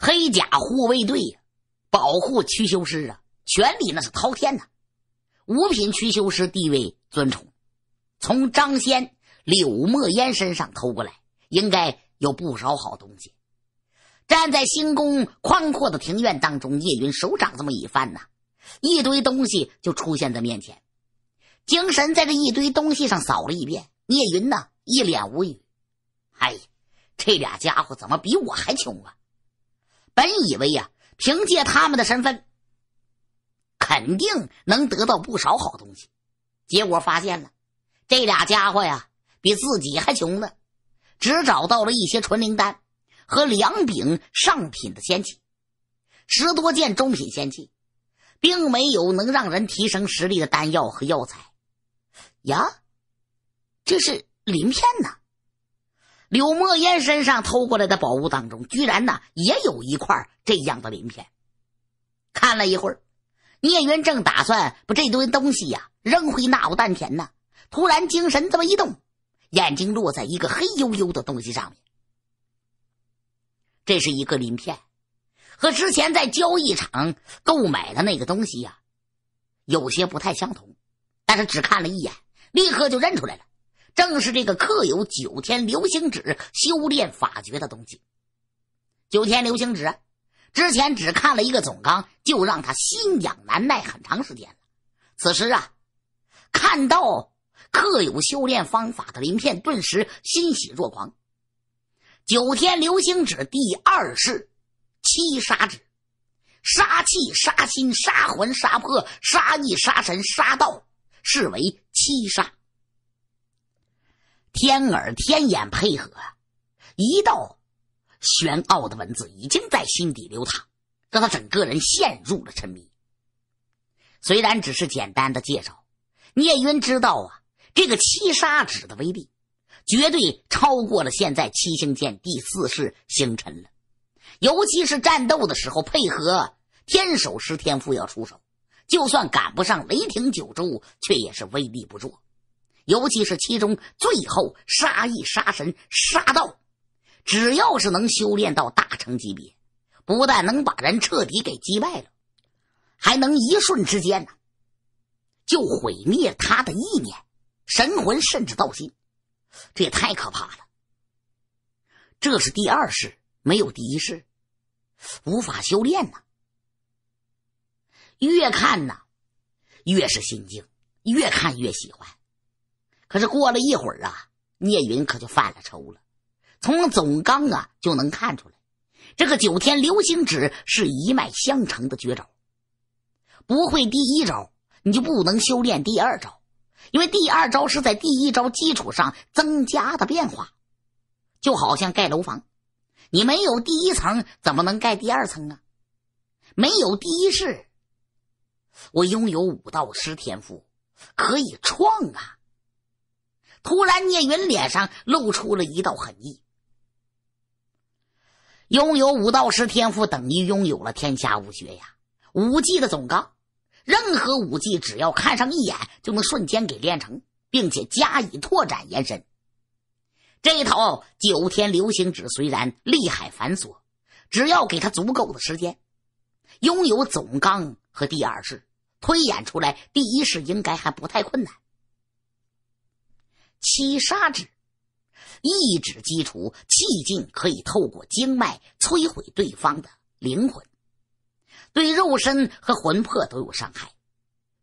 黑甲护卫队，保护屈修师啊，权力那是滔天呐。五品屈修师地位尊崇，从张仙、柳墨烟身上偷过来，应该有不少好东西。站在星宫宽阔的庭院当中，聂云手掌这么一翻呐，一堆东西就出现在面前。精神在这一堆东西上扫了一遍，聂云呢一脸无语：“哎，这俩家伙怎么比我还穷啊？”本以为呀，凭借他们的身份，肯定能得到不少好东西。结果发现了，这俩家伙呀，比自己还穷呢，只找到了一些纯灵丹和两柄上品的仙器，十多件中品仙器，并没有能让人提升实力的丹药和药材。呀，这是鳞片呢。柳墨烟身上偷过来的宝物当中，居然呢也有一块这样的鳞片。看了一会儿，聂云正打算把这堆东西呀扔回那屋丹田呢，突然精神这么一动，眼睛落在一个黑黝黝的东西上面。这是一个鳞片，和之前在交易场购买的那个东西呀有些不太相同，但是只看了一眼，立刻就认出来了。正是这个刻有九天流星指修炼法诀的东西。九天流星指，之前只看了一个总纲，就让他心痒难耐很长时间了。此时啊，看到刻有修炼方法的鳞片，顿时欣喜若狂。九天流星指第二式，七杀指，杀气、杀心、杀魂、杀魄、杀意、杀神、杀道，是为七杀。天耳、天眼配合啊，一道玄奥的文字已经在心底流淌，让他整个人陷入了沉迷。虽然只是简单的介绍，聂云知道啊，这个七杀指的威力绝对超过了现在七星剑第四式星辰了。尤其是战斗的时候，配合天守师天赋要出手，就算赶不上雷霆九州，却也是威力不弱。尤其是其中最后杀意、杀神、杀道，只要是能修炼到大成级别，不但能把人彻底给击败了，还能一瞬之间呢，就毁灭他的意念、神魂，甚至道心。这也太可怕了。这是第二世，没有第一世，无法修炼呢。越看呢，越是心静，越看越喜欢。可是过了一会儿啊，聂云可就犯了愁了。从总纲啊就能看出来，这个九天流星指是一脉相承的绝招，不会第一招你就不能修炼第二招，因为第二招是在第一招基础上增加的变化，就好像盖楼房，你没有第一层怎么能盖第二层啊？没有第一世，我拥有武道师天赋，可以创啊。突然，聂云脸上露出了一道狠意。拥有武道师天赋，等于拥有了天下武学呀！武技的总纲，任何武技只要看上一眼，就能瞬间给练成，并且加以拓展延伸。这一套九天流星指虽然厉害繁琐，只要给他足够的时间，拥有总纲和第二式，推演出来第一式应该还不太困难。七杀指，一指击出，气劲可以透过经脉摧毁对方的灵魂，对肉身和魂魄都有伤害。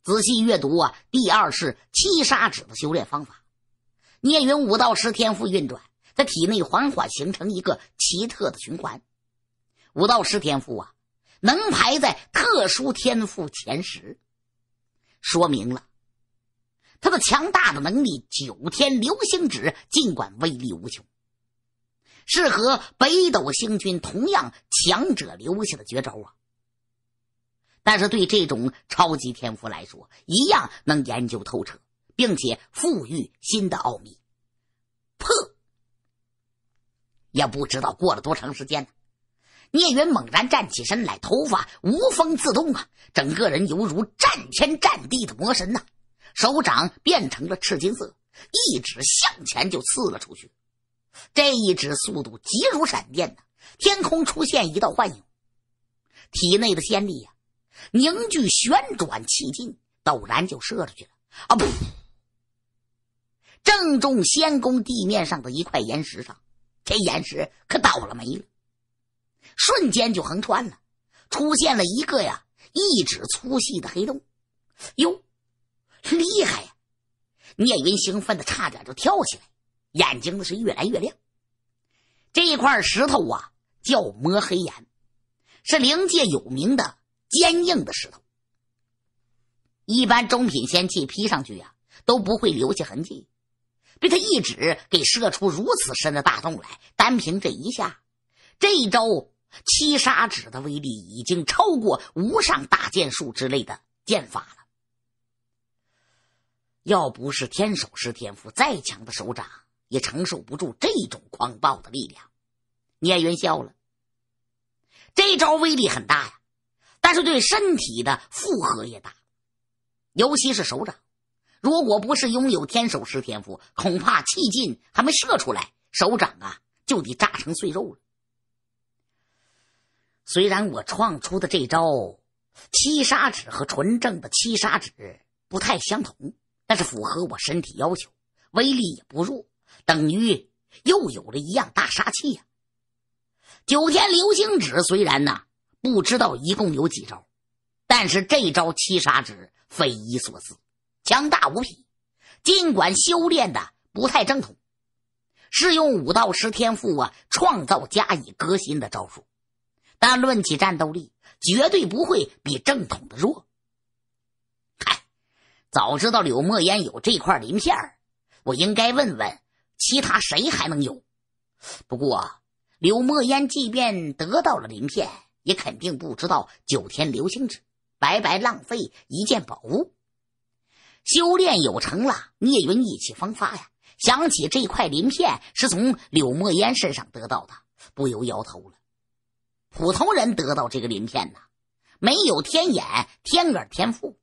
仔细阅读啊，第二是七杀指的修炼方法。聂云武道师天赋运转，在体内缓缓形成一个奇特的循环。武道师天赋啊，能排在特殊天赋前十，说明了。他的强大的能力，九天流星指，尽管威力无穷，是和北斗星君同样强者留下的绝招啊。但是对这种超级天赋来说，一样能研究透彻，并且赋予新的奥秘。破。也不知道过了多长时间，聂云猛然站起身来，头发无风自动啊，整个人犹如战天战地的魔神呐。手掌变成了赤金色，一指向前就刺了出去。这一指速度急如闪电呐！天空出现一道幻影，体内的仙力呀，凝聚旋转气劲，陡然就射出去了。啊不！正中仙宫地面上的一块岩石上，这岩石可倒了霉了，瞬间就横穿了，出现了一个呀一指粗细的黑洞。哟！厉害呀！聂云兴奋的差点就跳起来，眼睛是越来越亮。这一块石头啊叫摸黑岩，是灵界有名的坚硬的石头。一般中品仙器劈上去呀都不会留下痕迹，被他一指给射出如此深的大洞来，单凭这一下，这一招七杀指的威力已经超过无上大剑术之类的剑法了。要不是天手师天赋，再强的手掌也承受不住这种狂暴的力量。聂云笑了，这招威力很大呀，但是对身体的负荷也大，尤其是手掌。如果不是拥有天手师天赋，恐怕气劲还没射出来，手掌啊就得炸成碎肉了。虽然我创出的这招七杀指和纯正的七杀指不太相同。但是符合我身体要求，威力也不弱，等于又有了一样大杀器呀！九天流星指虽然呢不知道一共有几招，但是这招七杀指匪夷所思，强大无比。尽管修炼的不太正统，是用武道师天赋啊创造加以革新的招数，但论起战斗力，绝对不会比正统的弱。早知道柳莫烟有这块鳞片我应该问问其他谁还能有。不过，柳莫烟即便得到了鳞片，也肯定不知道九天流星指，白白浪费一件宝物。修炼有成了，聂云意气风发呀。想起这块鳞片是从柳莫烟身上得到的，不由摇头了。普通人得到这个鳞片呢，没有天眼、天耳、天赋。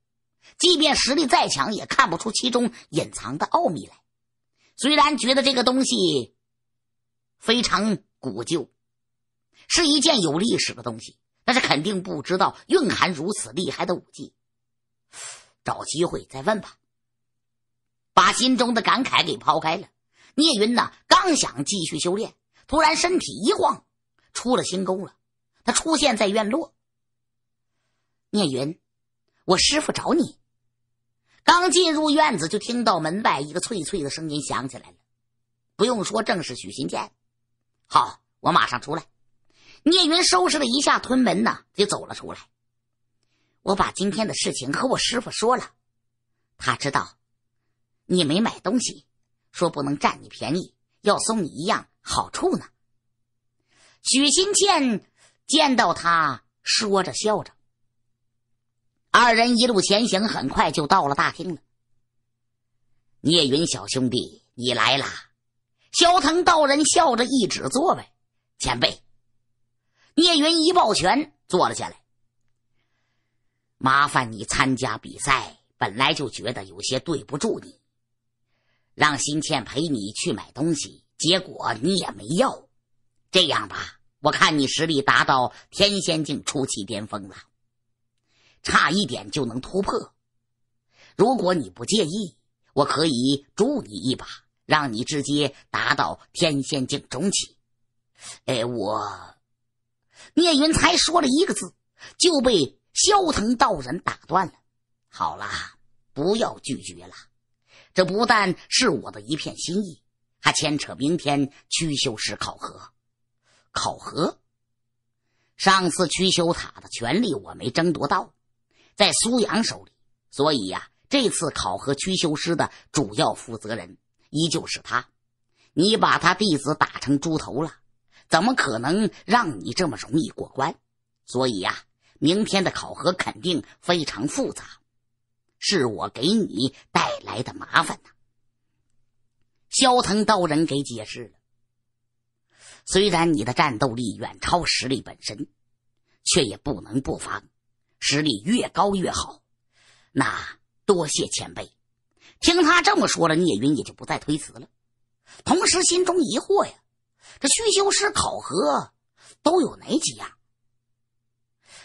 即便实力再强，也看不出其中隐藏的奥秘来。虽然觉得这个东西非常古旧，是一件有历史的东西，但是肯定不知道蕴含如此厉害的武技。找机会再问吧。把心中的感慨给抛开了，聂云呢？刚想继续修炼，突然身体一晃，出了新沟了。他出现在院落。聂云。我师傅找你。刚进入院子，就听到门外一个脆脆的声音响起来了。不用说，正是许新建。好，我马上出来。聂云收拾了一下屯门呢，就走了出来。我把今天的事情和我师傅说了，他知道你没买东西，说不能占你便宜，要送你一样好处呢。许新建见到他，说着笑着。二人一路前行，很快就到了大厅了。聂云小兄弟，你来啦！萧腾道人笑着一指座位：“前辈。”聂云一抱拳坐了下来。麻烦你参加比赛，本来就觉得有些对不住你。让新倩陪你去买东西，结果你也没要。这样吧，我看你实力达到天仙境初期巅峰了。差一点就能突破，如果你不介意，我可以助你一把，让你直接达到天仙境中期。哎，我聂云才说了一个字，就被萧腾道人打断了。好啦，不要拒绝了，这不但是我的一片心意，还牵扯明天屈修师考核。考核上次屈修塔的权利我没争夺到。在苏阳手里，所以呀，这次考核驱修师的主要负责人依旧是他。你把他弟子打成猪头了，怎么可能让你这么容易过关？所以呀，明天的考核肯定非常复杂，是我给你带来的麻烦呐。萧腾道人给解释了：虽然你的战斗力远超实力本身，却也不能不防。实力越高越好，那多谢前辈。听他这么说了，聂云也就不再推辞了。同时心中疑惑呀，这虚修师考核都有哪几样？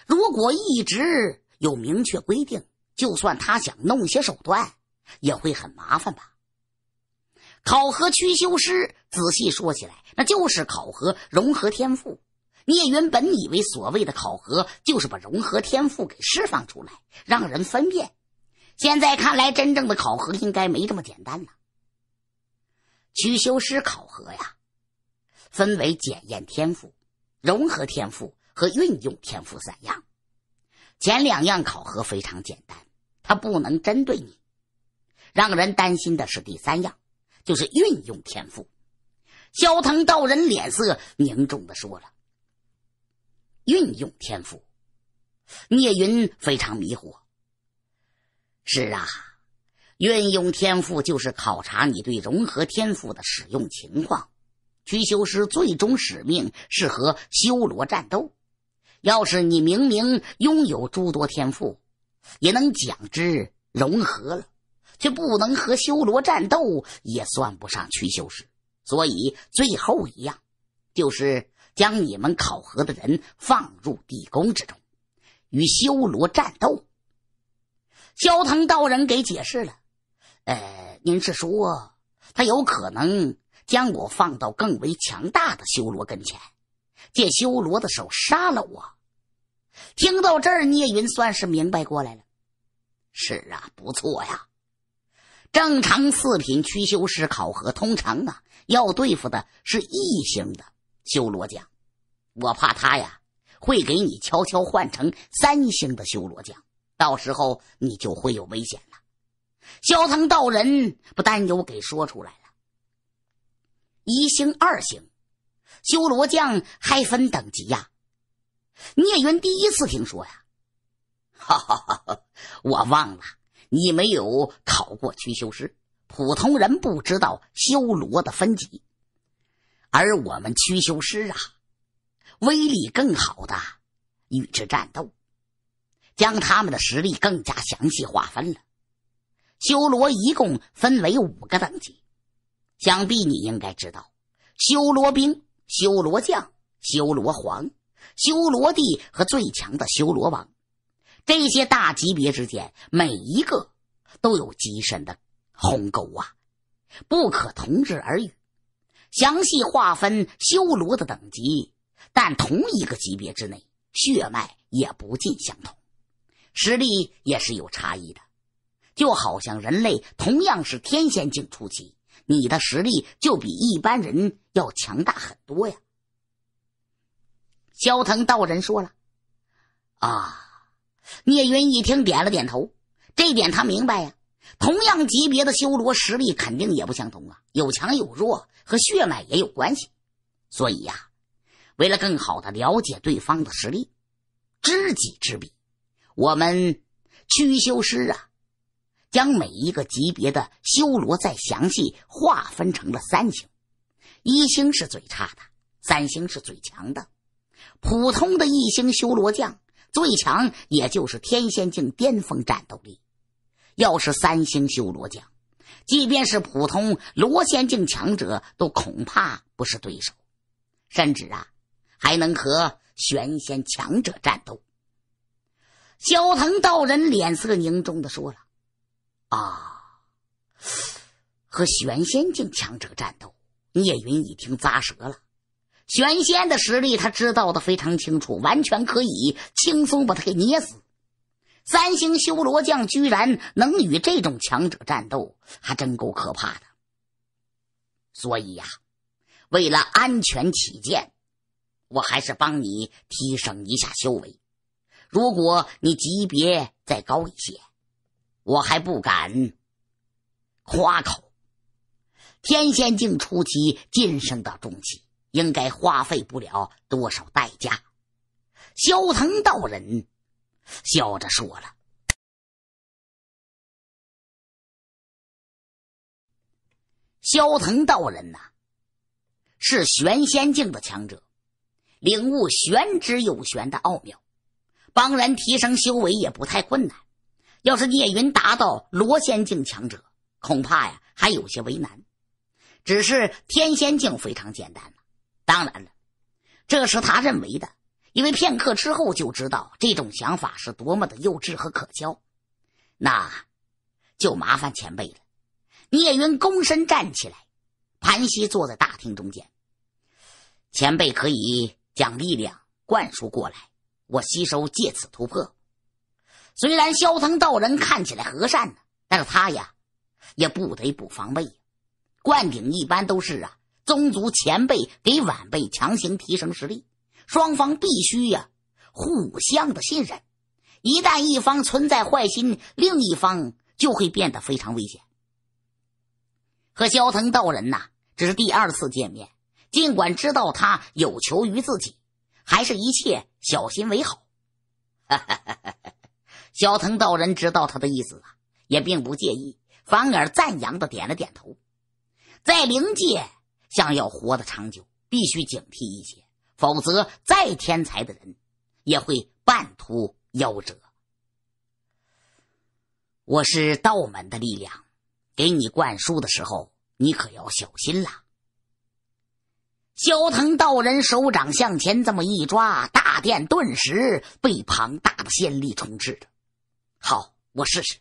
如果一直有明确规定，就算他想弄些手段，也会很麻烦吧？考核区修师，仔细说起来，那就是考核融合天赋。聂云本以为所谓的考核就是把融合天赋给释放出来，让人分辨。现在看来，真正的考核应该没这么简单了。曲修师考核呀，分为检验天赋、融合天赋和运用天赋三样。前两样考核非常简单，他不能针对你。让人担心的是第三样，就是运用天赋。萧腾道人脸色凝重的说了。运用天赋，聂云非常迷惑。是啊，运用天赋就是考察你对融合天赋的使用情况。驱修师最终使命是和修罗战斗，要是你明明拥有诸多天赋，也能将之融合了，却不能和修罗战斗，也算不上驱修师。所以最后一样就是。将你们考核的人放入地宫之中，与修罗战斗。焦腾道人给解释了：“呃，您是说他有可能将我放到更为强大的修罗跟前，借修罗的手杀了我？”听到这儿，聂云算是明白过来了。是啊，不错呀。正常四品驱修师考核，通常啊要对付的是异形的。修罗将，我怕他呀，会给你悄悄换成三星的修罗将，到时候你就会有危险了。萧腾道人不担忧给说出来了。一星、二星，修罗将还分等级呀？聂云第一次听说呀。哈哈哈！我忘了，你没有考过驱修师，普通人不知道修罗的分级。而我们驱修师啊，威力更好的与之战斗，将他们的实力更加详细划分了。修罗一共分为五个等级，想必你应该知道：修罗兵、修罗将、修罗皇、修罗帝和最强的修罗王。这些大级别之间，每一个都有极深的鸿沟啊，不可同日而语。详细划分修罗的等级，但同一个级别之内，血脉也不尽相同，实力也是有差异的。就好像人类同样是天仙境初期，你的实力就比一般人要强大很多呀。萧腾道人说了：“啊！”聂云一听，点了点头，这点他明白呀。同样级别的修罗实力肯定也不相同啊，有强有弱，和血脉也有关系。所以呀，为了更好的了解对方的实力，知己知彼，我们驱修师啊，将每一个级别的修罗再详细划分成了三星，一星是最差的，三星是最强的。普通的一星修罗将最强，也就是天仙境巅峰战斗力。要是三星修罗将，即便是普通罗仙境强者，都恐怕不是对手，甚至啊，还能和玄仙强者战斗。萧腾道人脸色凝重的说了：“啊，和玄仙境强者战斗。”聂云一听，咂舌了。玄仙的实力，他知道的非常清楚，完全可以轻松把他给捏死。三星修罗将居然能与这种强者战斗，还真够可怕的。所以呀，为了安全起见，我还是帮你提升一下修为。如果你级别再高一些，我还不敢夸口。天仙境初期晋升到中期，应该花费不了多少代价。萧腾道人。笑着说了：“萧腾道人呐，是玄仙境的强者，领悟玄之有玄的奥妙，帮人提升修为也不太困难。要是聂云达到罗仙境强者，恐怕呀还有些为难。只是天仙境非常简单了。当然了，这是他认为的。”因为片刻之后就知道这种想法是多么的幼稚和可笑，那，就麻烦前辈了。聂云躬身站起来，盘膝坐在大厅中间。前辈可以将力量灌输过来，我吸收，借此突破。虽然萧腾道人看起来和善呢，但是他呀，也不得不防备。灌顶一般都是啊，宗族前辈给晚辈强行提升实力。双方必须呀，互相的信任。一旦一方存在坏心，另一方就会变得非常危险。和萧腾道人呐，这是第二次见面，尽管知道他有求于自己，还是一切小心为好。萧 腾道人知道他的意思啊，也并不介意，反而赞扬的点了点头。在灵界，想要活得长久，必须警惕一些。否则，再天才的人也会半途夭折。我是道门的力量，给你灌输的时候，你可要小心了。萧腾道人手掌向前这么一抓，大殿顿时被庞大的仙力充斥着。好，我试试。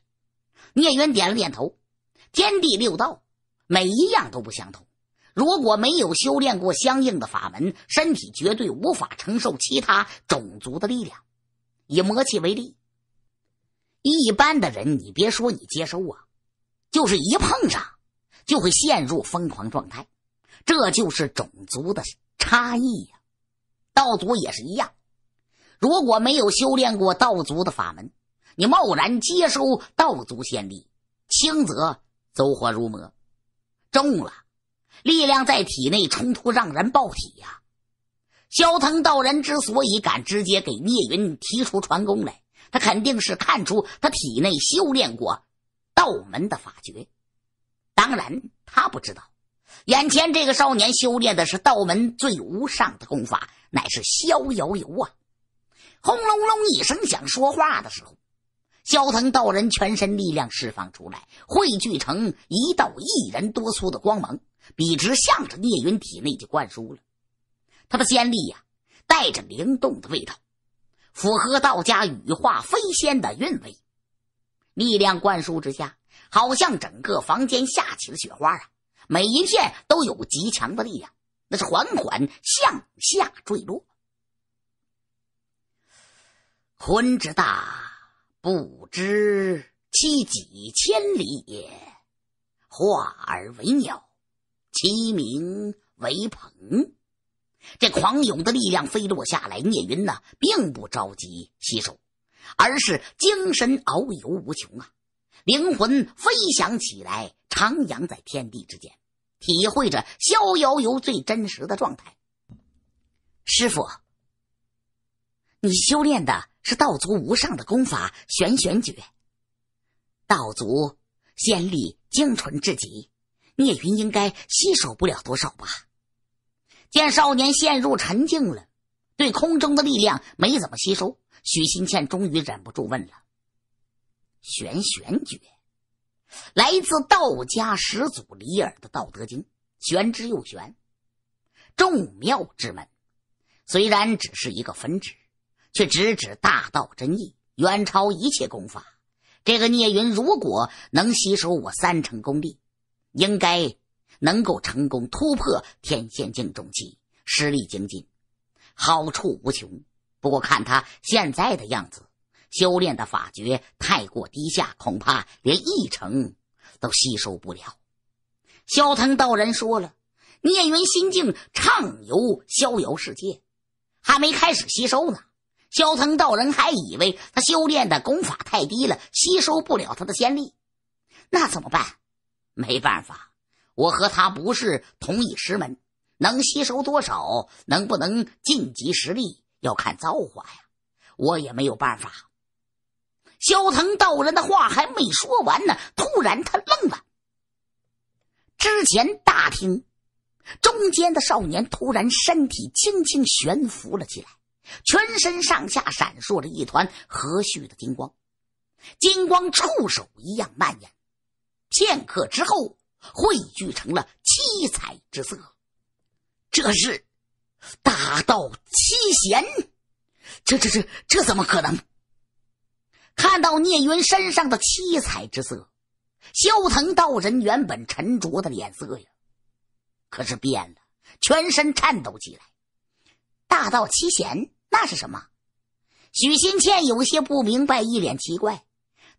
聂渊点了点头。天地六道，每一样都不相同。如果没有修炼过相应的法门，身体绝对无法承受其他种族的力量。以魔气为例，一般的人，你别说你接收啊，就是一碰上就会陷入疯狂状态。这就是种族的差异呀。道族也是一样，如果没有修炼过道族的法门，你贸然接收道族仙力，轻则走火入魔，重了。力量在体内冲突，让人爆体呀！萧腾道人之所以敢直接给聂云提出传功来，他肯定是看出他体内修炼过道门的法诀。当然，他不知道眼前这个少年修炼的是道门最无上的功法，乃是《逍遥游》啊！轰隆隆一声响，说话的时候，萧腾道人全身力量释放出来，汇聚成一道一人多粗的光芒。笔直向着聂云体内就灌输了，他的仙力呀，带着灵动的味道，符合道家羽化飞仙的韵味。力量灌输之下，好像整个房间下起了雪花啊，每一片都有极强的力量，那是缓缓向下坠落。鲲之大，不知其几千里也，化而为鸟。其名为鹏，这狂涌的力量飞落下来。聂云呢，并不着急吸收，而是精神遨游无穷啊，灵魂飞翔起来，徜徉在天地之间，体会着逍遥游最真实的状态。师傅，你修炼的是道族无上的功法《玄玄诀》，道族仙力精纯至极。聂云应该吸收不了多少吧？见少年陷入沉静了，对空中的力量没怎么吸收，许新倩终于忍不住问了：“玄玄诀，来自道家始祖李耳的《道德经》，玄之又玄，众妙之门。虽然只是一个分支，却直指大道真意，远超一切功法。这个聂云如果能吸收我三成功力。”应该能够成功突破天仙境中期，实力精进，好处无穷。不过看他现在的样子，修炼的法诀太过低下，恐怕连一成都吸收不了。萧腾道人说了：“孽缘心境畅游逍遥世界，还没开始吸收呢。”萧腾道人还以为他修炼的功法太低了，吸收不了他的仙力，那怎么办？没办法，我和他不是同一师门，能吸收多少，能不能晋级实力，要看造化呀。我也没有办法。萧腾道人的话还没说完呢，突然他愣了。之前大厅中间的少年突然身体轻轻悬浮了起来，全身上下闪烁着一团和煦的金光，金光触手一样蔓延。片刻之后，汇聚成了七彩之色。这是大道七贤？这、这、这、这怎么可能？看到聂云身上的七彩之色，萧腾道人原本沉着的脸色呀，可是变了，全身颤抖起来。大道七贤？那是什么？许新倩有些不明白，一脸奇怪。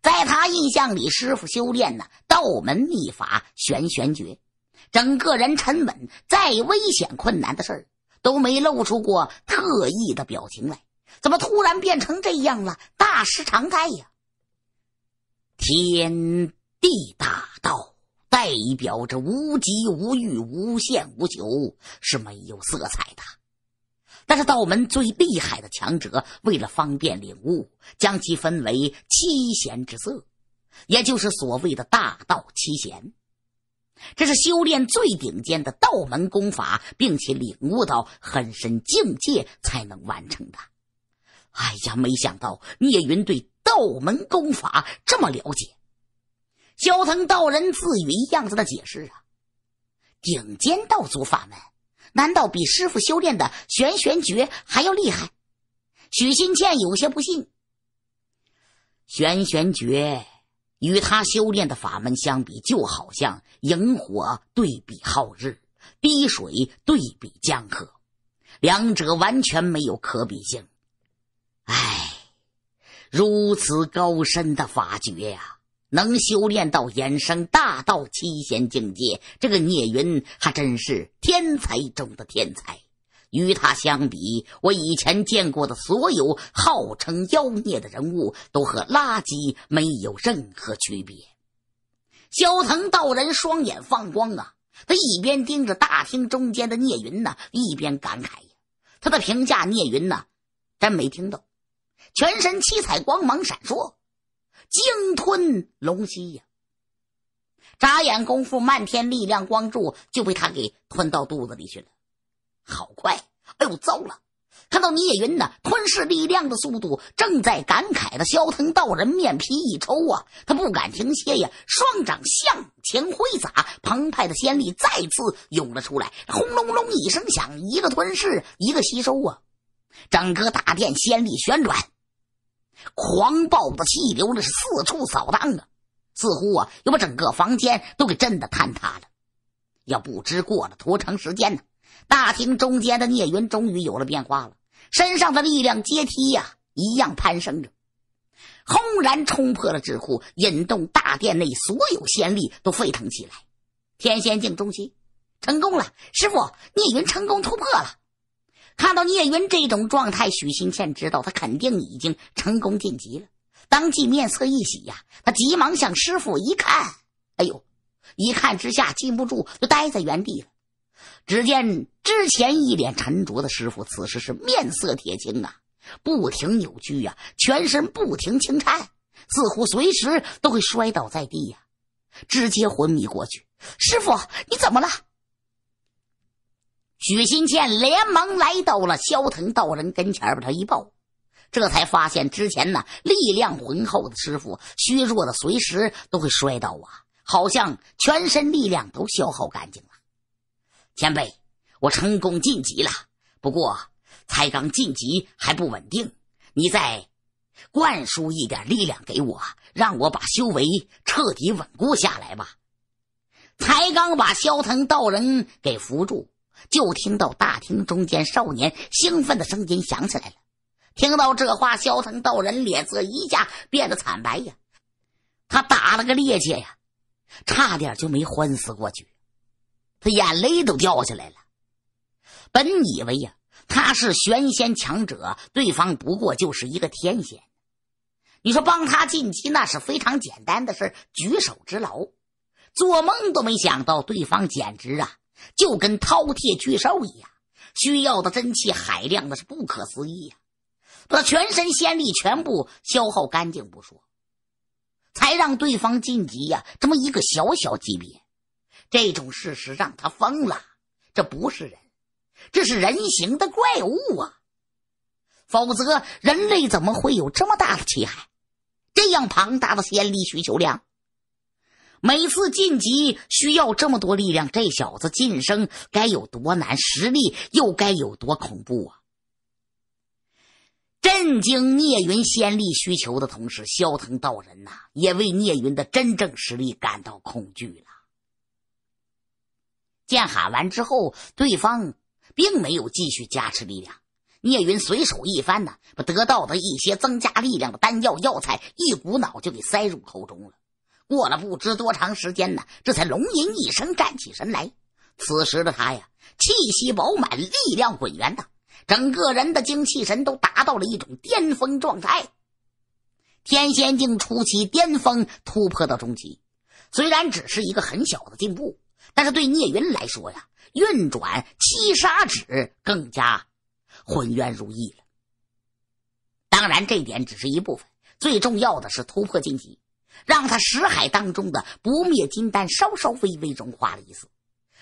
在他印象里，师傅修炼呢道门秘法玄玄诀，整个人沉稳，再危险困难的事儿都没露出过特意的表情来。怎么突然变成这样了？大师常态呀！天地大道代表着无极、无欲、无限、无求，是没有色彩的。但是道门最厉害的强者，为了方便领悟，将其分为七贤之色，也就是所谓的大道七贤。这是修炼最顶尖的道门功法，并且领悟到很深境界才能完成的。哎呀，没想到聂云对道门功法这么了解。萧腾道人自语样子的解释啊，顶尖道祖法门。难道比师傅修炼的玄玄诀还要厉害？许新倩有些不信。玄玄诀与他修炼的法门相比，就好像萤火对比皓日，滴水对比江河，两者完全没有可比性。唉，如此高深的法诀呀！能修炼到衍生大道七仙境界，这个聂云还真是天才中的天才。与他相比，我以前见过的所有号称妖孽的人物，都和垃圾没有任何区别。萧腾道人双眼放光啊，他一边盯着大厅中间的聂云呢，一边感慨呀。他的评价聂云呢，真没听到。全身七彩光芒闪烁。鲸吞龙息呀！眨眼功夫，漫天力量光柱就被他给吞到肚子里去了，好快！哎呦，糟了！看到聂云呢，吞噬力量的速度，正在感慨的萧腾道人面皮一抽啊，他不敢停歇呀，双掌向前挥洒，澎湃的仙力再次涌了出来，轰隆隆一声响，一个吞噬，一个吸收啊！整个大殿仙力旋转。狂暴的气流是四处扫荡啊，似乎啊要把整个房间都给震得坍塌了。也不知过了多长时间呢，大厅中间的聂云终于有了变化了，身上的力量阶梯呀一样攀升着，轰然冲破了桎梏，引动大殿内所有仙力都沸腾起来。天仙境中心，成功了，师傅，聂云成功突破了。看到聂云这种状态，许新倩知道他肯定已经成功晋级了，当即面色一喜呀，他急忙向师傅一看，哎呦，一看之下禁不住就呆在原地了。只见之前一脸沉着的师傅，此时是面色铁青啊，不停扭曲呀，全身不停轻颤，似乎随时都会摔倒在地呀，直接昏迷过去。师傅，你怎么了？许新倩连忙来到了萧腾道人跟前，把他一抱，这才发现之前呢，力量浑厚的师傅，虚弱的随时都会摔倒啊，好像全身力量都消耗干净了。前辈，我成功晋级了，不过才刚晋级还不稳定，你再灌输一点力量给我，让我把修为彻底稳固下来吧。才刚把萧腾道人给扶住。就听到大厅中间少年兴奋的声音响起来了。听到这话，萧腾道人脸色一下变得惨白呀，他打了个趔趄呀，差点就没昏死过去。他眼泪都掉下来了。本以为呀，他是玄仙强者，对方不过就是一个天仙。你说帮他晋级，那是非常简单的事，举手之劳。做梦都没想到，对方简直啊！就跟饕餮巨兽一样，需要的真气海量的是不可思议呀！把全身仙力全部消耗干净不说，才让对方晋级呀！这么一个小小级别，这种事实让他疯了。这不是人，这是人形的怪物啊！否则人类怎么会有这么大的气海，这样庞大的仙力需求量？每次晋级需要这么多力量，这小子晋升该有多难，实力又该有多恐怖啊！震惊聂云仙力需求的同时，萧腾道人呐也为聂云的真正实力感到恐惧了。见喊完之后，对方并没有继续加持力量，聂云随手一翻呢，把得到的一些增加力量的丹药药材一股脑就给塞入口中了。过了不知多长时间呢，这才龙吟一声站起身来。此时的他呀，气息饱满，力量滚圆的，整个人的精气神都达到了一种巅峰状态。天仙境初期巅峰突破到中期，虽然只是一个很小的进步，但是对聂云来说呀，运转七杀指更加浑圆如意了。当然，这点只是一部分，最重要的是突破晋级。让他识海当中的不灭金丹稍稍微微融化了一丝，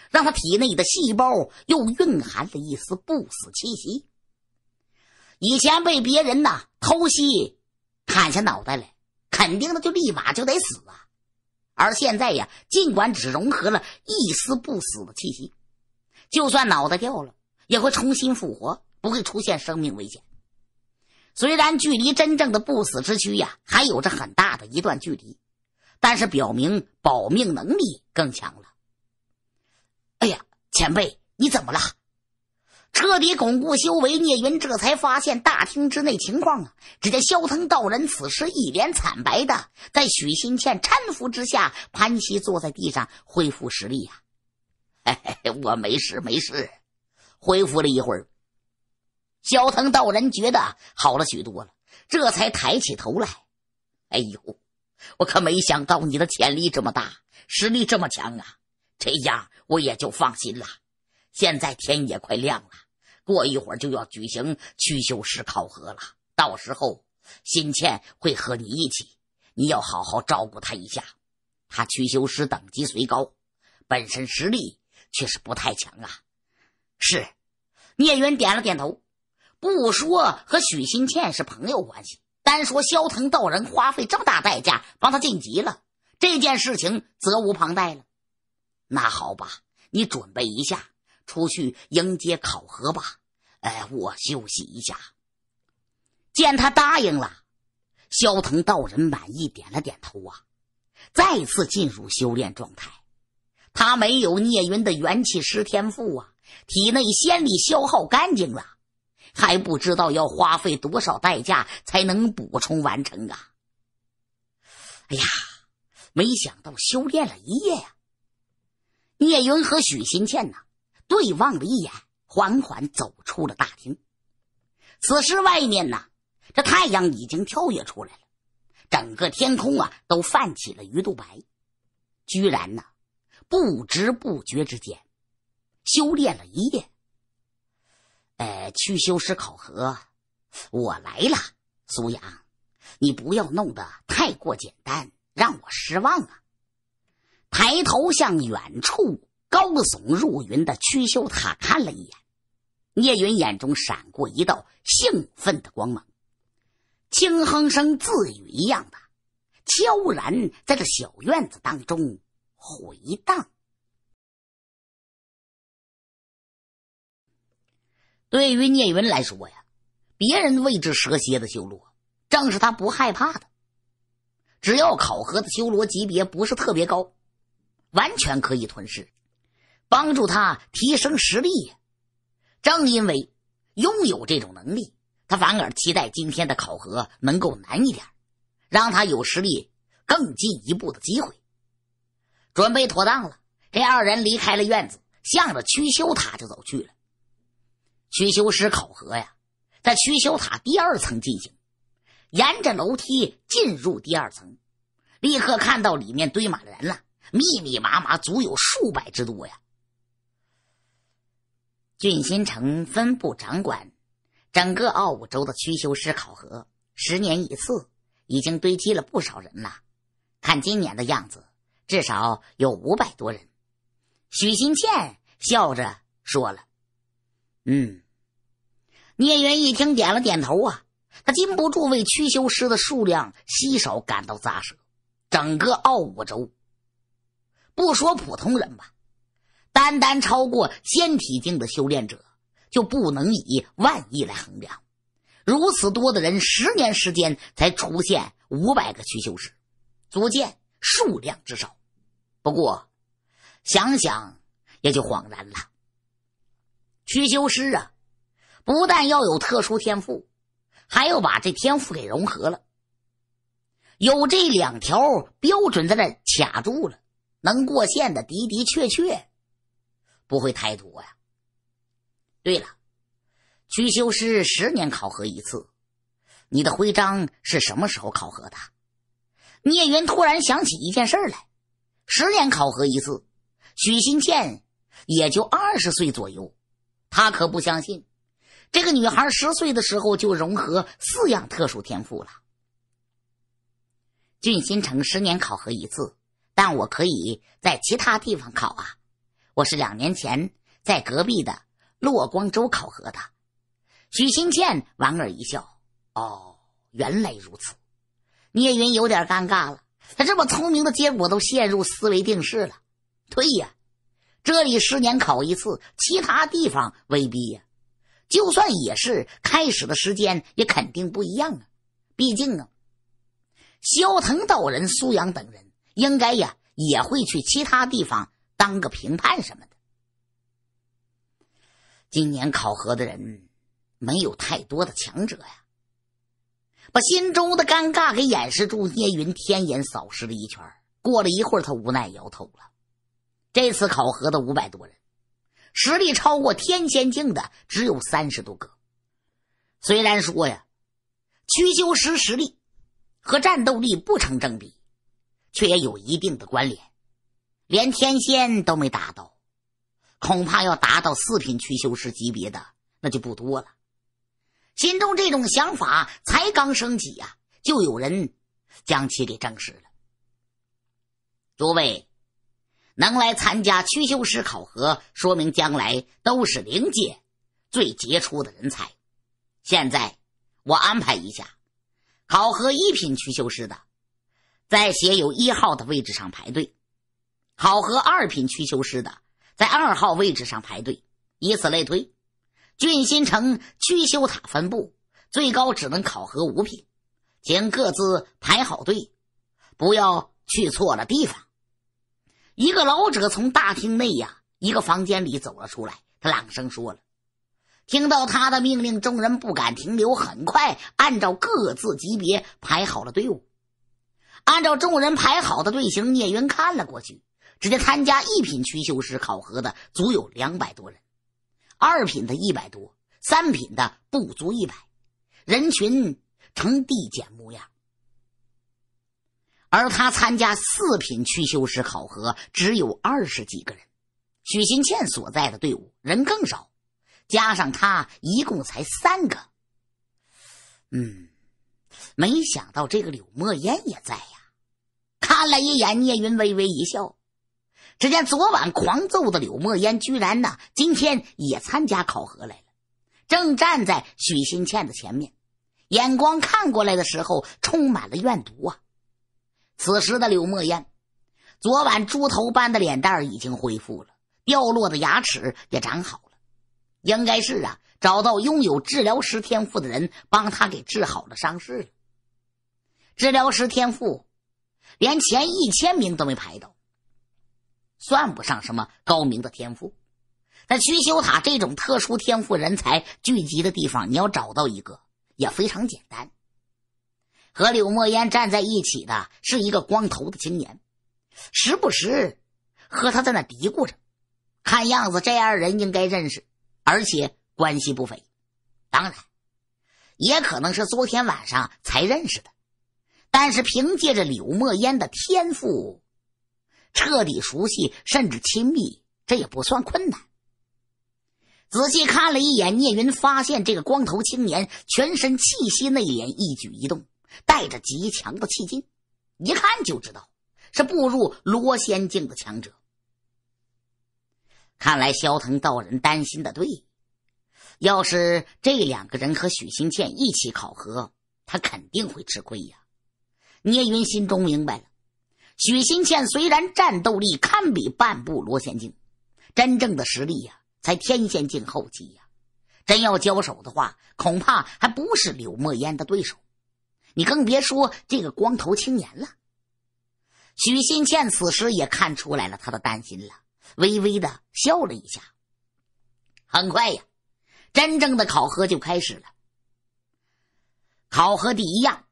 让他体内的细胞又蕴含了一丝不死气息。以前被别人呐偷袭砍下脑袋来，肯定的就立马就得死啊。而现在呀，尽管只融合了一丝不死的气息，就算脑袋掉了也会重新复活，不会出现生命危险。虽然距离真正的不死之躯呀还有着很大的一段距离，但是表明保命能力更强了。哎呀，前辈，你怎么了？彻底巩固修为，聂云这才发现大厅之内情况啊！只见萧腾道人此时一脸惨白的，在许新倩搀扶之下，盘膝坐在地上恢复实力呀。嘿嘿，我没事，没事，恢复了一会儿。小腾道人觉得好了许多了，这才抬起头来。哎呦，我可没想到你的潜力这么大，实力这么强啊！这样我也就放心了。现在天也快亮了，过一会儿就要举行屈修师考核了。到时候，新倩会和你一起，你要好好照顾她一下。她屈修师等级虽高，本身实力却是不太强啊。是，聂云点了点头。不说和许新倩是朋友关系，单说萧腾道人花费这么大代价帮他晋级了，这件事情责无旁贷了。那好吧，你准备一下，出去迎接考核吧。哎，我休息一下。见他答应了，萧腾道人满意点了点头啊，再次进入修炼状态。他没有聂云的元气师天赋啊，体内仙力消耗干净了。还不知道要花费多少代价才能补充完成啊！哎呀，没想到修炼了一夜呀！聂云和许新倩呢，对望了一眼，缓缓走出了大厅。此时外面呢，这太阳已经跳跃出来了，整个天空啊都泛起了鱼肚白。居然呢，不知不觉之间，修炼了一夜。呃，曲修师考核，我来了。苏阳，你不要弄得太过简单，让我失望啊！抬头向远处高耸入云的屈修塔看了一眼，聂云眼中闪过一道兴奋的光芒，轻哼声自语一样的，悄然在这小院子当中回荡。对于聂云来说呀，别人未知蛇蝎的修罗，正是他不害怕的。只要考核的修罗级别不是特别高，完全可以吞噬，帮助他提升实力。正因为拥有这种能力，他反而期待今天的考核能够难一点，让他有实力更进一步的机会。准备妥当了，这二人离开了院子，向着屈修塔就走去了。驱修师考核呀，在驱修塔第二层进行。沿着楼梯进入第二层，立刻看到里面堆满了人了，密密麻麻，足有数百之多呀。俊新城分部掌管整个奥武州的驱修师考核，十年一次，已经堆积了不少人了。看今年的样子，至少有五百多人。许新倩笑着说了。嗯，聂云一听，点了点头。啊，他禁不住为屈修师的数量稀少感到咂舌。整个傲武州，不说普通人吧，单单超过仙体境的修炼者，就不能以万亿来衡量。如此多的人，十年时间才出现五百个屈修师，足见数量之少。不过，想想也就恍然了。屈修师啊，不但要有特殊天赋，还要把这天赋给融合了。有这两条标准在那卡住了，能过线的的的确确不会太多呀。对了，屈修师十年考核一次，你的徽章是什么时候考核的？聂云突然想起一件事儿来：十年考核一次，许新倩也就二十岁左右。他可不相信，这个女孩十岁的时候就融合四样特殊天赋了。俊心城十年考核一次，但我可以在其他地方考啊。我是两年前在隔壁的洛光州考核的。许新倩莞尔一笑：“哦，原来如此。”聂云有点尴尬了，他这么聪明的结果都陷入思维定式了。对呀。这里十年考一次，其他地方未必呀。就算也是，开始的时间也肯定不一样啊。毕竟啊，萧腾道人、苏阳等人应该呀也会去其他地方当个评判什么的。今年考核的人没有太多的强者呀。把心中的尴尬给掩饰住，聂云天眼扫视了一圈。过了一会儿，他无奈摇头了。这次考核的五百多人，实力超过天仙境的只有三十多个。虽然说呀，驱修师实力和战斗力不成正比，却也有一定的关联。连天仙都没达到，恐怕要达到四品驱修师级别的那就不多了。心中这种想法才刚升起呀，就有人将其给证实了。诸位。能来参加区修师考核，说明将来都是灵界最杰出的人才。现在我安排一下：考核一品区修师的，在写有一号的位置上排队；考核二品区修师的，在二号位置上排队，以此类推。郡新城区修塔分布，最高只能考核五品，请各自排好队，不要去错了地方。一个老者从大厅内呀一个房间里走了出来，他朗声说了：“听到他的命令，众人不敢停留，很快按照各自级别排好了队伍。按照众人排好的队形，聂云看了过去，只见参加一品区修师考核的足有两百多人，二品的一百多，三品的不足一百，人群呈递减。”而他参加四品去修师考核，只有二十几个人，许新倩所在的队伍人更少，加上他一共才三个。嗯，没想到这个柳莫烟也在呀！看了一眼聂云，微微一笑。只见昨晚狂揍的柳莫烟，居然呢今天也参加考核来了，正站在许新倩的前面，眼光看过来的时候，充满了怨毒啊！此时的柳莫烟，昨晚猪头般的脸蛋已经恢复了，掉落的牙齿也长好了，应该是啊，找到拥有治疗师天赋的人帮他给治好了伤势。治疗师天赋，连前一千名都没排到，算不上什么高明的天赋。在曲修塔这种特殊天赋人才聚集的地方，你要找到一个也非常简单。和柳莫烟站在一起的是一个光头的青年，时不时和他在那嘀咕着。看样子这二人应该认识，而且关系不菲。当然，也可能是昨天晚上才认识的。但是凭借着柳莫烟的天赋，彻底熟悉甚至亲密，这也不算困难。仔细看了一眼聂云，发现这个光头青年全身气息内敛，一举一动。带着极强的气劲，一看就知道是步入罗仙境的强者。看来萧腾道人担心的对，要是这两个人和许新倩一起考核，他肯定会吃亏呀。聂云心中明白了，许新倩虽然战斗力堪比半步罗仙境，真正的实力呀，才天仙境后期呀，真要交手的话，恐怕还不是柳墨烟的对手。你更别说这个光头青年了。许新倩此时也看出来了他的担心了，微微的笑了一下。很快呀，真正的考核就开始了。考核第一样，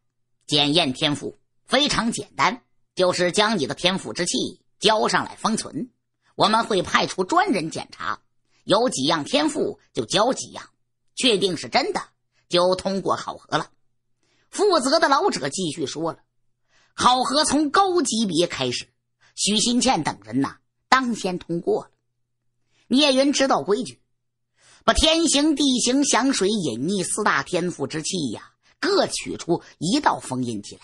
检验天赋，非常简单，就是将你的天赋之气交上来封存。我们会派出专人检查，有几样天赋就交几样，确定是真的就通过考核了。负责的老者继续说了：“考核从高级别开始，许新倩等人呐当先通过了。聂云知道规矩，把天行、地行、响水、隐匿四大天赋之气呀，各取出一道封印起来，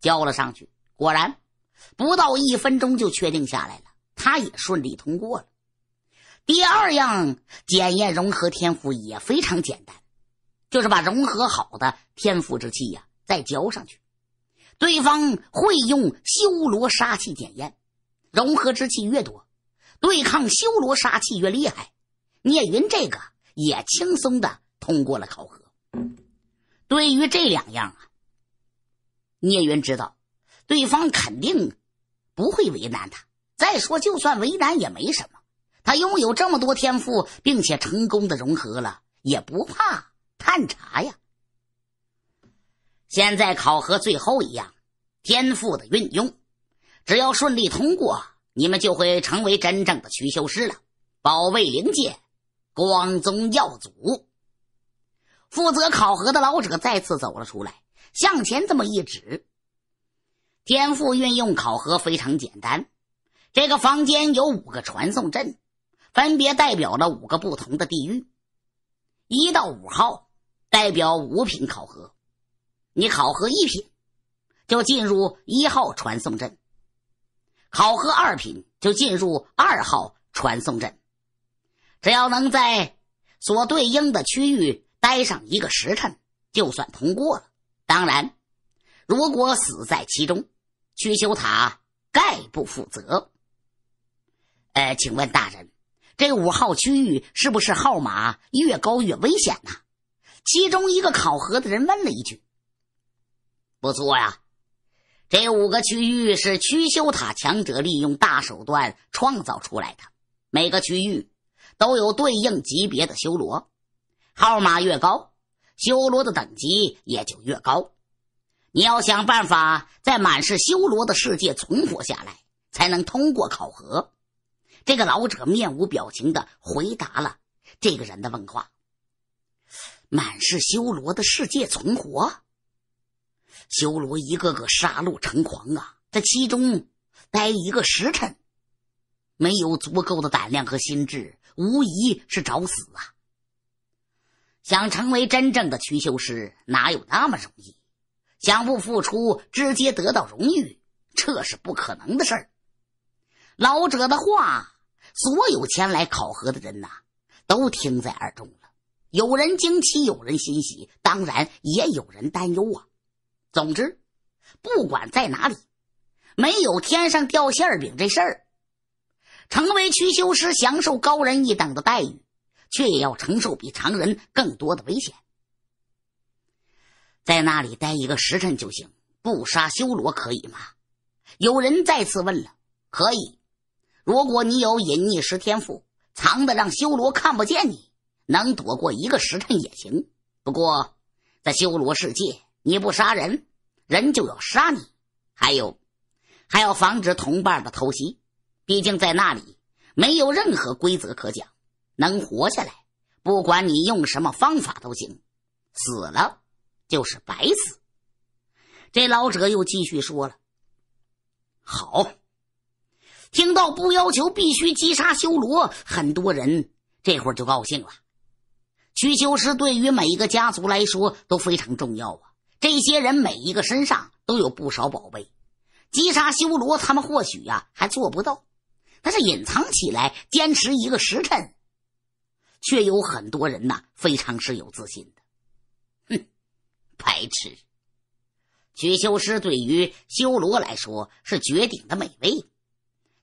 交了上去。果然，不到一分钟就确定下来了，他也顺利通过了。第二样检验融合天赋也非常简单。”就是把融合好的天赋之气呀，再交上去，对方会用修罗杀气检验，融合之气越多，对抗修罗杀气越厉害。聂云这个也轻松的通过了考核。对于这两样啊，聂云知道对方肯定不会为难他。再说，就算为难也没什么，他拥有这么多天赋，并且成功的融合了，也不怕。探查呀！现在考核最后一样，天赋的运用，只要顺利通过，你们就会成为真正的驱修师了，保卫灵界，光宗耀祖。负责考核的老者再次走了出来，向前这么一指，天赋运用考核非常简单。这个房间有五个传送阵，分别代表了五个不同的地域，一到五号。代表五品考核，你考核一品，就进入一号传送阵；考核二品，就进入二号传送阵。只要能在所对应的区域待上一个时辰，就算通过了。当然，如果死在其中，曲修塔概不负责。呃，请问大人，这五号区域是不是号码越高越危险呢？其中一个考核的人问了一句：“不错呀，这五个区域是区修塔强者利用大手段创造出来的，每个区域都有对应级别的修罗，号码越高，修罗的等级也就越高。你要想办法在满是修罗的世界存活下来，才能通过考核。”这个老者面无表情的回答了这个人的问话。满是修罗的世界存活，修罗一个个杀戮成狂啊！在其中待一个时辰，没有足够的胆量和心智，无疑是找死啊！想成为真正的驱修师，哪有那么容易？想不付出直接得到荣誉，这是不可能的事儿。老者的话，所有前来考核的人呐，都听在耳中了。有人惊奇，有人欣喜，当然也有人担忧啊。总之，不管在哪里，没有天上掉馅饼这事儿。成为驱修师，享受高人一等的待遇，却也要承受比常人更多的危险。在那里待一个时辰就行，不杀修罗可以吗？有人再次问了。可以，如果你有隐匿师天赋，藏的让修罗看不见你。能躲过一个时辰也行，不过在修罗世界，你不杀人，人就要杀你。还有，还要防止同伴的偷袭，毕竟在那里没有任何规则可讲。能活下来，不管你用什么方法都行；死了，就是白死。这老者又继续说了：“好，听到不要求必须击杀修罗，很多人这会儿就高兴了。”屈修师对于每一个家族来说都非常重要啊！这些人每一个身上都有不少宝贝，击杀修罗他们或许呀还做不到，但是隐藏起来坚持一个时辰，却有很多人呐非常是有自信的。哼，白痴！屈修师对于修罗来说是绝顶的美味，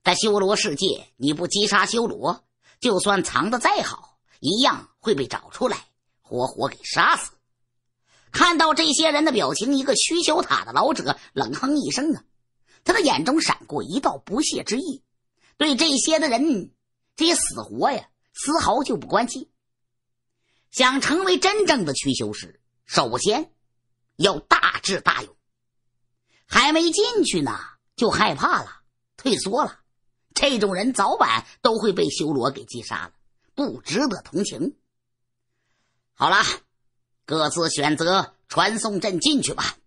在修罗世界，你不击杀修罗，就算藏的再好。一样会被找出来，活活给杀死。看到这些人的表情，一个虚修塔的老者冷哼一声：“啊！”他的眼中闪过一道不屑之意，对这些的人这些死活呀，丝毫就不关心。想成为真正的驱修师，首先要大智大勇。还没进去呢，就害怕了，退缩了，这种人早晚都会被修罗给击杀了。不值得同情。好了，各自选择传送阵进去吧。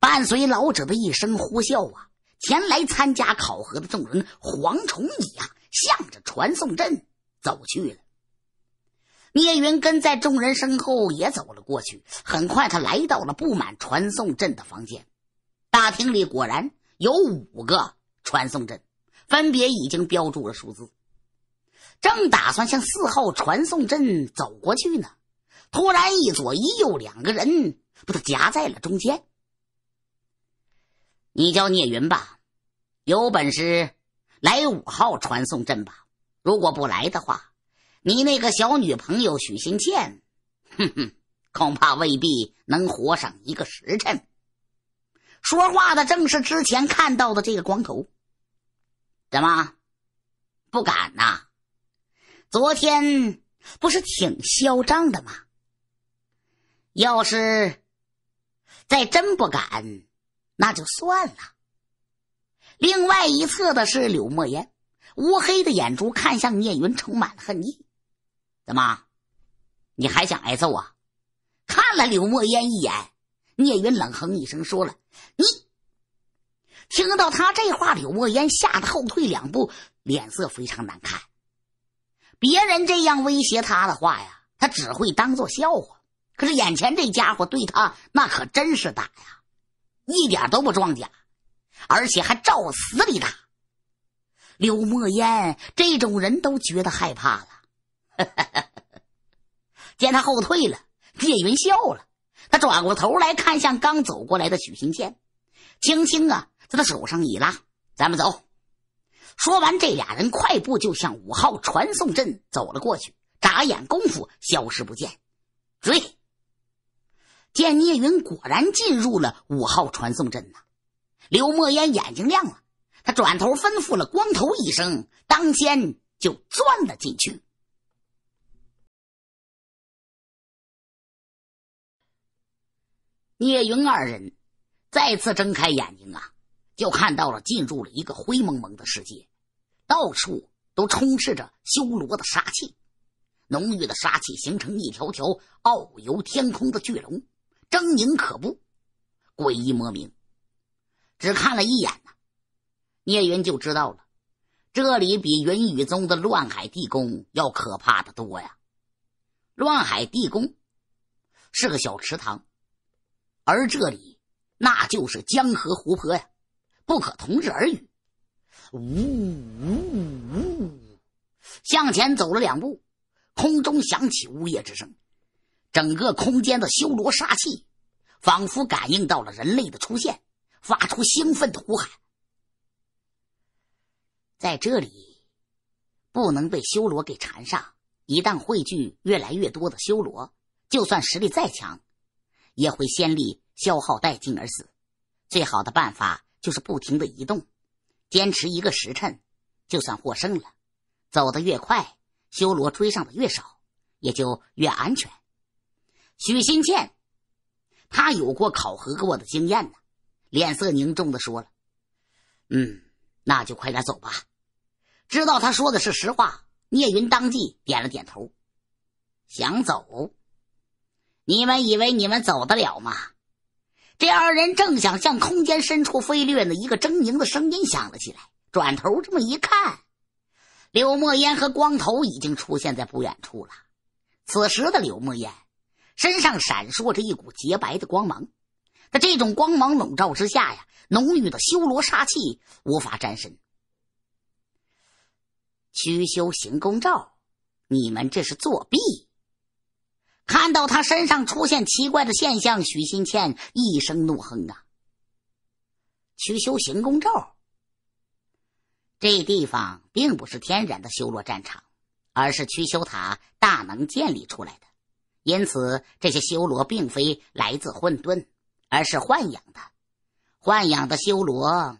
伴随老者的一声呼啸啊，前来参加考核的众人蝗虫一样向着传送阵走去了。聂云跟在众人身后也走了过去。很快，他来到了布满传送阵的房间。大厅里果然有五个传送阵，分别已经标注了数字。正打算向四号传送阵走过去呢，突然一左一右两个人把他夹在了中间。你叫聂云吧，有本事来五号传送阵吧！如果不来的话，你那个小女朋友许新倩，哼哼，恐怕未必能活上一个时辰。说话的正是之前看到的这个光头。怎么，不敢呐？昨天不是挺嚣张的吗？要是再真不敢，那就算了。另外一侧的是柳墨烟，乌黑的眼珠看向聂云，充满了恨意。怎么，你还想挨揍啊？看了柳墨烟一眼，聂云冷哼一声，说了：“你。”听到他这话，柳墨烟吓得后退两步，脸色非常难看。别人这样威胁他的话呀，他只会当做笑话。可是眼前这家伙对他那可真是打呀，一点都不装假，而且还照死里打。柳莫烟这种人都觉得害怕了，见他后退了，叶云笑了，他转过头来看向刚走过来的许新谦，轻轻啊在他手上一拉，咱们走。说完，这俩人快步就向五号传送阵走了过去，眨眼功夫消失不见。追！见聂云果然进入了五号传送阵呐，刘墨烟眼睛亮了，他转头吩咐了光头一声，当先就钻了进去。聂云二人再次睁开眼睛啊。就看到了，进入了一个灰蒙蒙的世界，到处都充斥着修罗的杀气，浓郁的杀气形成一条条遨游天空的巨龙，狰狞可怖，诡异莫名。只看了一眼呢，聂云就知道了，这里比云雨宗的乱海地宫要可怕的多呀。乱海地宫是个小池塘，而这里那就是江河湖泊呀。不可同日而语。呜呜呜！向前走了两步，空中响起呜咽之声。整个空间的修罗杀气，仿佛感应到了人类的出现，发出兴奋的呼喊。在这里，不能被修罗给缠上。一旦汇聚越来越多的修罗，就算实力再强，也会先力消耗殆尽而死。最好的办法。就是不停的移动，坚持一个时辰就算获胜了。走得越快，修罗追上的越少，也就越安全。许新倩，她有过考核过的经验呢，脸色凝重的说了：“嗯，那就快点走吧。”知道他说的是实话，聂云当即点了点头。想走？你们以为你们走得了吗？这二人正想向空间深处飞掠呢，一个狰狞的声音响了起来。转头这么一看，柳墨烟和光头已经出现在不远处了。此时的柳墨烟身上闪烁着一股洁白的光芒，那这种光芒笼罩之下呀，浓郁的修罗杀气无法沾身。屈修行宫罩，你们这是作弊！看到他身上出现奇怪的现象，许新倩一声怒哼：“啊！屈修行宫咒。这地方并不是天然的修罗战场，而是屈修塔大能建立出来的。因此，这些修罗并非来自混沌，而是豢养的。豢养的修罗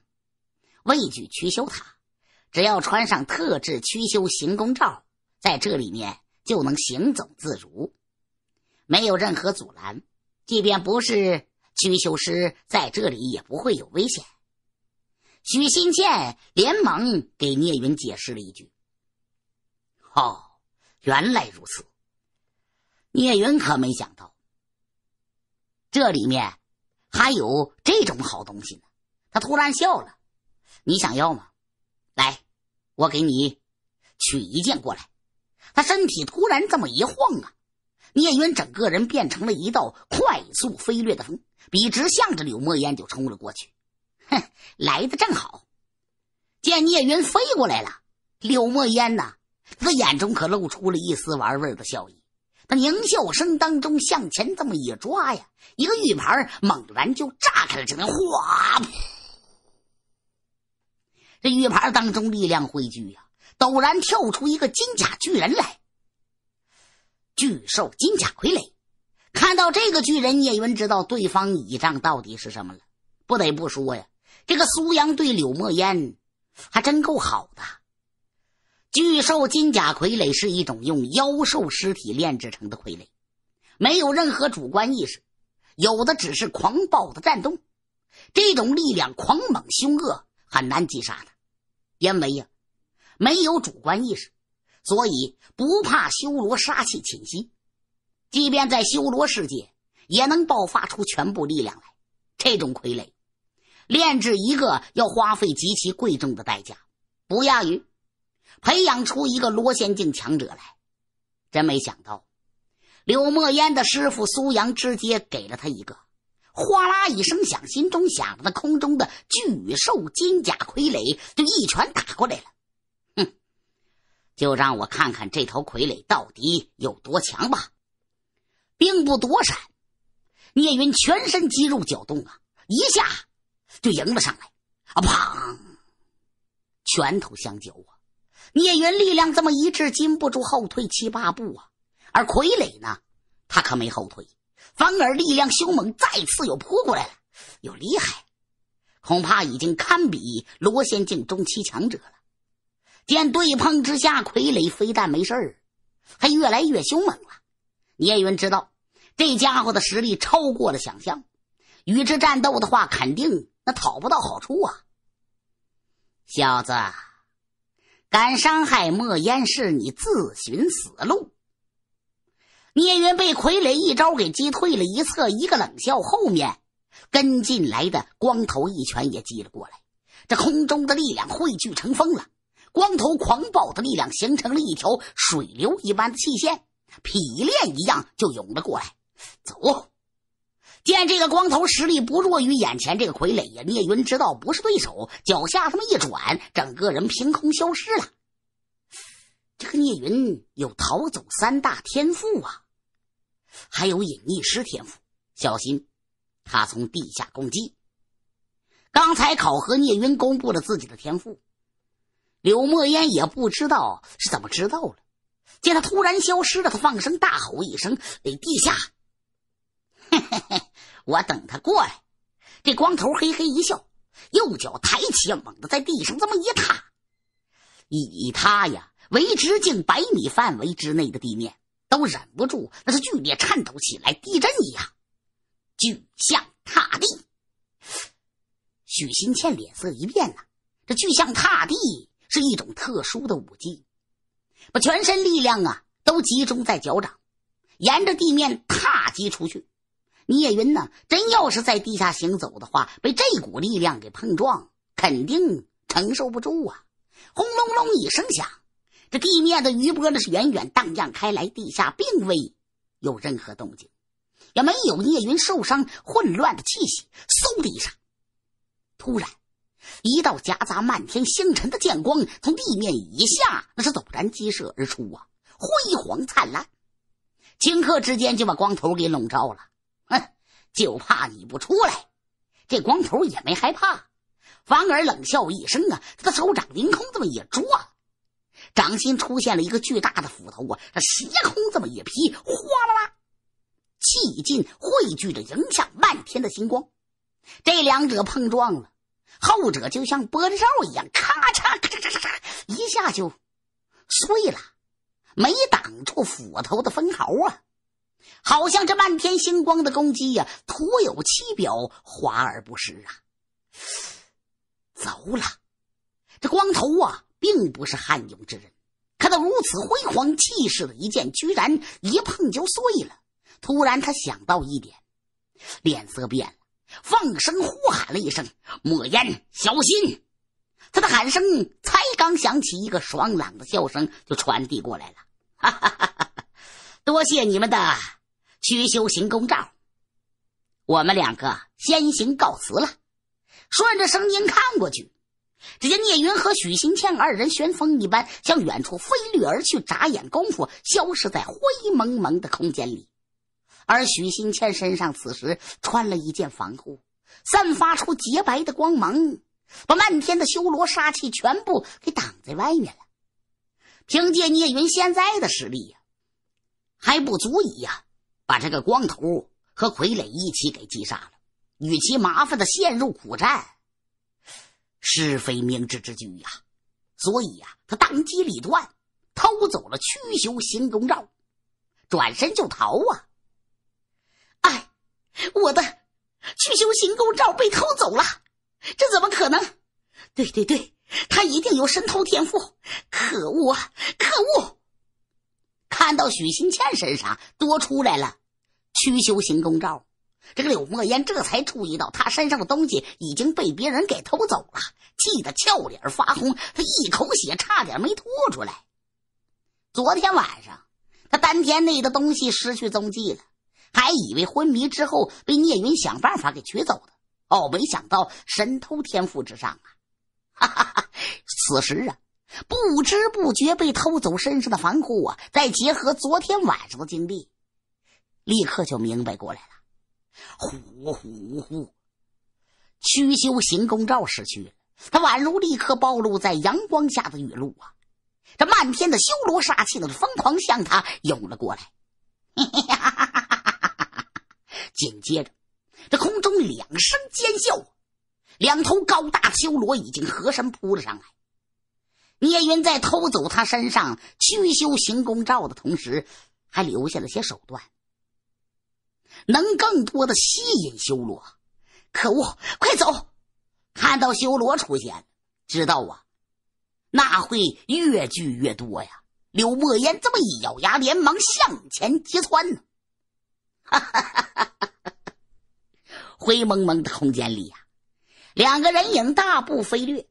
畏惧屈修塔，只要穿上特制屈修行宫罩，在这里面就能行走自如。”没有任何阻拦，即便不是驱修师在这里，也不会有危险。许新倩连忙给聂云解释了一句：“哦，原来如此。”聂云可没想到，这里面还有这种好东西呢。他突然笑了：“你想要吗？来，我给你取一件过来。”他身体突然这么一晃啊！聂云整个人变成了一道快速飞掠的风，笔直向着柳墨烟就冲了过去。哼，来的正好。见聂云飞过来了，柳墨烟呢，他的眼中可露出了一丝玩味儿的笑意。他狞笑声当中向前这么一抓呀，一个玉盘猛然就炸开了，只能哗！这玉盘当中力量汇聚呀，陡然跳出一个金甲巨人来。巨兽金甲傀儡，看到这个巨人，聂云知道对方倚仗到底是什么了。不得不说呀，这个苏阳对柳墨烟还真够好的。巨兽金甲傀儡是一种用妖兽尸体炼制成的傀儡，没有任何主观意识，有的只是狂暴的战斗。这种力量狂猛凶恶，很难击杀的，因为呀，没有主观意识。所以不怕修罗杀气侵袭，即便在修罗世界，也能爆发出全部力量来。这种傀儡，炼制一个要花费极其贵重的代价，不亚于培养出一个罗仙境强者来。真没想到，柳墨烟的师傅苏阳直接给了他一个，哗啦一声响，心中想着的空中的巨兽金甲傀儡就一拳打过来了。就让我看看这头傀儡到底有多强吧，并不躲闪，聂云全身肌肉搅动啊，一下就迎了上来啊！砰，拳头相交啊！聂云力量这么一致，禁不住后退七八步啊。而傀儡呢，他可没后退，反而力量凶猛，再次又扑过来了，又厉害，恐怕已经堪比罗仙境中期强者了。见对碰之下，傀儡非但没事儿，还越来越凶猛了。聂云知道这家伙的实力超过了想象，与之战斗的话，肯定那讨不到好处啊！小子，敢伤害墨烟，是你自寻死路！聂云被傀儡一招给击退了一侧，一个冷笑，后面跟进来的光头一拳也击了过来，这空中的力量汇聚成风了。光头狂暴的力量形成了一条水流一般的气线，匹练一样就涌了过来。走！见这个光头实力不弱于眼前这个傀儡呀，聂云知道不是对手，脚下这么一转，整个人凭空消失了。这个聂云有逃走三大天赋啊，还有隐匿师天赋。小心，他从地下攻击。刚才考核，聂云公布了自己的天赋。柳墨烟也不知道是怎么知道了，见他突然消失了，他放声大吼一声：“哎，地下！”嘿 嘿嘿，我等他过来。这光头嘿嘿一笑，右脚抬起，猛地在地上这么一踏，以他呀为直径百米范围之内的地面都忍不住那是剧烈颤抖起来，地震一样。巨象踏地，许新倩脸色一变呐，这巨象踏地。是一种特殊的武技，把全身力量啊都集中在脚掌，沿着地面踏击出去。聂云呢，真要是在地下行走的话，被这股力量给碰撞，肯定承受不住啊！轰隆隆一声响，这地面的余波那是远远荡漾开来，地下并未有任何动静，也没有聂云受伤混乱的气息。嗖的一声，突然。一道夹杂漫天星辰的剑光从地面以下，那是陡然激射而出啊！辉煌灿烂，顷刻之间就把光头给笼罩了。哼，就怕你不出来。这光头也没害怕，反而冷笑一声啊！他的手掌凌空这么一抓，掌心出现了一个巨大的斧头啊！他斜空这么一劈，哗啦啦，气劲汇聚着迎向漫天的星光，这两者碰撞了。后者就像玻璃罩一样，咔嚓咔嚓咔嚓一下就碎了，没挡住斧头的分毫啊！好像这漫天星光的攻击呀，徒有其表，华而不实啊！糟了，这光头啊，并不是悍勇之人，看到如此辉煌气势的一剑，居然一碰就碎了。突然，他想到一点，脸色变了。放声呼喊了一声：“莫烟，小心！”他的喊声才刚响起，一个爽朗的笑声就传递过来了。哈哈哈！哈！多谢你们的驱修行功照，我们两个先行告辞了。顺着声音看过去，只见聂云和许新倩二人旋风一般向远处飞掠而去，眨眼功夫消失在灰蒙蒙的空间里。而许新倩身上此时穿了一件防护，散发出洁白的光芒，把漫天的修罗杀气全部给挡在外面了。凭借聂云现在的实力呀，还不足以呀把这个光头和傀儡一起给击杀了。与其麻烦的陷入苦战，是非明智之举呀。所以呀，他当机立断，偷走了屈修行踪罩，转身就逃啊。我的去修行宫罩被偷走了，这怎么可能？对对对，他一定有神偷天赋！可恶啊，可恶！看到许新倩身上多出来了去修行宫罩，这个柳莫烟这才注意到他身上的东西已经被别人给偷走了，气得俏脸发红，他一口血差点没吐出来。昨天晚上，他丹田内的东西失去踪迹了。还以为昏迷之后被聂云想办法给取走的哦，没想到神偷天赋之上啊！哈哈哈！此时啊，不知不觉被偷走身上的防护啊，再结合昨天晚上的经历，立刻就明白过来了。呼呼呼！屈修行宫罩失去了，他宛如立刻暴露在阳光下的雨露啊！这漫天的修罗杀气呢，疯狂向他涌了过来。嘿嘿哈哈！紧接着，这空中两声尖笑，两头高大的修罗已经合身扑了上来。聂云在偷走他身上驱修行功罩的同时，还留下了些手段，能更多的吸引修罗。可恶，快走！看到修罗出现，知道啊，那会越聚越多呀。柳墨言这么一咬牙，连忙向前击穿。哈哈哈哈！灰蒙蒙的空间里呀，两个人影大步飞掠，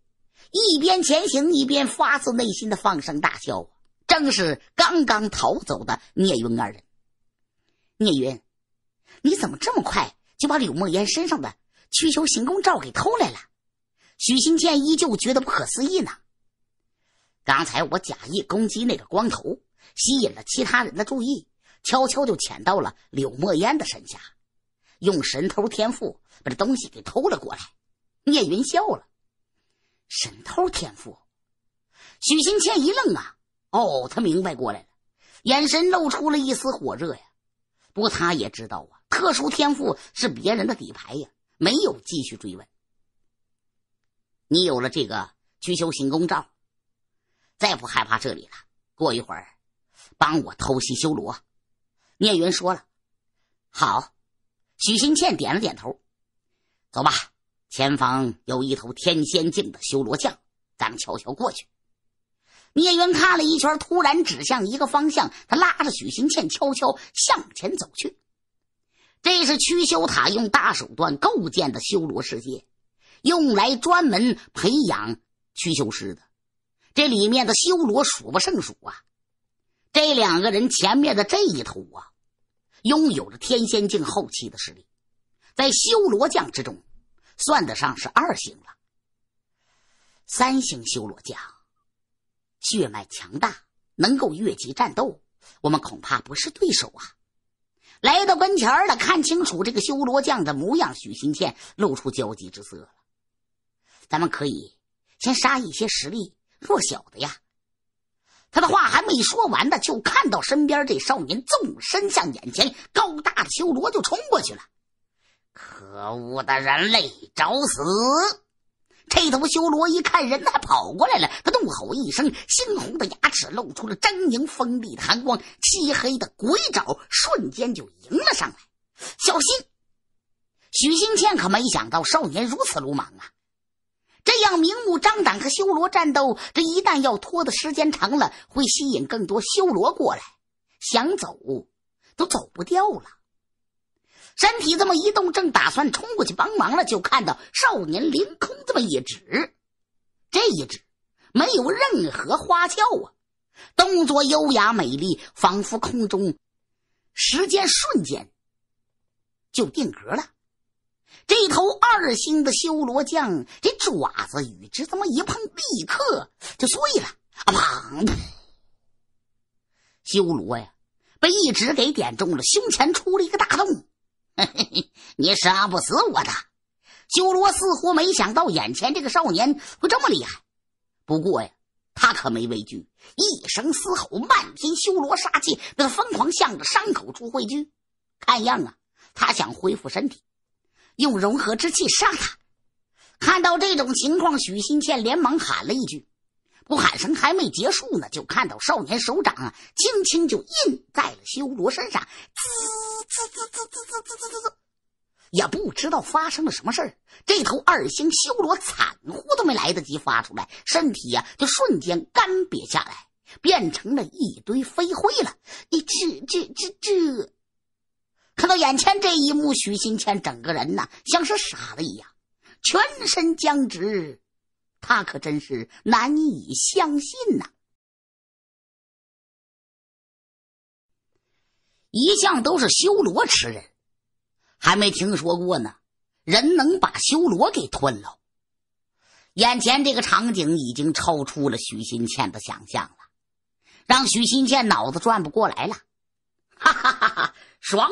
一边前行，一边发自内心的放声大笑啊！正是刚刚逃走的聂云二人。聂云，你怎么这么快就把柳梦烟身上的“驱修行宫照”给偷来了？许新建依旧觉得不可思议呢。刚才我假意攻击那个光头，吸引了其他人的注意，悄悄就潜到了柳墨烟的身下。用神偷天赋把这东西给偷了过来，聂云笑了。神偷天赋，许新谦一愣啊，哦，他明白过来了，眼神露出了一丝火热呀。不过他也知道啊，特殊天赋是别人的底牌呀，没有继续追问。你有了这个去修行宫照，再不害怕这里了。过一会儿，帮我偷袭修罗。聂云说了：“好。”许新倩点了点头，走吧，前方有一头天仙境的修罗将，咱们悄悄过去。聂云看了一圈，突然指向一个方向，他拉着许新倩悄悄向前走去。这是屈修塔用大手段构建的修罗世界，用来专门培养屈修师的。这里面的修罗数不胜数啊！这两个人前面的这一头啊。拥有着天仙境后期的实力，在修罗将之中，算得上是二星了。三星修罗将，血脉强大，能够越级战斗，我们恐怕不是对手啊！来到跟前了，看清楚这个修罗将的模样，许新倩露出焦急之色了。咱们可以先杀一些实力弱小的呀。他的话还没说完呢，就看到身边这少年纵身向眼前高大的修罗就冲过去了。可恶的人类，找死！这头修罗一看人还跑过来了，他怒吼一声，猩红的牙齿露出了狰狞锋利的寒光，漆黑的鬼爪瞬间就迎了上来。小心！许新倩可没想到少年如此鲁莽啊。这样明目张胆和修罗战斗，这一旦要拖的时间长了，会吸引更多修罗过来，想走都走不掉了。身体这么一动，正打算冲过去帮忙了，就看到少年凌空这么一指，这一指没有任何花俏啊，动作优雅美丽，仿佛空中时间瞬间就定格了。这头二星的修罗将，这爪子与之这么一碰，立刻就碎了。啊，砰！修罗呀，被一指给点中了，胸前出了一个大洞。嘿嘿嘿，你杀不死我的！修罗似乎没想到眼前这个少年会这么厉害，不过呀，他可没畏惧，一声嘶吼，漫天修罗杀气那疯狂向着伤口处汇聚。看样啊，他想恢复身体。用融合之气杀他！看到这种情况，许新倩连忙喊了一句：“不喊声还没结束呢，就看到少年手掌啊，轻轻就印在了修罗身上，滋滋滋滋滋滋滋滋滋滋，也不知道发生了什么事儿。这头二星修罗惨呼都没来得及发出来，身体呀就瞬间干瘪下来，变成了一堆飞灰了。你这这这这！”看到眼前这一幕，许新倩整个人呐像是傻了一样，全身僵直。他可真是难以相信呐！一向都是修罗吃人，还没听说过呢，人能把修罗给吞了。眼前这个场景已经超出了许新倩的想象了，让许新倩脑子转不过来了。哈哈哈！哈爽。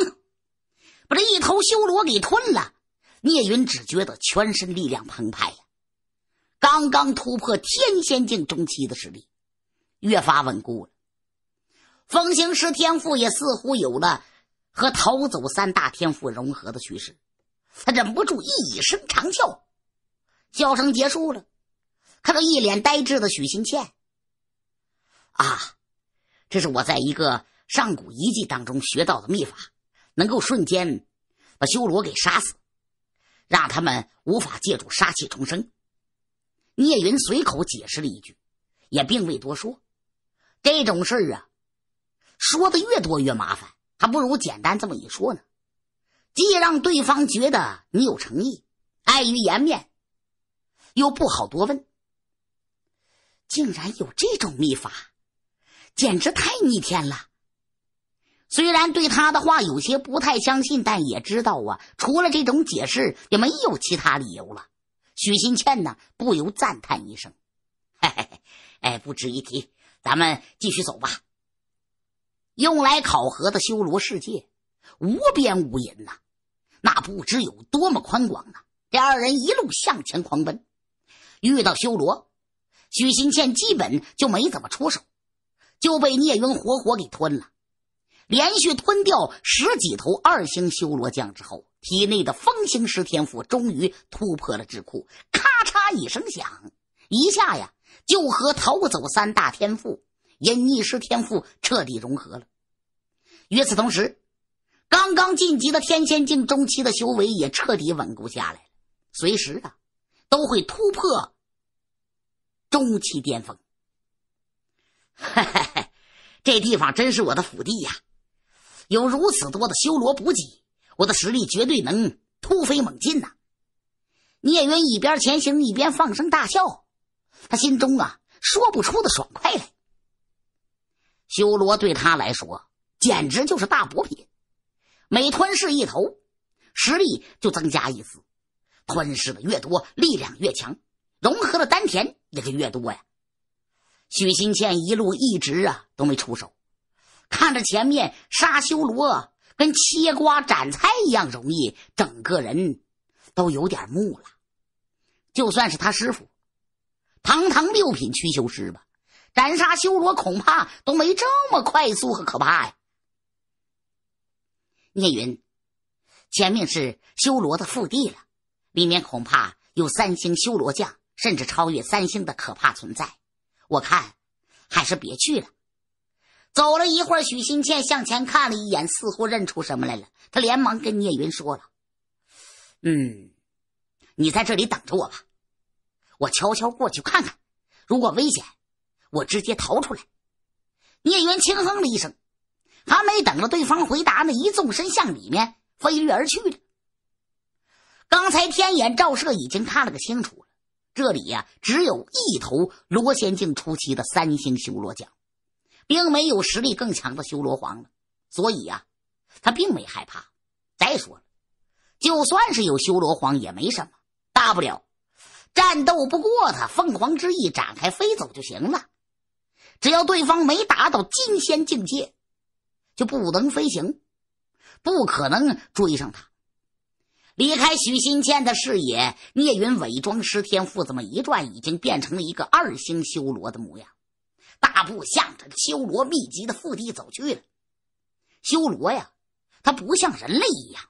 把这一头修罗给吞了，聂云只觉得全身力量澎湃呀！刚刚突破天仙境中期的实力越发稳固了，风行师天赋也似乎有了和逃走三大天赋融合的趋势。他忍不住一声长啸，叫声结束了，看到一脸呆滞的许新倩，啊，这是我在一个上古遗迹当中学到的秘法。能够瞬间把修罗给杀死，让他们无法借助杀气重生。聂云随口解释了一句，也并未多说。这种事儿啊，说的越多越麻烦，还不如简单这么一说呢。既让对方觉得你有诚意，碍于颜面，又不好多问。竟然有这种秘法，简直太逆天了！虽然对他的话有些不太相信，但也知道啊，除了这种解释，也没有其他理由了。许新倩呢，不由赞叹一声：“嘿嘿嘿，哎，不值一提。”咱们继续走吧。用来考核的修罗世界，无边无垠呐，那不知有多么宽广啊！这二人一路向前狂奔，遇到修罗，许新倩基本就没怎么出手，就被聂云活活给吞了。连续吞掉十几头二星修罗将之后，体内的风行师天赋终于突破了桎梏，咔嚓一声响，一下呀就和逃走三大天赋隐匿师天赋彻底融合了。与此同时，刚刚晋级的天仙境中期的修为也彻底稳固下来了，随时啊都会突破中期巅峰。嘿嘿嘿，这地方真是我的福地呀！有如此多的修罗补给，我的实力绝对能突飞猛进呐！聂云一边前行，一边放声大笑，他心中啊说不出的爽快来。修罗对他来说简直就是大补品，每吞噬一头，实力就增加一丝，吞噬的越多，力量越强，融合的丹田也就越多呀。许新倩一路一直啊都没出手。看着前面杀修罗跟切瓜斩菜一样容易，整个人都有点木了。就算是他师傅，堂堂六品驱修师吧，斩杀修罗恐怕都没这么快速和可怕呀。聂云，前面是修罗的腹地了，里面恐怕有三星修罗将，甚至超越三星的可怕存在。我看，还是别去了。走了一会儿，许新倩向前看了一眼，似乎认出什么来了。他连忙跟聂云说了：“嗯，你在这里等着我吧，我悄悄过去看看。如果危险，我直接逃出来。”聂云轻哼了一声，还没等着对方回答呢，一纵身向里面飞掠而去了。刚才天眼照射已经看了个清楚了，这里呀，只有一头罗仙境初期的三星修罗将。并没有实力更强的修罗皇了，所以呀，他并没害怕。再说了，就算是有修罗皇也没什么大不了，战斗不过他，凤凰之翼展开飞走就行了。只要对方没达到金仙境界，就不能飞行，不可能追上他。离开许新倩的视野，聂云伪装师天赋这么一转，已经变成了一个二星修罗的模样。大步向着修罗密集的腹地走去了。修罗呀，他不像人类一样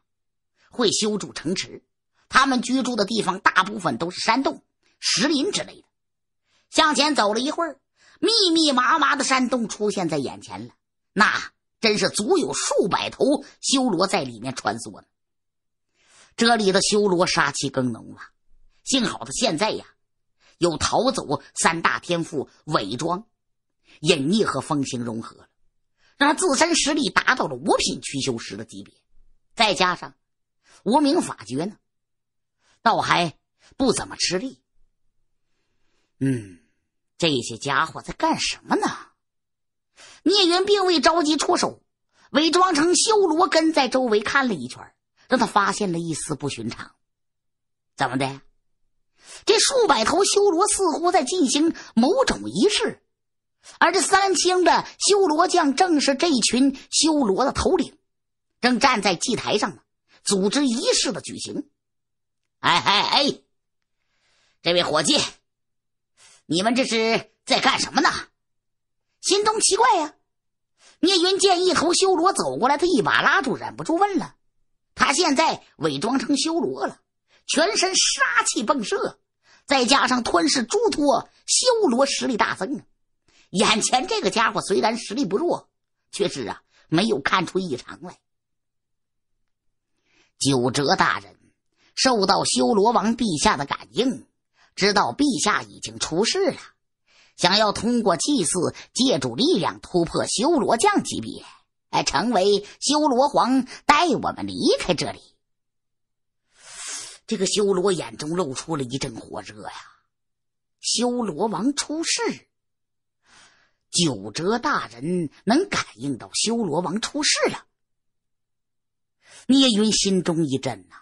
会修筑城池，他们居住的地方大部分都是山洞、石林之类的。向前走了一会儿，密密麻麻的山洞出现在眼前了。那真是足有数百头修罗在里面穿梭呢。这里的修罗杀气更浓了。幸好他现在呀，有逃走三大天赋伪装。隐匿和风行融合了，让他自身实力达到了五品驱修师的级别，再加上无名法诀呢，倒还不怎么吃力。嗯，这些家伙在干什么呢？聂云并未着急出手，伪装成修罗，跟在周围看了一圈，让他发现了一丝不寻常。怎么的？这数百头修罗似乎在进行某种仪式。而这三清的修罗将正是这群修罗的头领，正站在祭台上呢，组织仪式的举行。哎哎哎！这位伙计，你们这是在干什么呢？心中奇怪呀。聂云见一头修罗走过来，他一把拉住，忍不住问了。他现在伪装成修罗了，全身杀气迸射，再加上吞噬朱托，修罗实力大增啊！眼前这个家伙虽然实力不弱，却是啊没有看出异常来。九哲大人受到修罗王陛下的感应，知道陛下已经出世了，想要通过祭祀借助力量突破修罗将级别，哎，成为修罗皇，带我们离开这里。这个修罗眼中露出了一阵火热呀！修罗王出世。九折大人能感应到修罗王出世了，聂云心中一震呐。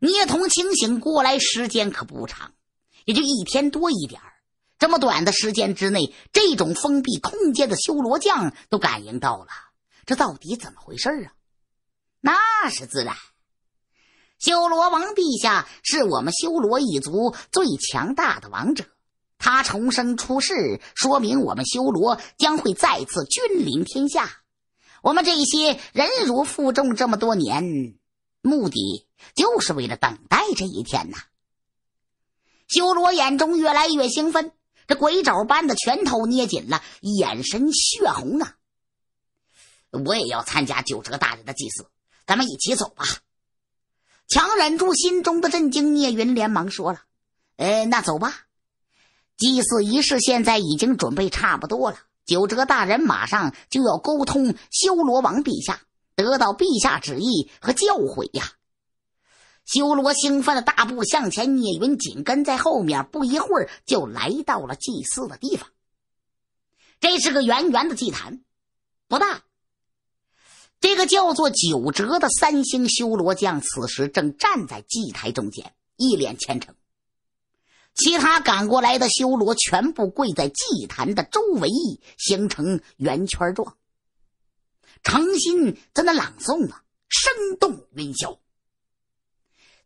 聂童清醒过来时间可不长，也就一天多一点这么短的时间之内，这种封闭空间的修罗将都感应到了，这到底怎么回事啊？那是自然，修罗王陛下是我们修罗一族最强大的王者。他重生出世，说明我们修罗将会再次君临天下。我们这些忍辱负重这么多年，目的就是为了等待这一天呐！修罗眼中越来越兴奋，这鬼爪般的拳头捏紧了，眼神血红啊！我也要参加九哲大人的祭祀，咱们一起走吧。强忍住心中的震惊，聂云连忙说了：“呃，那走吧。”祭祀仪式现在已经准备差不多了，九折大人马上就要沟通修罗王陛下，得到陛下旨意和教诲呀！修罗兴奋的大步向前，聂云紧跟在后面，不一会儿就来到了祭祀的地方。这是个圆圆的祭坛，不大。这个叫做九折的三星修罗将，此时正站在祭台中间，一脸虔诚。其他赶过来的修罗全部跪在祭坛的周围，形成圆圈状，诚心在那朗诵啊，声动云霄。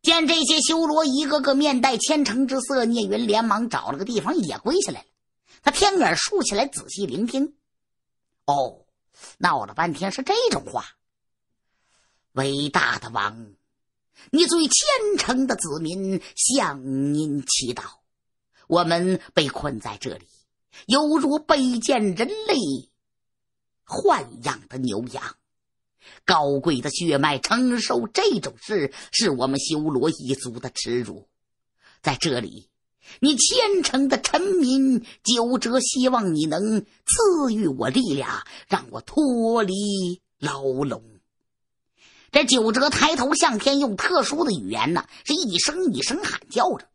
见这些修罗一个个面带虔诚之色，聂云连忙找了个地方也跪下来了，他天耳竖起来仔细聆听。哦，闹了半天是这种话。伟大的王，你最虔诚的子民向您祈祷。我们被困在这里，犹如卑贱人类豢养的牛羊，高贵的血脉承受这种事，是我们修罗一族的耻辱。在这里，你虔诚的臣民九哲，希望你能赐予我力量，让我脱离牢笼。这九哲抬头向天，用特殊的语言呢，是一声一声喊叫着。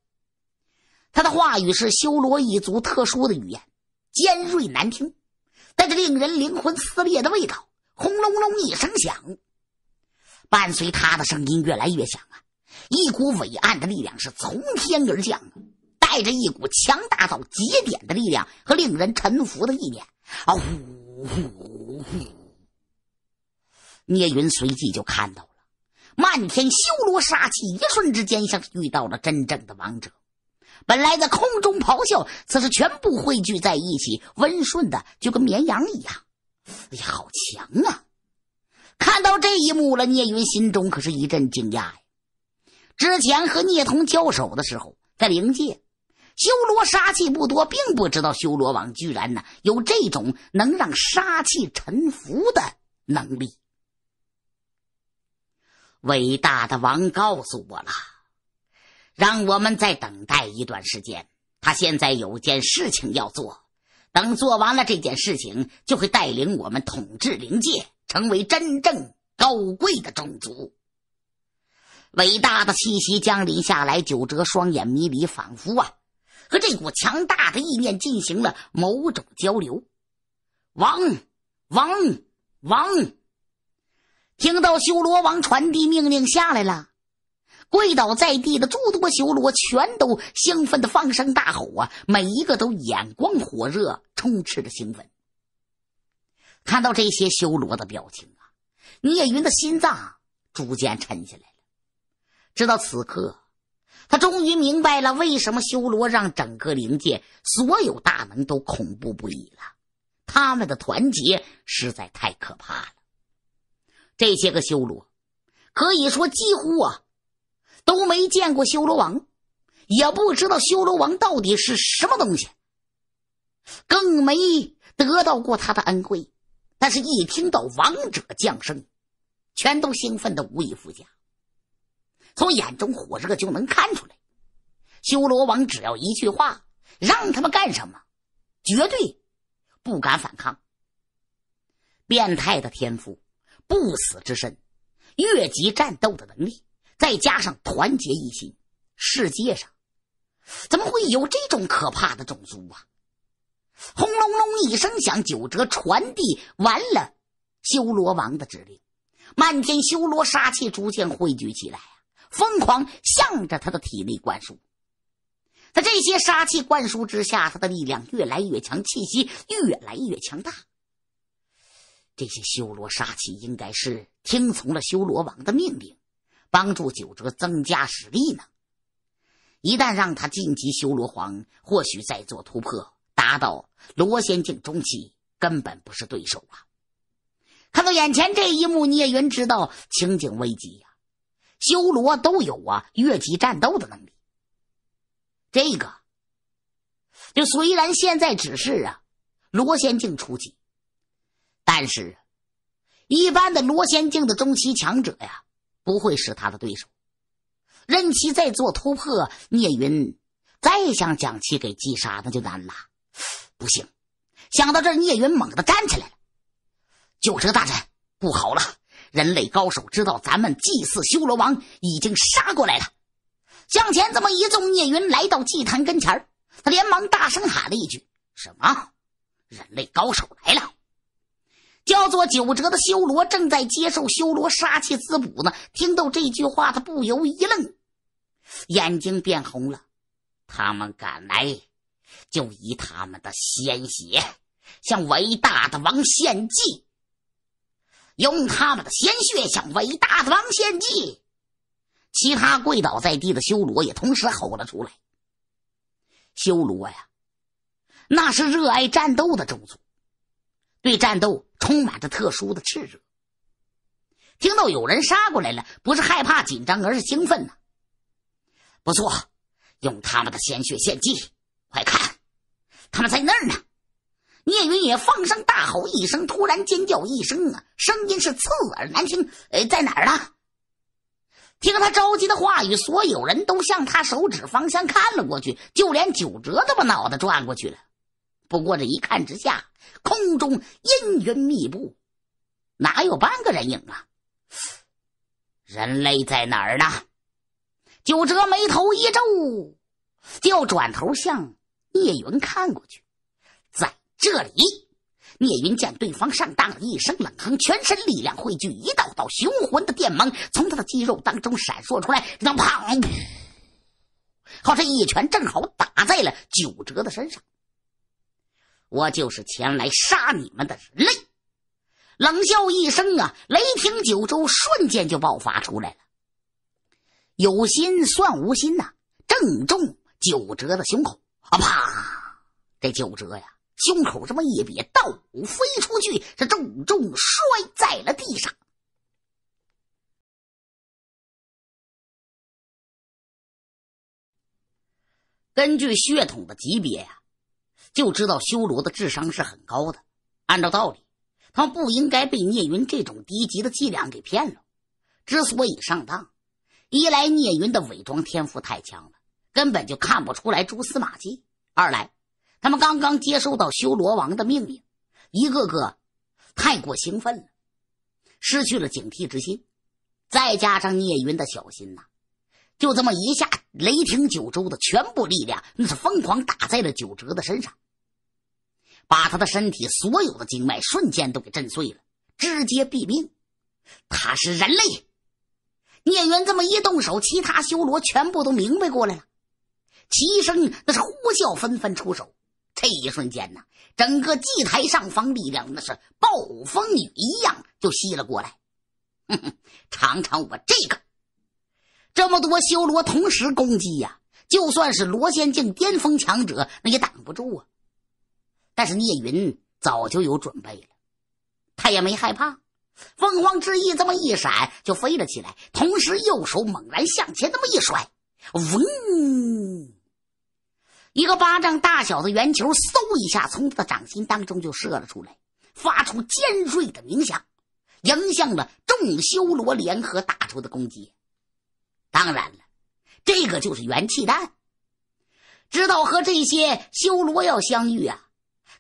他的话语是修罗一族特殊的语言，尖锐难听，带着令人灵魂撕裂的味道。轰隆隆一声响，伴随他的声音越来越响啊！一股伟岸的力量是从天而降啊，带着一股强大到极点的力量和令人臣服的意念啊！呼呼呼！聂云随即就看到了，漫天修罗杀气一瞬之间像是遇到了真正的王者。本来在空中咆哮，此时全部汇聚在一起，温顺的就跟绵羊一样。哎呀，好强啊！看到这一幕了，聂云心中可是一阵惊讶呀。之前和聂童交手的时候，在灵界，修罗杀气不多，并不知道修罗王居然呢有这种能让杀气沉浮的能力。伟大的王告诉我了。让我们再等待一段时间。他现在有件事情要做，等做完了这件事情，就会带领我们统治灵界，成为真正高贵的种族。伟大的气息降临下来，九折双眼迷离，仿佛啊，和这股强大的意念进行了某种交流。王王王，听到修罗王传递命令下来了。跪倒在地的诸多修罗全都兴奋的放声大吼啊！每一个都眼光火热，充斥着兴奋。看到这些修罗的表情啊，聂云的心脏逐渐沉下来了。直到此刻，他终于明白了为什么修罗让整个灵界所有大门都恐怖不已了。他们的团结实在太可怕了。这些个修罗可以说几乎啊。都没见过修罗王，也不知道修罗王到底是什么东西，更没得到过他的恩惠。但是，一听到王者降生，全都兴奋的无以复加，从眼中火热就能看出来。修罗王只要一句话，让他们干什么，绝对不敢反抗。变态的天赋，不死之身，越级战斗的能力。再加上团结一心，世界上怎么会有这种可怕的种族啊？轰隆隆一声响，九折传递完了修罗王的指令，漫天修罗杀气逐渐汇聚起来啊！疯狂向着他的体内灌输，在这些杀气灌输之下，他的力量越来越强，气息越来越强大。这些修罗杀气应该是听从了修罗王的命令。帮助九哲增加实力呢？一旦让他晋级修罗皇，或许再做突破，达到罗仙境中期，根本不是对手啊！看到眼前这一幕，聂云知道情景危机呀。修罗都有啊，越级战斗的能力。这个，就虽然现在只是啊，罗仙境初期，但是，一般的罗仙境的中期强者呀。不会是他的对手。任其再做突破，聂云再想将其给击杀，那就难了。不行！想到这聂云猛地站起来了。九这大人，不好了！人类高手知道咱们祭祀修罗王已经杀过来了。向前这么一纵，聂云来到祭坛跟前他连忙大声喊了一句：“什么？人类高手来了！”叫做九折的修罗正在接受修罗杀气滋补呢。听到这句话，他不由一愣，眼睛变红了。他们赶来，就以他们的鲜血向伟大的王献祭，用他们的鲜血向伟大的王献祭。其他跪倒在地的修罗也同时吼了出来：“修罗呀，那是热爱战斗的种族。”对战斗充满着特殊的炽热。听到有人杀过来了，不是害怕紧张，而是兴奋呢。不错，用他们的鲜血献祭！快看，他们在那儿呢！聂云也放声大吼一声，突然尖叫一声啊，声音是刺耳难听。呃，在哪儿呢？听他着急的话语，所有人都向他手指方向看了过去，就连九哲都把脑袋转过去了。不过这一看之下。空中阴云密布，哪有半个人影啊？人类在哪儿呢？九哲眉头一皱，就转头向聂云看过去。在这里，聂云见对方上当，一声冷哼，全身力量汇聚，一道道雄浑的电芒从他的肌肉当中闪烁出来。后砰，好这一拳正好打在了九哲的身上。我就是前来杀你们的人类！冷笑一声啊，雷霆九州瞬间就爆发出来了。有心算无心呐，正中九哲的胸口啊！啪！这九哲呀，胸口这么一瘪，倒飞出去，这重重摔在了地上。根据血统的级别呀。就知道修罗的智商是很高的，按照道理，他们不应该被聂云这种低级的伎俩给骗了。之所以上当，一来聂云的伪装天赋太强了，根本就看不出来蛛丝马迹；二来他们刚刚接收到修罗王的命令，一个个太过兴奋了，失去了警惕之心。再加上聂云的小心呐，就这么一下，雷霆九州的全部力量，那是疯狂打在了九哲的身上。把他的身体所有的经脉瞬间都给震碎了，直接毙命。他是人类，聂远这么一动手，其他修罗全部都明白过来了，齐声那是呼啸，纷纷出手。这一瞬间呢，整个祭台上方力量那是暴风雨一样就吸了过来。哼哼，尝尝我这个！这么多修罗同时攻击呀，就算是罗仙境巅峰强者，那也挡不住啊。但是聂云早就有准备了，他也没害怕。凤凰之翼这么一闪就飞了起来，同时右手猛然向前那么一甩，嗡！一个巴掌大小的圆球嗖一下从他的掌心当中就射了出来，发出尖锐的鸣响，迎向了众修罗联合打出的攻击。当然了，这个就是元气弹。知道和这些修罗要相遇啊！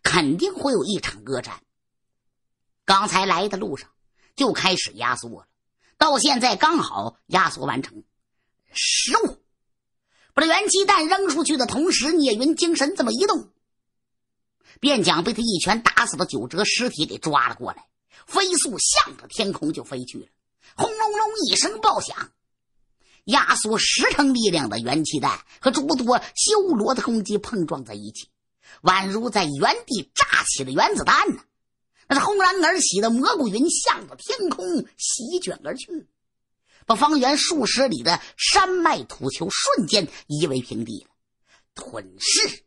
肯定会有一场恶战。刚才来的路上就开始压缩了，到现在刚好压缩完成。五，把这元气弹扔出去的同时，聂云精神这么一动，便将被他一拳打死的九哲尸体给抓了过来，飞速向着天空就飞去了。轰隆隆一声爆响，压缩十成力量的元气弹和诸多修罗的攻击碰撞在一起。宛如在原地炸起了原子弹呢，那是轰然而起的蘑菇云，向着天空席卷而去，把方圆数十里的山脉土丘瞬间夷为平地了。吞噬！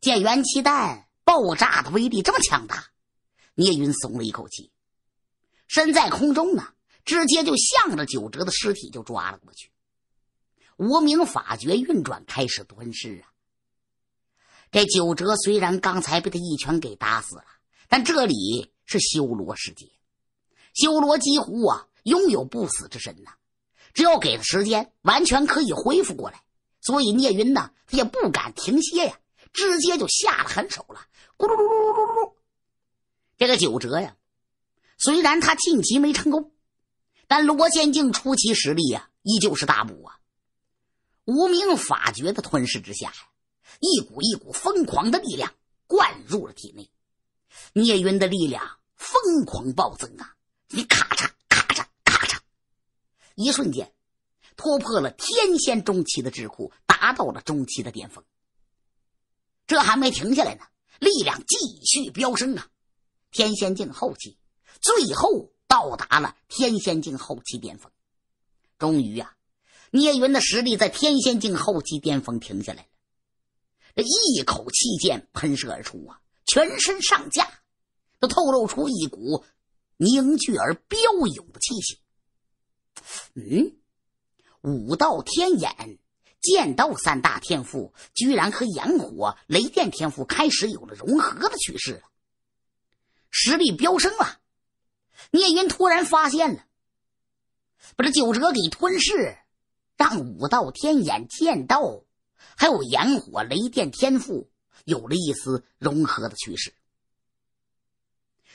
见元气弹爆炸的威力这么强大，聂云松了一口气，身在空中呢，直接就向着九哲的尸体就抓了过去。无名法诀运转，开始吞噬啊！这九折虽然刚才被他一拳给打死了，但这里是修罗世界，修罗几乎啊拥有不死之身呐，只要给他时间，完全可以恢复过来。所以聂云呢也不敢停歇呀，直接就下了狠手了。咕噜噜噜噜噜噜！这个九折呀，虽然他晋级没成功，但罗仙境初期实力呀，依旧是大补啊。无名法诀的吞噬之下呀。一股一股疯狂的力量灌入了体内，聂云的力量疯狂暴增啊！你咔嚓咔嚓咔嚓，一瞬间突破了天仙中期的桎梏，达到了中期的巅峰。这还没停下来呢，力量继续飙升啊！天仙境后期，最后到达了天仙境后期巅峰。终于啊，聂云的实力在天仙境后期巅峰停下来了。这一口气剑喷射而出啊，全身上架，都透露出一股凝聚而彪勇的气息。嗯，武道天眼、剑道三大天赋，居然和炎火、雷电天赋开始有了融合的趋势了，实力飙升了。聂云突然发现了，把这九折给吞噬，让武道天眼、剑道。还有炎火雷电天赋有了一丝融合的趋势。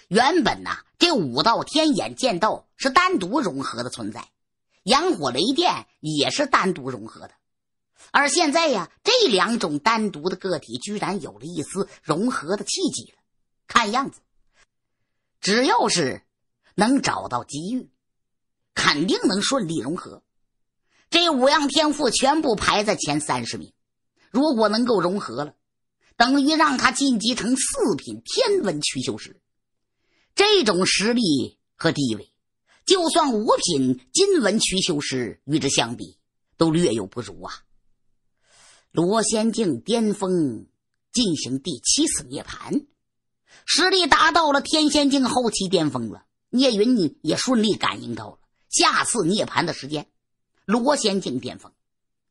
原本呐，这五道天眼剑道是单独融合的存在，炎火雷电也是单独融合的。而现在呀，这两种单独的个体居然有了一丝融合的契机了。看样子，只要是能找到机遇，肯定能顺利融合。这五样天赋全部排在前三十名。如果能够融合了，等于让他晋级成四品天文驱修师。这种实力和地位，就算五品金文驱修师与之相比，都略有不如啊。罗仙境巅峰进行第七次涅槃，实力达到了天仙境后期巅峰了。聂云也顺利感应到了下次涅槃的时间。罗仙境巅峰，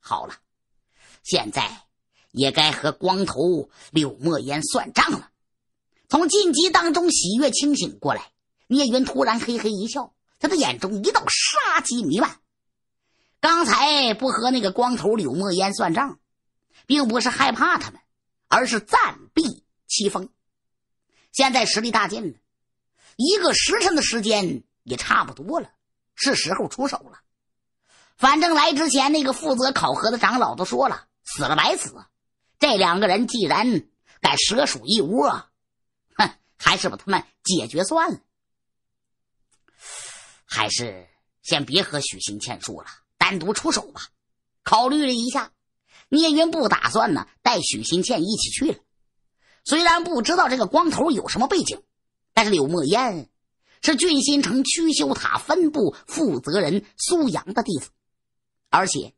好了，现在。也该和光头柳墨烟算账了。从晋级当中喜悦清醒过来，聂云突然嘿嘿一笑，他的眼中一道杀机弥漫。刚才不和那个光头柳墨烟算账，并不是害怕他们，而是暂避其锋。现在实力大进了，一个时辰的时间也差不多了，是时候出手了。反正来之前那个负责考核的长老都说了，死了白死。这两个人既然敢蛇鼠一窝，哼，还是把他们解决算了。还是先别和许新倩说了，单独出手吧。考虑了一下，聂云不打算呢带许新倩一起去了。虽然不知道这个光头有什么背景，但是柳莫烟是俊新城区修塔分部负责人苏阳的弟子，而且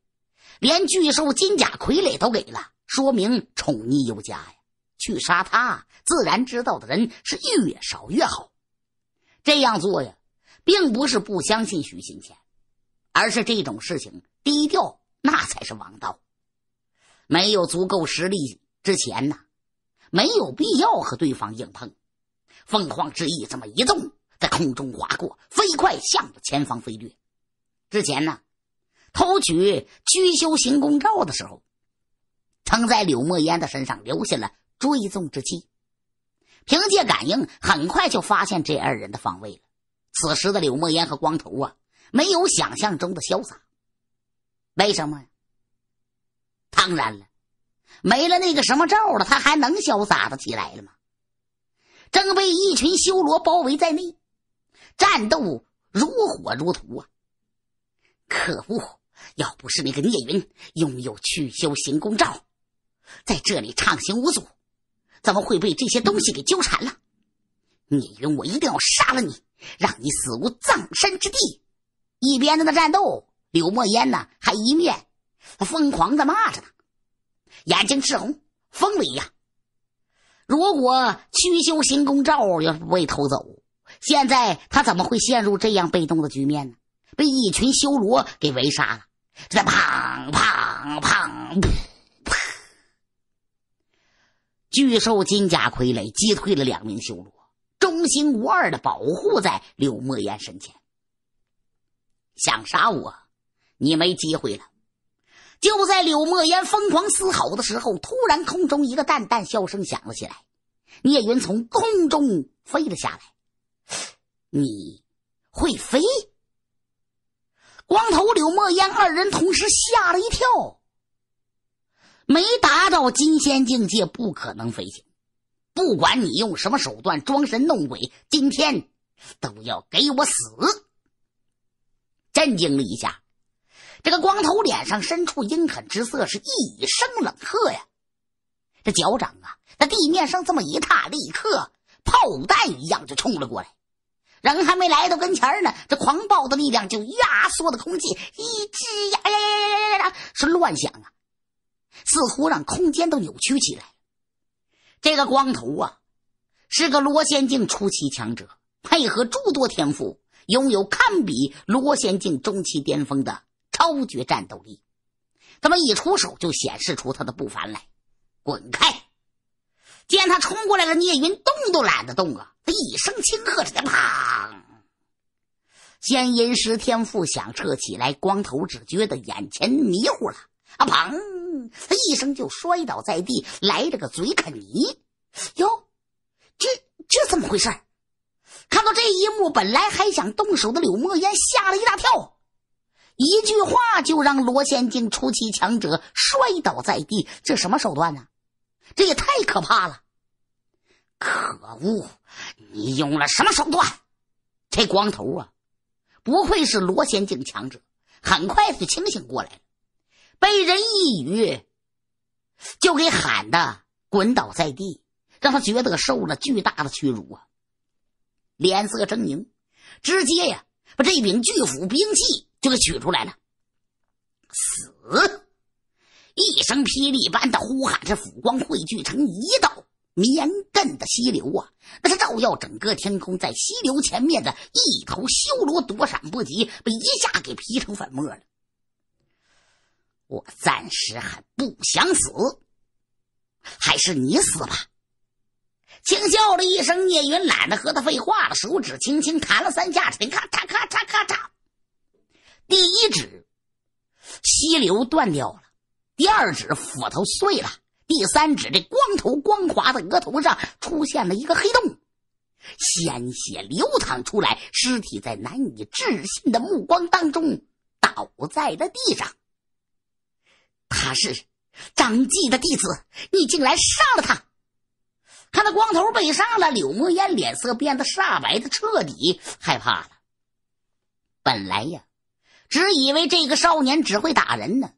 连巨兽金甲傀儡都给了。说明宠溺有加呀，去杀他，自然知道的人是越少越好。这样做呀，并不是不相信徐行前，而是这种事情低调那才是王道。没有足够实力之前呢，没有必要和对方硬碰。凤凰之翼这么一动，在空中划过，飞快向着前方飞掠。之前呢，偷取居修行宫照的时候。曾在柳墨烟的身上留下了追踪之气，凭借感应，很快就发现这二人的方位了。此时的柳墨烟和光头啊，没有想象中的潇洒。为什么呀？当然了，没了那个什么罩了，他还能潇洒的起来了吗？正被一群修罗包围在内，战斗如火如荼啊！可恶，要不是那个聂云拥有去修行功罩。在这里畅行无阻，怎么会被这些东西给纠缠了？聂云，我一定要杀了你，让你死无葬身之地！一边在那战斗，柳墨烟呢，还一面疯狂的骂着呢，眼睛赤红，疯了一样。如果屈修行功罩要被偷走，现在他怎么会陷入这样被动的局面呢？被一群修罗给围杀了！这砰砰砰！巨兽金甲傀儡击退了两名修罗，忠心无二的保护在柳墨烟身前。想杀我，你没机会了！就在柳墨烟疯狂嘶吼的时候，突然空中一个淡淡笑声响了起来。聂云从空中飞了下来。你会飞？光头柳墨烟二人同时吓了一跳。没达到金仙境界，不可能飞行。不管你用什么手段装神弄鬼，今天都要给我死！震惊了一下，这个光头脸上深处阴狠之色，是一声冷喝呀！这脚掌啊，在地面上这么一踏，立刻炮弹一样就冲了过来。人还没来到跟前呢，这狂暴的力量就压缩的空气，一吱呀，呀呀呀呀呀，是乱响啊！似乎让空间都扭曲起来。这个光头啊，是个罗仙境初期强者，配合诸多天赋，拥有堪比罗仙境中期巅峰的超绝战斗力。他们一出手就显示出他的不凡来。滚开！见他冲过来了，聂云动都懒得动啊！他一声轻喝，直接砰”，仙音师天赋响彻起来。光头只觉得眼前迷糊了，啊！砰！他一声就摔倒在地，来着个嘴啃泥。哟，这这怎么回事？看到这一幕，本来还想动手的柳莫烟吓了一大跳，一句话就让罗仙境初期强者摔倒在地，这什么手段呢？这也太可怕了！可恶，你用了什么手段？这光头啊，不愧是罗仙境强者，很快就清醒过来了。被人一语就给喊的滚倒在地，让他觉得受了巨大的屈辱啊！脸色狰狞，直接呀把这柄巨斧兵器就给取出来了。死！一声霹雳般的呼喊，这斧光汇聚成一道绵亘的溪流啊，那是照耀整个天空。在溪流前面的一头修罗躲闪不及，被一下给劈成粉末了。我暂时还不想死，还是你死吧！轻笑了一声，聂云懒得和他废话了，手指轻轻弹了三下，咔嚓咔嚓咔嚓，第一指溪流断掉了，第二指斧头碎了，第三指这光头光滑的额头上出现了一个黑洞，鲜血流淌出来，尸体在难以置信的目光当中倒在了地上。他是张继的弟子，你竟然杀了他！看到光头被杀了，柳墨烟脸色变得煞白，的彻底害怕了。本来呀，只以为这个少年只会打人呢，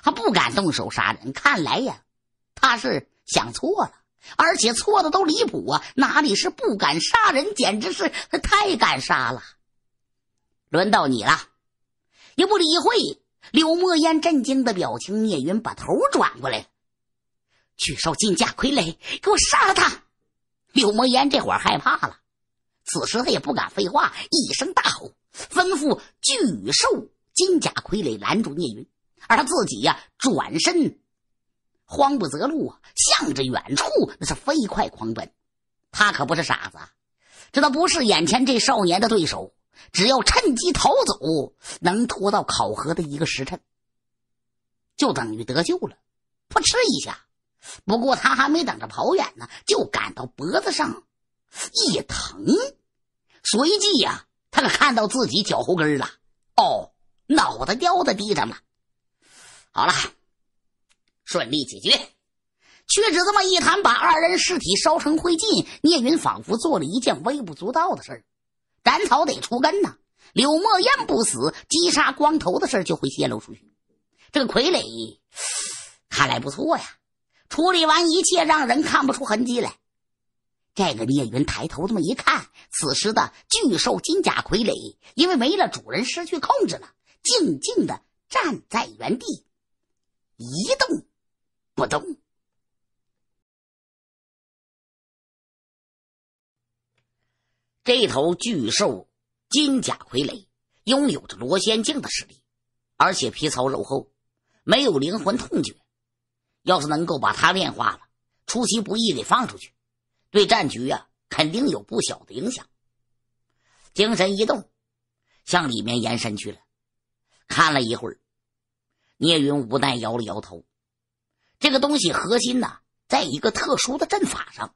还不敢动手杀人。看来呀，他是想错了，而且错的都离谱啊！哪里是不敢杀人，简直是太敢杀了。轮到你了，也不理会。柳墨烟震惊的表情，聂云把头转过来了。巨兽金甲傀儡，给我杀了他！柳墨烟这会儿害怕了，此时他也不敢废话，一声大吼，吩咐巨兽金甲傀儡拦住聂云，而他自己呀，转身，慌不择路啊，向着远处那是飞快狂奔。他可不是傻子，知道不是眼前这少年的对手。只要趁机逃走，能拖到考核的一个时辰，就等于得救了。扑哧一下，不过他还没等着跑远呢，就感到脖子上一疼，随即呀，他可看到自己脚后跟了，哦，脑袋掉在地上了。好了，顺利解决，却只这么一弹，把二人尸体烧成灰烬。聂云仿佛做了一件微不足道的事儿。斩草得除根呢，柳莫烟不死，击杀光头的事就会泄露出去。这个傀儡看来不错呀，处理完一切，让人看不出痕迹来。这个聂云抬头这么一看，此时的巨兽金甲傀儡因为没了主人，失去控制了，静静的站在原地，一动不动。这头巨兽金甲傀儡拥有着罗仙境的实力，而且皮糙肉厚，没有灵魂痛觉。要是能够把它炼化了，出其不意给放出去，对战局啊，肯定有不小的影响。精神一动，向里面延伸去了。看了一会儿，聂云无奈摇了摇头。这个东西核心呢，在一个特殊的阵法上，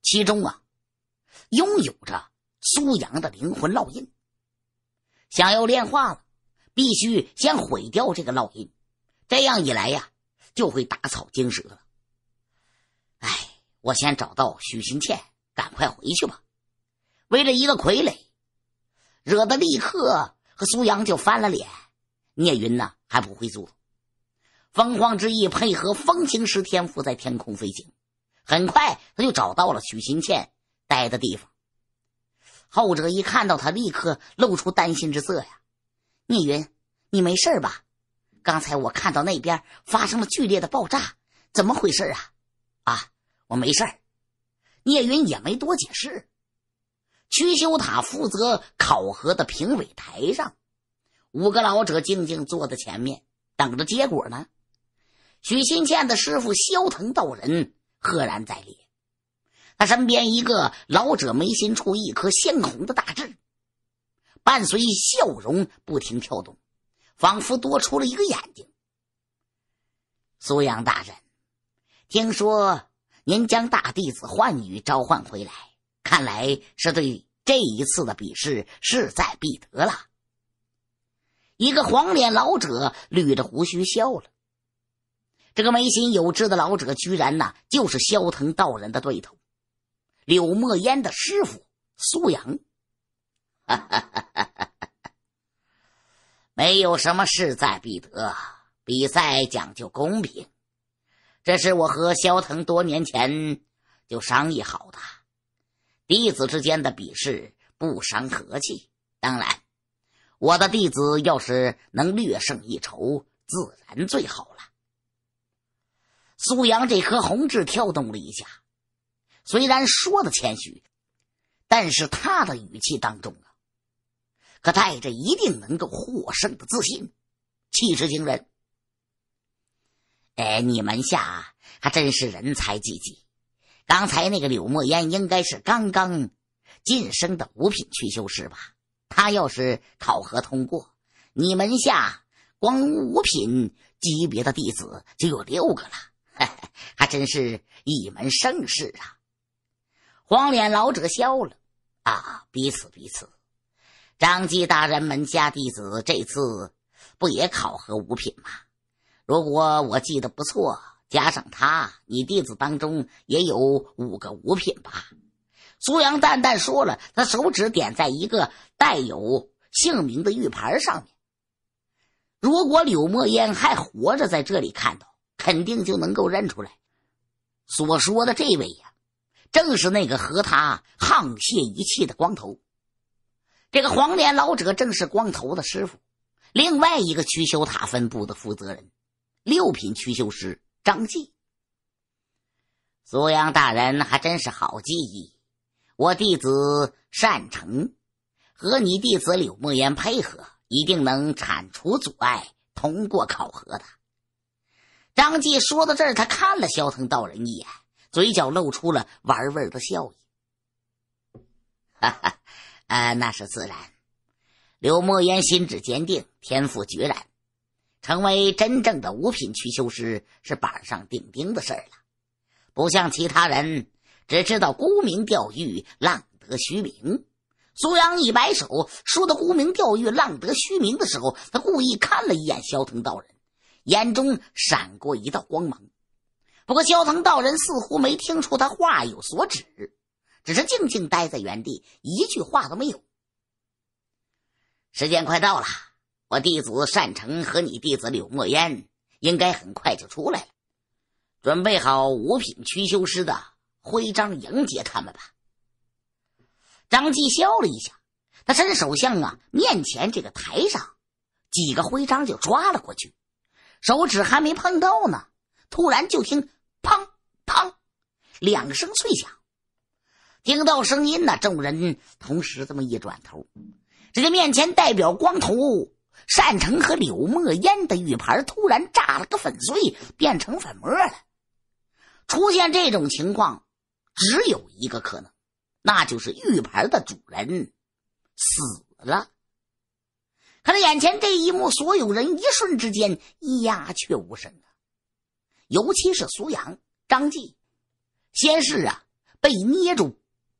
其中啊。拥有着苏阳的灵魂烙印，想要炼化了，必须先毁掉这个烙印。这样一来呀，就会打草惊蛇了。哎，我先找到许新倩，赶快回去吧。为了一个傀儡，惹得立刻和苏阳就翻了脸。聂云呢，还不会做。风凰之意配合风行师天赋，在天空飞行，很快他就找到了许新倩。待的地方，后者一看到他，立刻露出担心之色呀。聂云，你没事吧？刚才我看到那边发生了剧烈的爆炸，怎么回事啊？啊，我没事聂云也没多解释。屈修塔负责考核的评委台上，五个老者静静坐在前面，等着结果呢。许新倩的师傅萧腾道人赫然在列。他身边一个老者眉心处一颗鲜红的大痣，伴随笑容不停跳动，仿佛多出了一个眼睛。苏阳大人，听说您将大弟子幻羽召唤回来，看来是对这一次的比试势在必得了。一个黄脸老者捋着胡须笑了。这个眉心有痣的老者，居然呐就是萧腾道人的对头。柳墨烟的师傅苏阳，哈哈哈哈哈！没有什么势在必得，比赛讲究公平，这是我和萧腾多年前就商议好的。弟子之间的比试不伤和气，当然，我的弟子要是能略胜一筹，自然最好了。苏阳这颗红痣跳动了一下。虽然说的谦虚，但是他的语气当中啊，可带着一定能够获胜的自信，气势惊人。哎，你门下还真是人才济济。刚才那个柳墨烟应该是刚刚晋升的五品区修士吧？他要是考核通过，你门下光五品级别的弟子就有六个了，哈哈，还真是一门盛世啊！黄脸老者笑了：“啊，彼此彼此。张继大人门下弟子这次不也考核五品吗？如果我记得不错，加上他，你弟子当中也有五个五品吧？”苏阳淡淡说了，他手指点在一个带有姓名的玉牌上面。如果柳墨烟还活着在这里看到，肯定就能够认出来所说的这位呀。正是那个和他沆瀣一气的光头，这个黄脸老者正是光头的师傅，另外一个曲修塔分部的负责人，六品曲修师张继。苏阳大人还真是好记忆，我弟子善成和你弟子柳墨言配合，一定能铲除阻碍，通过考核的。张继说到这儿，他看了萧腾道人一眼。嘴角露出了玩味儿的笑意，哈哈，呃，那是自然。柳莫言心智坚定，天赋决然，成为真正的五品区修师是板上钉钉的事儿了。不像其他人只知道沽名钓誉，浪得虚名。苏阳一摆手，说到沽名钓誉、浪得虚名的时候，他故意看了一眼萧腾道人，眼中闪过一道光芒。不过，萧腾道人似乎没听出他话有所指，只是静静待在原地，一句话都没有。时间快到了，我弟子单成和你弟子柳墨烟应该很快就出来了，准备好五品驱修师的徽章迎接他们吧。张继笑了一下，他伸手向啊面前这个台上几个徽章就抓了过去，手指还没碰到呢，突然就听。砰砰，两声脆响。听到声音呢，众人同时这么一转头，只见面前代表光头单成和柳墨烟的玉牌突然炸了个粉碎，变成粉末了。出现这种情况，只有一个可能，那就是玉牌的主人死了。看着眼前这一幕，所有人一瞬之间鸦雀无声。尤其是苏阳、张继，先是啊被捏住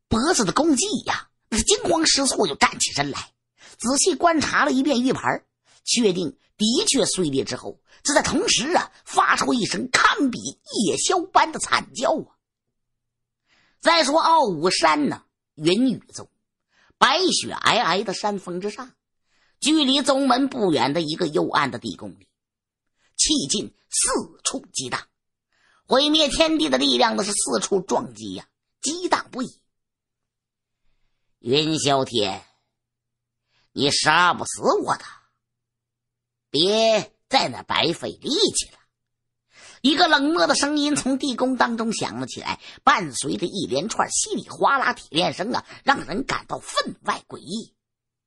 脖子的公鸡呀，那是惊慌失措，就站起身来，仔细观察了一遍玉盘，确定的确碎裂之后，就在同时啊，发出一声堪比夜宵般的惨叫啊。再说傲武山呢，云雨中，白雪皑皑的山峰之上，距离宗门不远的一个幽暗的地宫里，气尽。四处激荡，毁灭天地的力量那是四处撞击呀，激荡不已。云霄天，你杀不死我的，别在那白费力气了。一个冷漠的声音从地宫当中响了起来，伴随着一连串稀里哗啦铁链声啊，让人感到分外诡异。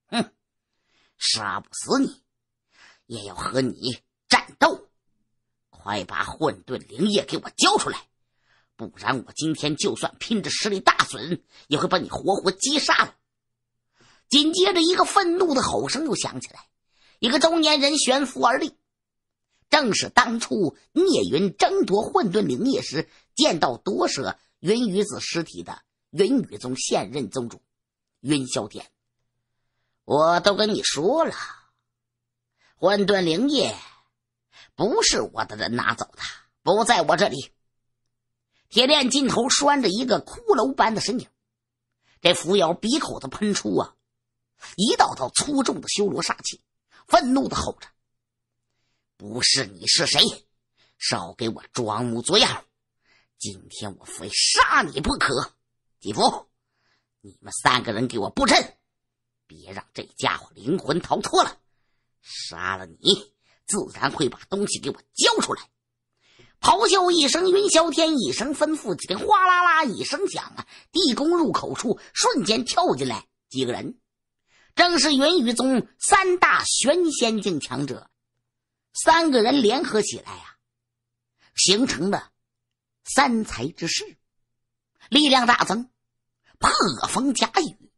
哼，杀不死你，也要和你战斗。快把混沌灵液给我交出来，不然我今天就算拼着实力大损，也会把你活活击杀了。紧接着，一个愤怒的吼声又响起来，一个中年人悬浮而立，正是当初聂云争夺混沌灵液时见到夺舍云雨子尸体的云雨宗现任宗主云霄殿。我都跟你说了，混沌灵液。不是我的人拿走的，不在我这里。铁链尽头拴着一个骷髅般的身影，这扶摇鼻口子喷出啊，一道道粗重的修罗煞气，愤怒的吼着：“不是你是谁？少给我装模作样！今天我非杀你不可！”继福，你们三个人给我布阵，别让这家伙灵魂逃脱了。杀了你！自然会把东西给我交出来！咆哮一声，云霄天一声吩咐，几个哗啦啦一声响啊，地宫入口处瞬间跳进来几个人，正是云雨宗三大玄仙境强者。三个人联合起来啊，形成了三才之势，力量大增，破风夹雨。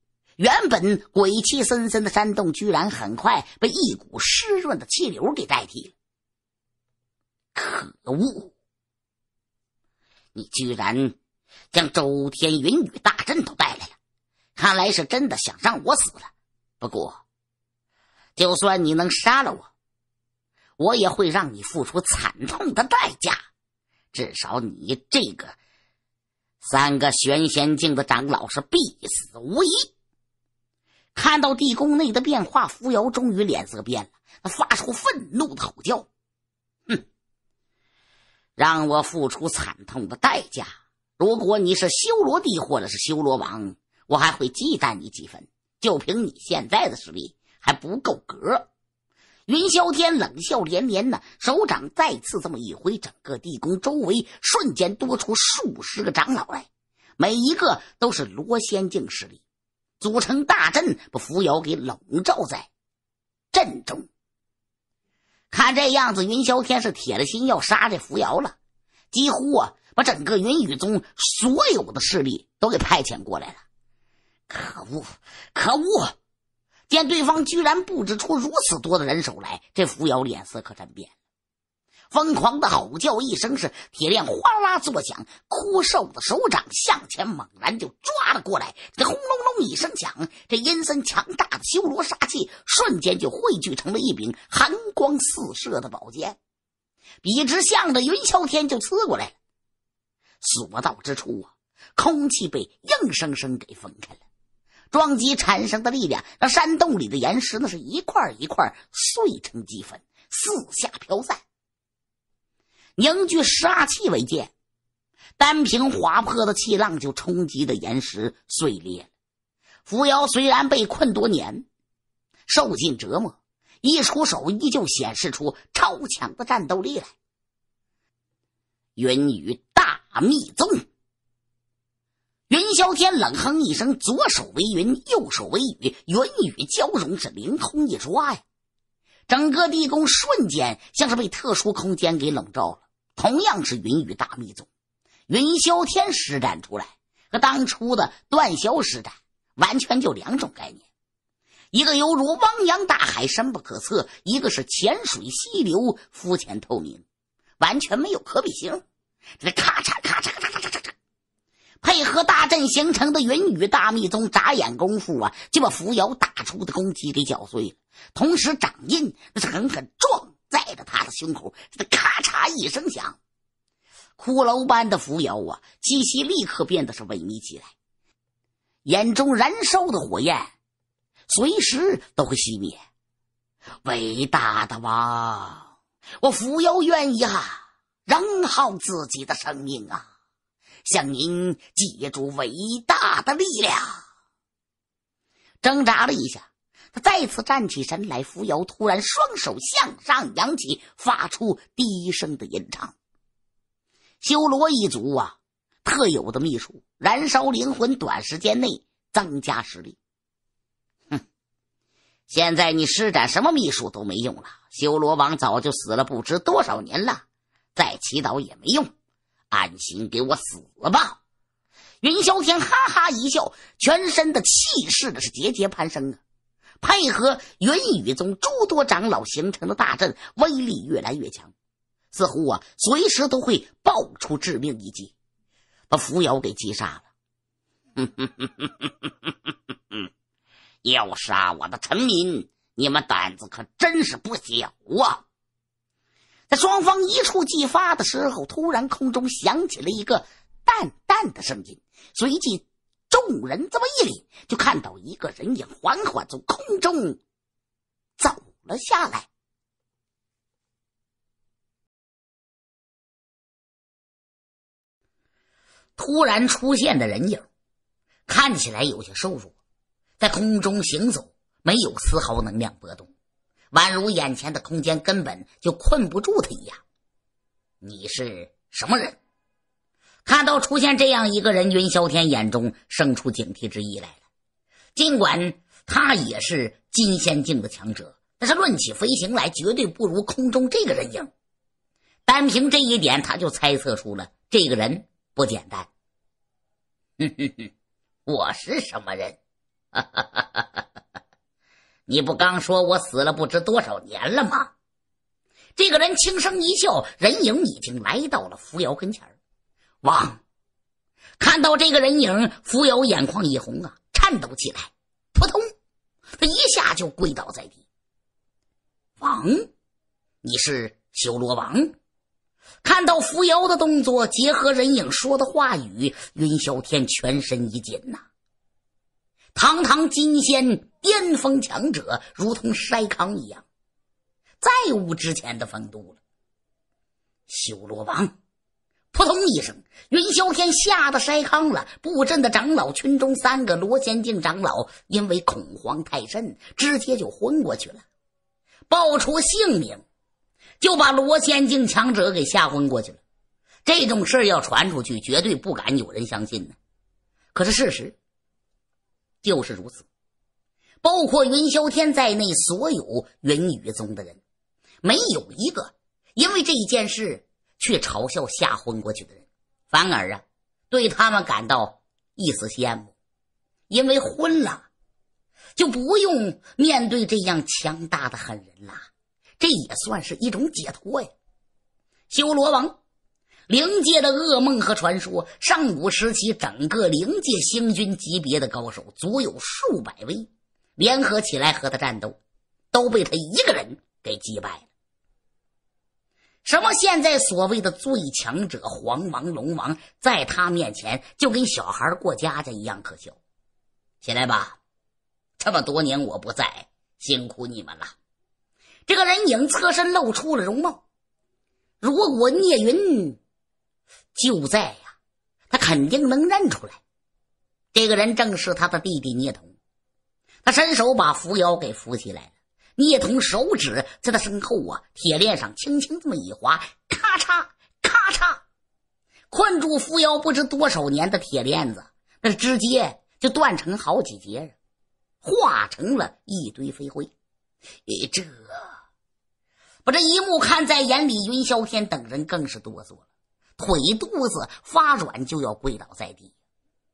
原本鬼气森森的山洞，居然很快被一股湿润的气流给代替了。可恶！你居然将周天云雨大阵都带来了，看来是真的想让我死了。不过，就算你能杀了我，我也会让你付出惨痛的代价。至少你这个三个玄仙境的长老是必死无疑。看到地宫内的变化，扶摇终于脸色变了，发出愤怒的吼叫：“哼！让我付出惨痛的代价！如果你是修罗帝或者是修罗王，我还会忌惮你几分。就凭你现在的实力，还不够格！”云霄天冷笑连连，呢，手掌再次这么一挥，整个地宫周围瞬间多出数十个长老来，每一个都是罗仙境实力。组成大阵，把扶摇给笼罩在阵中。看这样子，云霄天是铁了心要杀这扶摇了，几乎啊把整个云雨宗所有的势力都给派遣过来了。可恶，可恶！见对方居然布置出如此多的人手来，这扶摇脸色可真变。疯狂的吼叫一声，是铁链哗啦作响，枯瘦的手掌向前猛然就抓了过来。这轰隆隆一声响，这阴森强大的修罗杀气瞬间就汇聚成了一柄寒光四射的宝剑，笔直向着云霄天就刺过来了。所到之处啊，空气被硬生生给分开了，撞击产生的力量让山洞里的岩石那是一块一块碎成齑粉，四下飘散。凝聚杀气为剑，单凭划破的气浪就冲击的岩石碎裂了。扶摇虽然被困多年，受尽折磨，一出手依旧显示出超强的战斗力来。云雨大密宗，云霄天冷哼一声，左手为云，右手为雨，云雨交融，是凌空一抓呀！整个地宫瞬间像是被特殊空间给笼罩了。同样是云雨大密宗，云霄天施展出来和当初的段霄施展完全就两种概念，一个犹如汪洋大海，深不可测；一个是浅水溪流，肤浅透明，完全没有可比性。这咔嚓咔嚓咔嚓咔嚓咔嚓，配合大阵形成的云雨大密宗，眨眼功夫啊，就把扶摇打出的攻击给搅碎了，同时掌印那是狠狠撞。在着他的胸口，咔嚓一声响，骷髅般的扶摇啊，气息立刻变得是萎靡起来，眼中燃烧的火焰随时都会熄灭。伟大的王，我扶摇愿意啊，仍好自己的生命啊，向您借助伟大的力量，挣扎了一下。他再次站起身来，扶摇突然双手向上扬起，发出低声的吟唱。修罗一族啊，特有的秘术，燃烧灵魂，短时间内增加实力。哼，现在你施展什么秘术都没用了。修罗王早就死了不知多少年了，再祈祷也没用，安心给我死了吧！云霄天哈哈一笑，全身的气势的是节节攀升啊！配合云雨宗诸多长老形成的大阵，威力越来越强，似乎啊，随时都会爆出致命一击，把扶摇给击杀了。要杀我的臣民，你们胆子可真是不小啊！在双方一触即发的时候，突然空中响起了一个淡淡的声音，随即。众人这么一理，就看到一个人影缓缓从空中走了下来。突然出现的人影看起来有些瘦弱，在空中行走没有丝毫能量波动，宛如眼前的空间根本就困不住他一样。你是什么人？看到出现这样一个人，云霄天眼中生出警惕之意来了。尽管他也是金仙境的强者，但是论起飞行来，绝对不如空中这个人影。单凭这一点，他就猜测出了这个人不简单。哼哼哼，我是什么人？哈哈哈哈哈！你不刚说我死了不知多少年了吗？这个人轻声一笑，人影已经来到了扶摇跟前儿。王，看到这个人影，扶摇眼眶一红啊，颤抖起来，扑通，他一下就跪倒在地。王，你是修罗王？看到扶摇的动作，结合人影说的话语，云霄天全身一紧。呐，堂堂金仙巅峰强者，如同筛糠一样，再无之前的风度了。修罗王。扑通一声，云霄天吓得筛糠了。布阵的长老群中，三个罗仙境长老因为恐慌太甚，直接就昏过去了。报出姓名，就把罗仙境强者给吓昏过去了。这种事要传出去，绝对不敢有人相信呢。可是事实就是如此，包括云霄天在内，所有云雨宗的人，没有一个因为这一件事。却嘲笑吓昏过去的人，反而啊对他们感到一丝羡慕，因为昏了就不用面对这样强大的狠人了，这也算是一种解脱呀。修罗王，灵界的噩梦和传说，上古时期整个灵界星君级别的高手足有数百位，联合起来和他战斗，都被他一个人给击败了。什么？现在所谓的最强者黄王龙王，在他面前就跟小孩过家家一样可笑。起来吧，这么多年我不在，辛苦你们了。这个人影侧身露出了容貌。如果聂云就在呀，他肯定能认出来。这个人正是他的弟弟聂童。他伸手把扶摇给扶起来了。聂童手指在他身后啊，铁链上轻轻这么一划，咔嚓咔嚓，困住扶摇不知多少年的铁链子，那直接就断成好几截，化成了一堆飞灰。哎，这把这一幕看在眼里，云霄天等人更是哆嗦了，腿肚子发软，就要跪倒在地。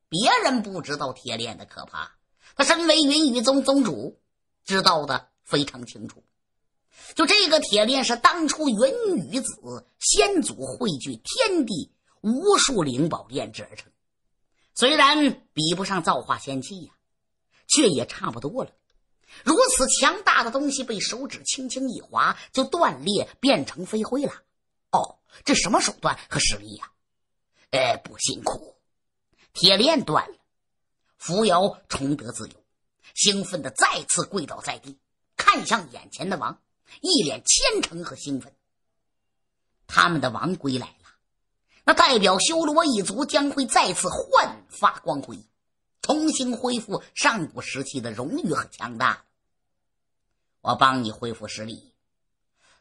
别人不知道铁链的可怕，他身为云雨宗宗主，知道的。非常清楚，就这个铁链是当初云雨子先祖汇聚天地无数灵宝炼制而成，虽然比不上造化仙器呀，却也差不多了。如此强大的东西，被手指轻轻一划就断裂，变成飞灰了。哦，这什么手段和实力呀？呃，不辛苦，铁链断了，扶摇重得自由，兴奋的再次跪倒在地。看向眼前的王，一脸虔诚和兴奋。他们的王归来了，那代表修罗一族将会再次焕发光辉，重新恢复上古时期的荣誉和强大。我帮你恢复实力。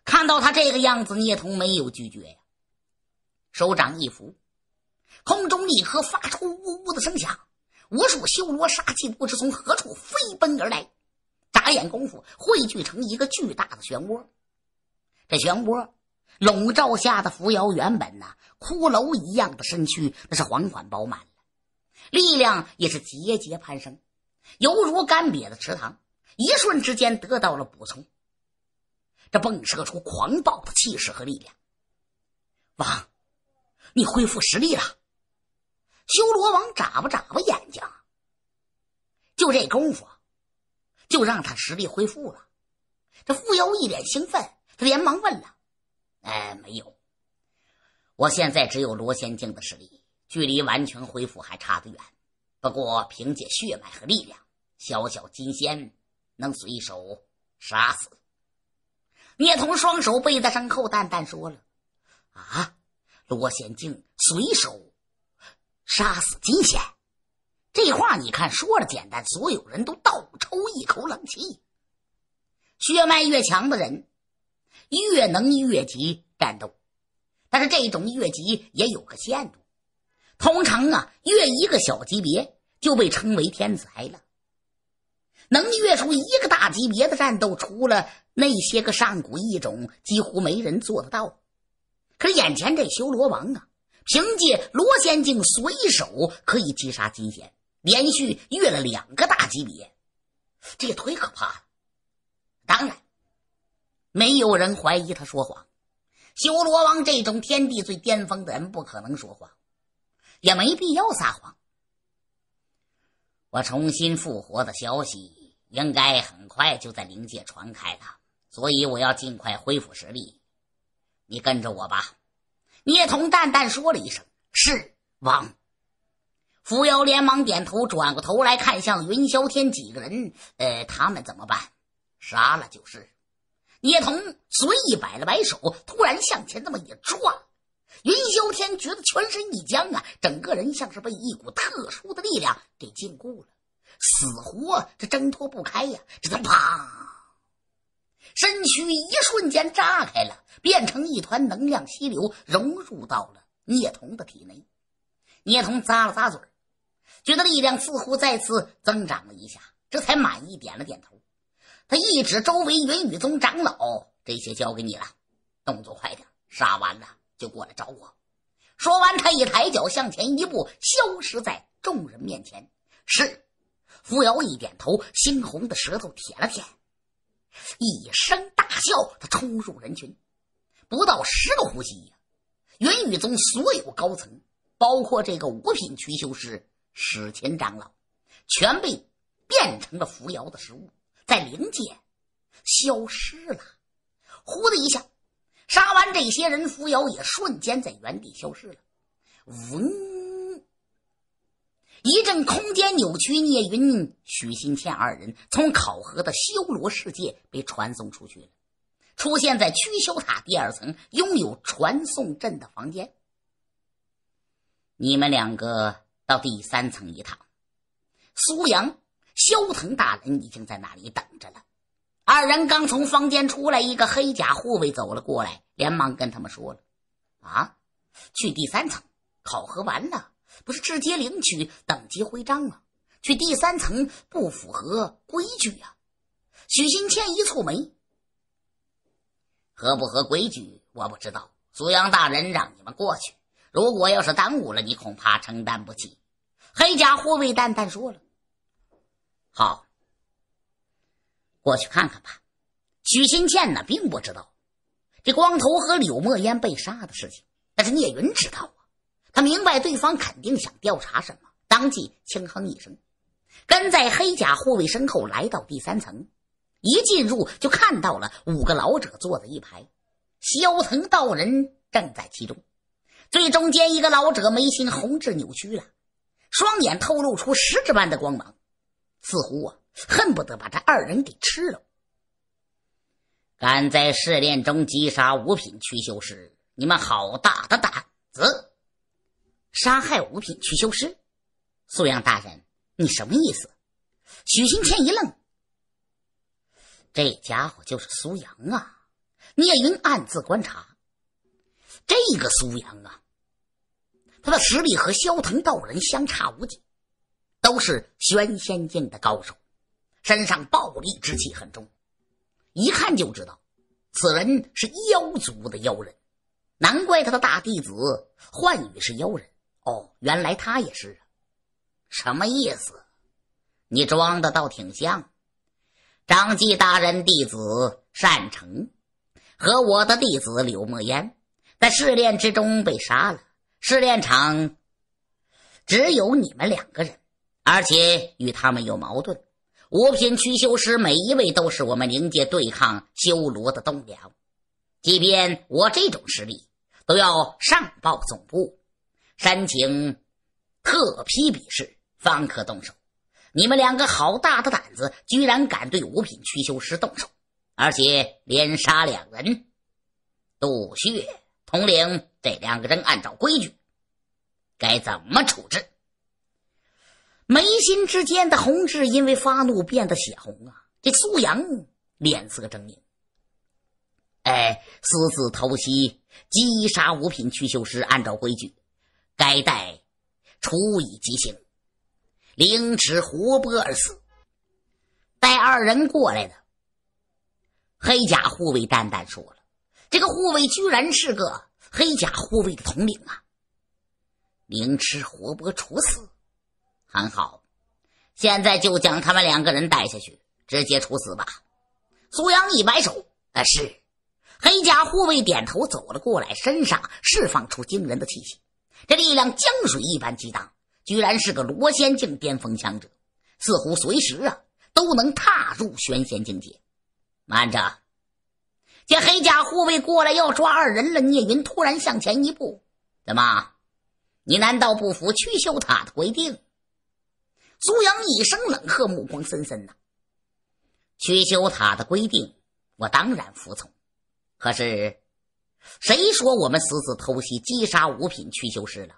看到他这个样子，聂童没有拒绝呀。手掌一扶，空中立刻发出呜呜的声响，无数修罗杀气不知从何处飞奔而来。眨眼功夫，汇聚成一个巨大的漩涡。这漩涡笼罩下的扶摇，原本呢骷髅一样的身躯，那是缓缓饱满了，力量也是节节攀升，犹如干瘪的池塘，一瞬之间得到了补充。这迸射出狂暴的气势和力量。王，你恢复实力了？修罗王眨巴眨巴眼睛，就这功夫。就让他实力恢复了。这傅妖一脸兴奋，他连忙问了：“哎，没有，我现在只有罗仙境的实力，距离完全恢复还差得远。不过凭借血脉和力量，小小金仙能随手杀死。”聂童双手背在身后，淡淡说了：“啊，罗仙境随手杀死金仙。”这话你看，说的简单，所有人都倒抽一口冷气。血脉越强的人，越能越级战斗，但是这种越级也有个限度。通常啊，越一个小级别就被称为天才了。能越出一个大级别的战斗，除了那些个上古异种，几乎没人做得到。可眼前这修罗王啊，凭借罗仙境随手可以击杀金贤。连续越了两个大级别，这也忒可怕了。当然，没有人怀疑他说谎。修罗王这种天地最巅峰的人不可能说谎，也没必要撒谎。我重新复活的消息应该很快就在灵界传开了，所以我要尽快恢复实力。你跟着我吧。”聂童淡淡说了一声：“是，王。”扶摇连忙点头，转过头来看向云霄天几个人。呃，他们怎么办？杀了就是。聂童随意摆了摆手，突然向前这么一撞，云霄天觉得全身一僵啊，整个人像是被一股特殊的力量给禁锢了，死活这挣脱不开呀！这都啪，身躯一瞬间炸开了，变成一团能量溪流，融入到了聂童的体内。聂童咂了咂嘴觉得力量似乎再次增长了一下，这才满意点了点头。他一指周围云雨宗长老：“这些交给你了，动作快点，杀完了就过来找我。”说完，他一抬脚向前一步，消失在众人面前。是，扶摇一点头，猩红的舌头舔了舔，一声大笑，他冲入人群。不到十个呼吸呀，云雨宗所有高层，包括这个五品群修师。史前长老全被变成了扶摇的食物，在灵界消失了。呼的一下，杀完这些人，扶摇也瞬间在原地消失了。嗡，一阵空间扭曲，聂云、许新倩二人从考核的修罗世界被传送出去了，出现在曲修塔第二层拥有传送阵的房间。你们两个。到第三层一趟，苏阳、萧腾大人已经在那里等着了。二人刚从房间出来，一个黑甲护卫走了过来，连忙跟他们说了：“啊，去第三层考核完了，不是直接领取等级徽章吗？去第三层不符合规矩呀。”许新倩一蹙眉：“合不合规矩我不知道，苏阳大人让你们过去。”如果要是耽误了，你恐怕承担不起。黑甲护卫淡淡说了：“好，过去看看吧。”许新倩呢，并不知道这光头和柳莫烟被杀的事情，但是聂云知道啊。他明白对方肯定想调查什么，当即轻哼一声，跟在黑甲护卫身后，来到第三层。一进入，就看到了五个老者坐在一排，萧腾道人正在其中。最中间一个老者眉心红至扭曲了，双眼透露出实质般的光芒，似乎啊恨不得把这二人给吃了。敢在试炼中击杀五品驱修师，你们好大的胆子！杀害五品驱修师，苏阳大人，你什么意思？许新天一愣，这家伙就是苏阳啊！聂云暗自观察。这个苏阳啊，他的实力和萧腾道人相差无几，都是玄仙境的高手，身上暴戾之气很重，一看就知道此人是妖族的妖人。难怪他的大弟子幻羽是妖人哦，原来他也是啊，什么意思？你装的倒挺像。张继大人弟子善成和我的弟子柳墨烟。在试炼之中被杀了。试炼场只有你们两个人，而且与他们有矛盾。五品区修师每一位都是我们灵界对抗修罗的栋梁，即便我这种实力，都要上报总部，申请特批比试，方可动手。你们两个好大的胆子，居然敢对五品区修师动手，而且连杀两人，杜雪。统领，这两个人按照规矩该怎么处置？眉心之间的红痣因为发怒变得血红啊！这苏阳脸色狰狞。哎，私自偷袭，击杀五品去修师，按照规矩，该待处以极刑，凌迟活剥而死。带二人过来的黑甲护卫淡淡说了。这个护卫居然是个黑甲护卫的统领啊！凌迟活剥处死，很好，现在就将他们两个人带下去，直接处死吧。苏阳一摆手，啊，是。黑甲护卫点头走了过来，身上释放出惊人的气息，这力量江水一般激荡，居然是个罗仙境巅峰强者，似乎随时啊都能踏入玄仙境界。慢着。见黑甲护卫过来要抓二人了，聂云突然向前一步：“怎么？你难道不服曲修塔的规定？”苏阳一声冷喝，目光森森：“呐，曲修塔的规定，我当然服从。可是，谁说我们私自偷袭击杀五品驱修师了？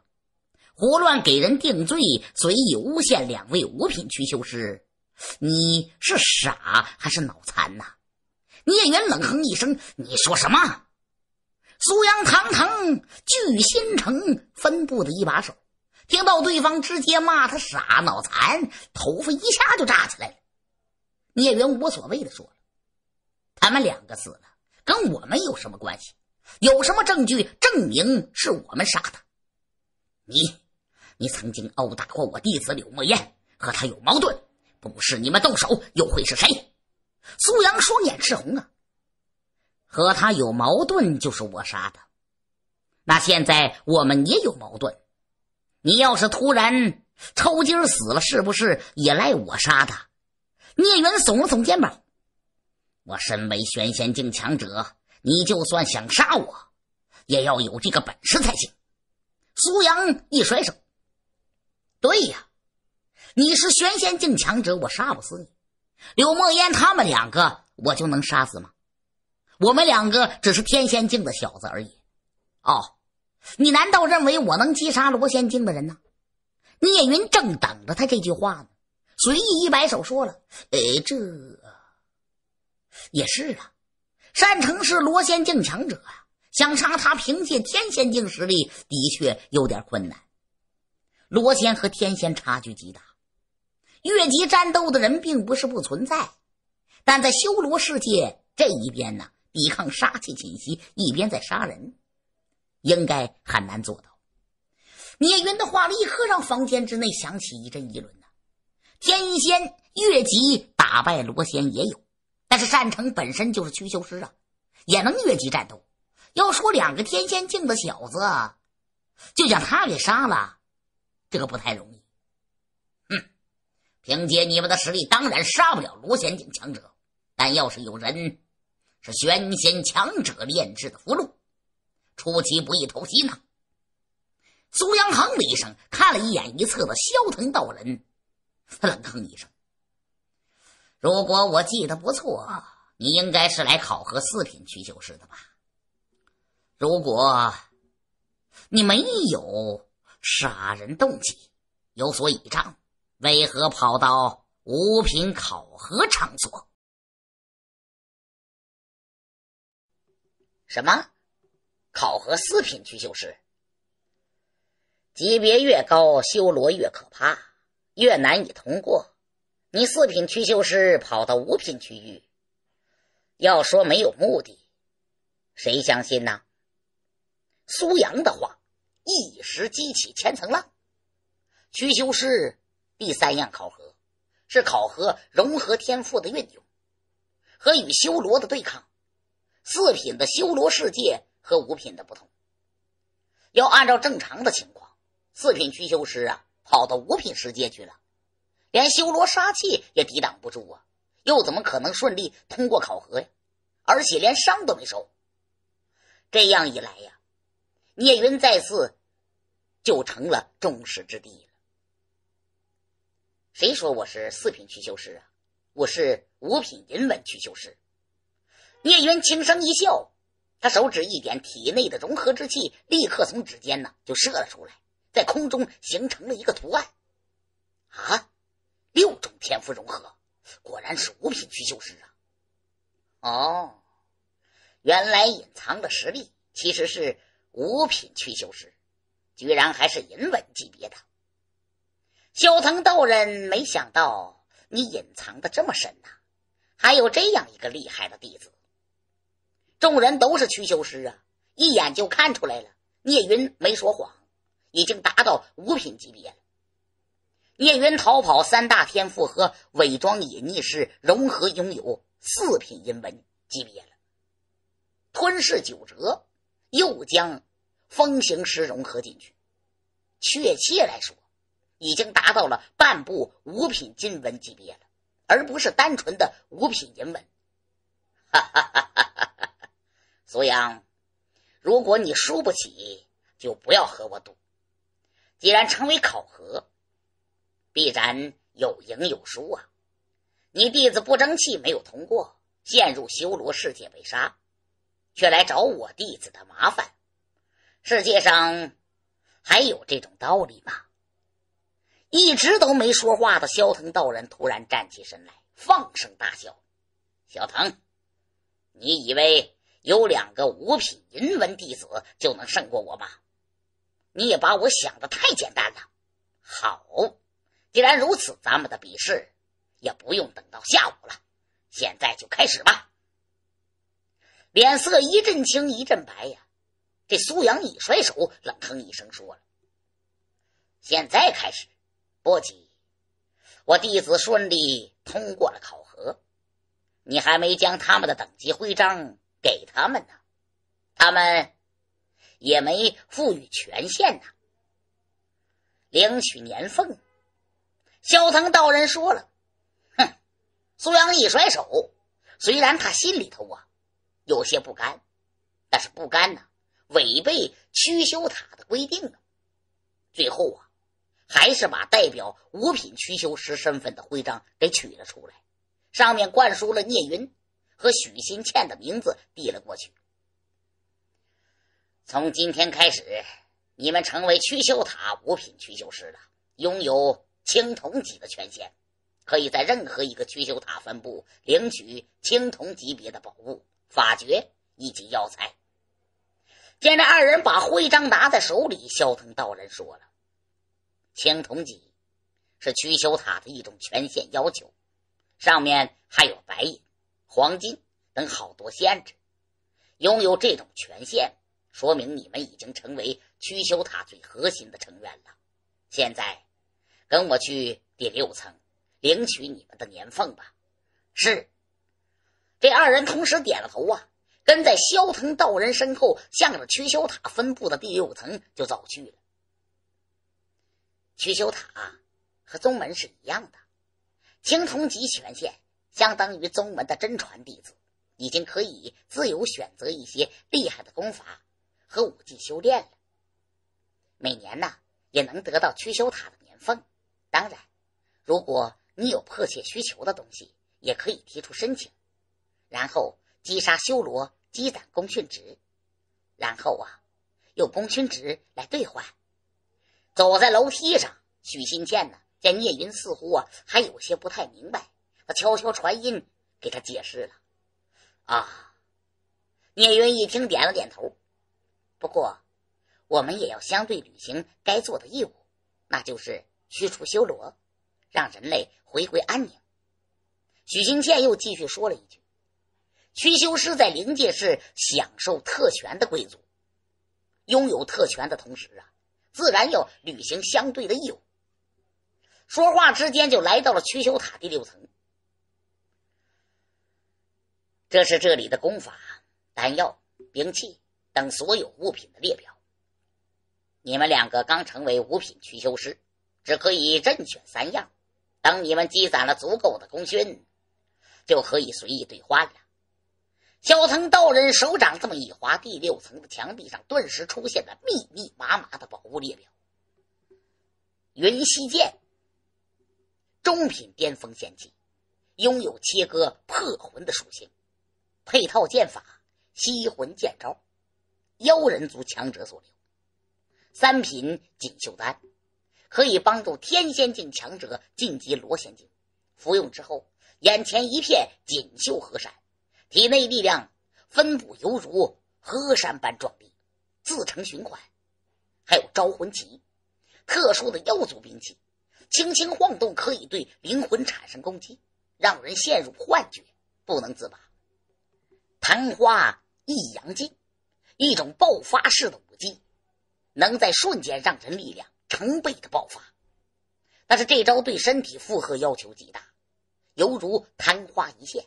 胡乱给人定罪，随意诬陷两位五品驱修师，你是傻还是脑残呐？”聂远冷哼一声：“你说什么？”苏阳堂堂聚星城分部的一把手，听到对方直接骂他傻、脑残，头发一下就炸起来了。聂远无所谓的说：“了他们两个死了，跟我们有什么关系？有什么证据证明是我们杀的？你，你曾经殴打过我弟子柳墨烟，和他有矛盾，不是你们动手，又会是谁？”苏阳双眼赤红啊！和他有矛盾就是我杀的。那现在我们也有矛盾，你要是突然抽筋死了，是不是也赖我杀的？聂远耸了耸肩膀，我身为玄仙境强者，你就算想杀我，也要有这个本事才行。苏阳一甩手，对呀，你是玄仙境强者，我杀不死你。柳梦烟，他们两个我就能杀死吗？我们两个只是天仙境的小子而已。哦，你难道认为我能击杀罗仙境的人呢？聂云正等着他这句话呢，随意一摆手，说了：“哎，这也是啊。山城是罗仙境强者啊，想杀他，凭借天仙境实力的确有点困难。罗仙和天仙差距极大。”越级战斗的人并不是不存在，但在修罗世界这一边呢，抵抗杀气侵袭一边在杀人，应该很难做到。聂云的话立刻让房间之内响起一阵议论。呐，天仙越级打败罗仙也有，但是单成本身就是驱修师啊，也能越级战斗。要说两个天仙境的小子就将他给杀了，这个不太容易。凭借你们的实力，当然杀不了罗贤境强者。但要是有人是玄仙强者炼制的符箓，出其不意偷袭呢？苏阳哼了一声，看了一眼一侧的萧腾道人，他冷哼一声：“如果我记得不错，你应该是来考核四品驱修师的吧？如果你没有杀人动机，有所倚仗。”为何跑到五品考核场所？什么？考核四品去修士？级别越高，修罗越可怕，越难以通过。你四品区修师跑到五品区域，要说没有目的，谁相信呢？苏阳的话，一时激起千层浪。区修师。第三样考核是考核融合天赋的运用和与修罗的对抗。四品的修罗世界和五品的不同。要按照正常的情况，四品驱修师啊跑到五品世界去了，连修罗杀气也抵挡不住啊，又怎么可能顺利通过考核呀？而且连伤都没受。这样一来呀，聂云再次就成了众矢之的。谁说我是四品驱修师啊？我是五品银纹驱修师。聂渊轻声一笑，他手指一点，体内的融合之气立刻从指尖呢就射了出来，在空中形成了一个图案。啊，六种天赋融合，果然是五品驱修师啊！哦，原来隐藏的实力其实是五品驱修师，居然还是银纹级别的。小腾道人没想到你隐藏的这么深呐，还有这样一个厉害的弟子。众人都是驱修师啊，一眼就看出来了。聂云没说谎，已经达到五品级别了。聂云逃跑三大天赋和伪装隐匿师融合，拥有四品阴文级别了。吞噬九折又将风行师融合进去，确切来说。已经达到了半部五品金文级别了，而不是单纯的五品银文。哈哈哈哈哈！苏阳，如果你输不起，就不要和我赌。既然成为考核，必然有赢有输啊！你弟子不争气，没有通过，陷入修罗世界被杀，却来找我弟子的麻烦，世界上还有这种道理吗？一直都没说话的萧腾道人突然站起身来，放声大笑：“小腾，你以为有两个五品银纹弟子就能胜过我吗？你也把我想的太简单了。好，既然如此，咱们的比试也不用等到下午了，现在就开始吧。”脸色一阵青一阵白呀，这苏阳一甩手，冷哼一声，说了：“现在开始。”不急，我弟子顺利通过了考核，你还没将他们的等级徽章给他们呢，他们也没赋予权限呢，领取年俸。萧腾道人说了：“哼！”苏阳一甩手，虽然他心里头啊有些不甘，但是不甘呢，违背区修塔的规定啊。最后啊。还是把代表五品驱修师身份的徽章给取了出来，上面灌输了聂云和许新倩的名字，递了过去。从今天开始，你们成为驱修塔五品驱修师了，拥有青铜级的权限，可以在任何一个驱修塔分部领取青铜级别的宝物、法诀以及药材。见这二人把徽章拿在手里，萧腾道人说了。青铜级是曲修塔的一种权限要求，上面还有白银、黄金等好多限制。拥有这种权限，说明你们已经成为曲修塔最核心的成员了。现在，跟我去第六层领取你们的年俸吧。是。这二人同时点了头啊，跟在萧腾道人身后，向着曲修塔分布的第六层就走去了。曲修塔和宗门是一样的，青铜级权限相当于宗门的真传弟子，已经可以自由选择一些厉害的功法和武技修炼了。每年呢，也能得到曲修塔的年俸。当然，如果你有迫切需求的东西，也可以提出申请，然后击杀修罗，积攒功勋值，然后啊，用功勋值来兑换。走在楼梯上，许新倩呢见聂云似乎啊还有些不太明白，她悄悄传音给他解释了。啊，聂云一听点了点头。不过，我们也要相对履行该做的义务，那就是驱除修罗，让人类回归安宁。许新倩又继续说了一句：“驱修师在灵界是享受特权的贵族，拥有特权的同时啊。”自然要履行相对的义务。说话之间就来到了曲修塔第六层，这是这里的功法、丹药、兵器等所有物品的列表。你们两个刚成为五品曲修师，只可以任选三样，等你们积攒了足够的功勋，就可以随意兑换了。小腾道人手掌这么一划，第六层的墙壁上顿时出现了密密麻麻的宝物列表：云溪剑，中品巅峰仙器，拥有切割破魂的属性，配套剑法吸魂剑招，妖人族强者所留；三品锦绣丹，可以帮助天仙境强者晋级罗仙境，服用之后眼前一片锦绣河山。体内力量分布犹如河山般壮丽，自成循环。还有招魂旗，特殊的妖族兵器，轻轻晃动可以对灵魂产生攻击，让人陷入幻觉，不能自拔。昙花一阳技，一种爆发式的武技，能在瞬间让人力量成倍的爆发，但是这招对身体负荷要求极大，犹如昙花一现。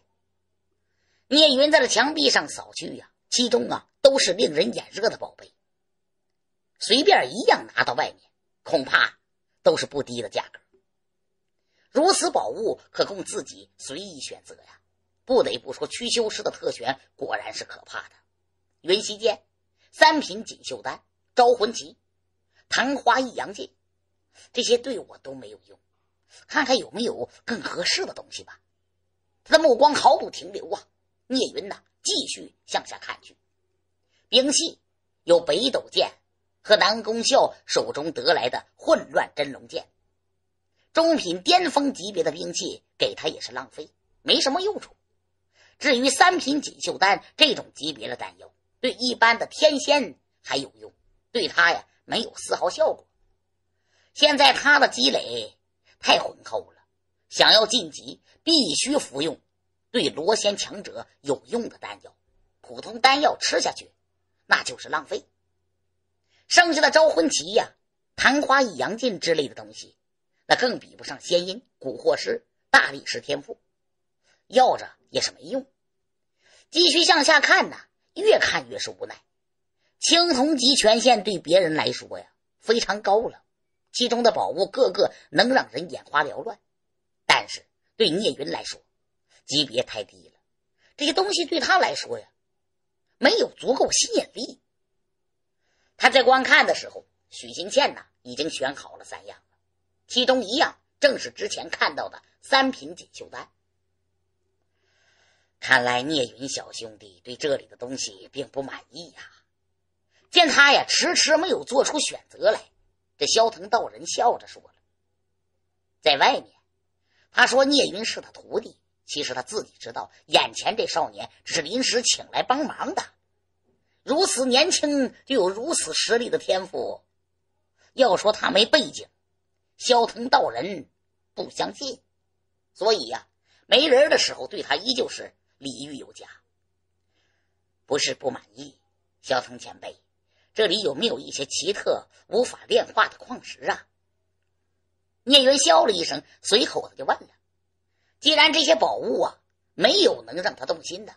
聂云在这墙壁上扫去呀，其中啊都是令人眼热的宝贝，随便一样拿到外面，恐怕都是不低的价格。如此宝物可供自己随意选择呀！不得不说，驱修师的特权果然是可怕的。云溪剑、三品锦绣丹、招魂旗、昙花一阳剑，这些对我都没有用，看看有没有更合适的东西吧。他的目光毫不停留啊！聂云呐，继续向下看去，兵器有北斗剑和南宫啸手中得来的混乱真龙剑，中品巅峰级别的兵器给他也是浪费，没什么用处。至于三品锦绣丹这种级别的丹药，对一般的天仙还有用，对他呀没有丝毫效果。现在他的积累太浑厚了，想要晋级必须服用。对罗仙强者有用的丹药，普通丹药吃下去，那就是浪费。剩下的招魂旗呀、昙花一阳尽之类的东西，那更比不上仙音、蛊惑师、大力士天赋，要着也是没用。继续向下看呐，越看越是无奈。青铜级权限对别人来说呀，非常高了，其中的宝物个个能让人眼花缭乱，但是对聂云来说。级别太低了，这些东西对他来说呀，没有足够吸引力。他在观看的时候，许新倩呢已经选好了三样了，其中一样正是之前看到的三品锦绣丹。看来聂云小兄弟对这里的东西并不满意呀。见他呀迟迟没有做出选择来，这萧腾道人笑着说了：“在外面，他说聂云是他徒弟。”其实他自己知道，眼前这少年只是临时请来帮忙的。如此年轻就有如此实力的天赋，要说他没背景，萧腾道人不相信。所以呀，没人的时候对他依旧是礼遇有加。不是不满意，萧腾前辈，这里有没有一些奇特无法炼化的矿石啊？聂云笑了一声，随口他就问了。既然这些宝物啊没有能让他动心的，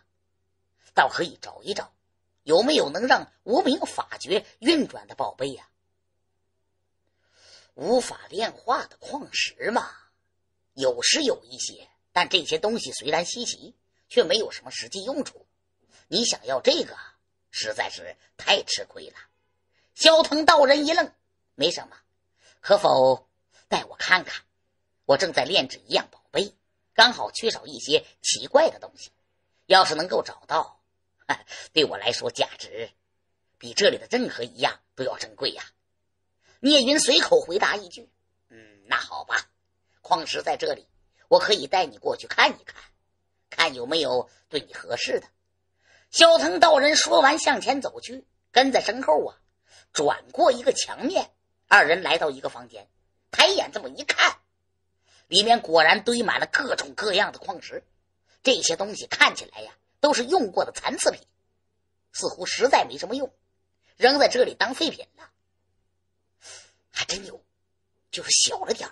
倒可以找一找，有没有能让无名法诀运转的宝贝呀？无法炼化的矿石嘛，有是有一些，但这些东西虽然稀奇，却没有什么实际用处。你想要这个，实在是太吃亏了。萧腾道人一愣，没什么，可否带我看看？我正在炼制一样宝。刚好缺少一些奇怪的东西，要是能够找到，对我来说价值比这里的任何一样都要珍贵呀。聂云随口回答一句：“嗯，那好吧。”矿石在这里，我可以带你过去看一看，看有没有对你合适的。萧腾道人说完，向前走去，跟在身后啊。转过一个墙面，二人来到一个房间，抬眼这么一看。里面果然堆满了各种各样的矿石，这些东西看起来呀，都是用过的残次品，似乎实在没什么用，扔在这里当废品了。还真有，就是小了点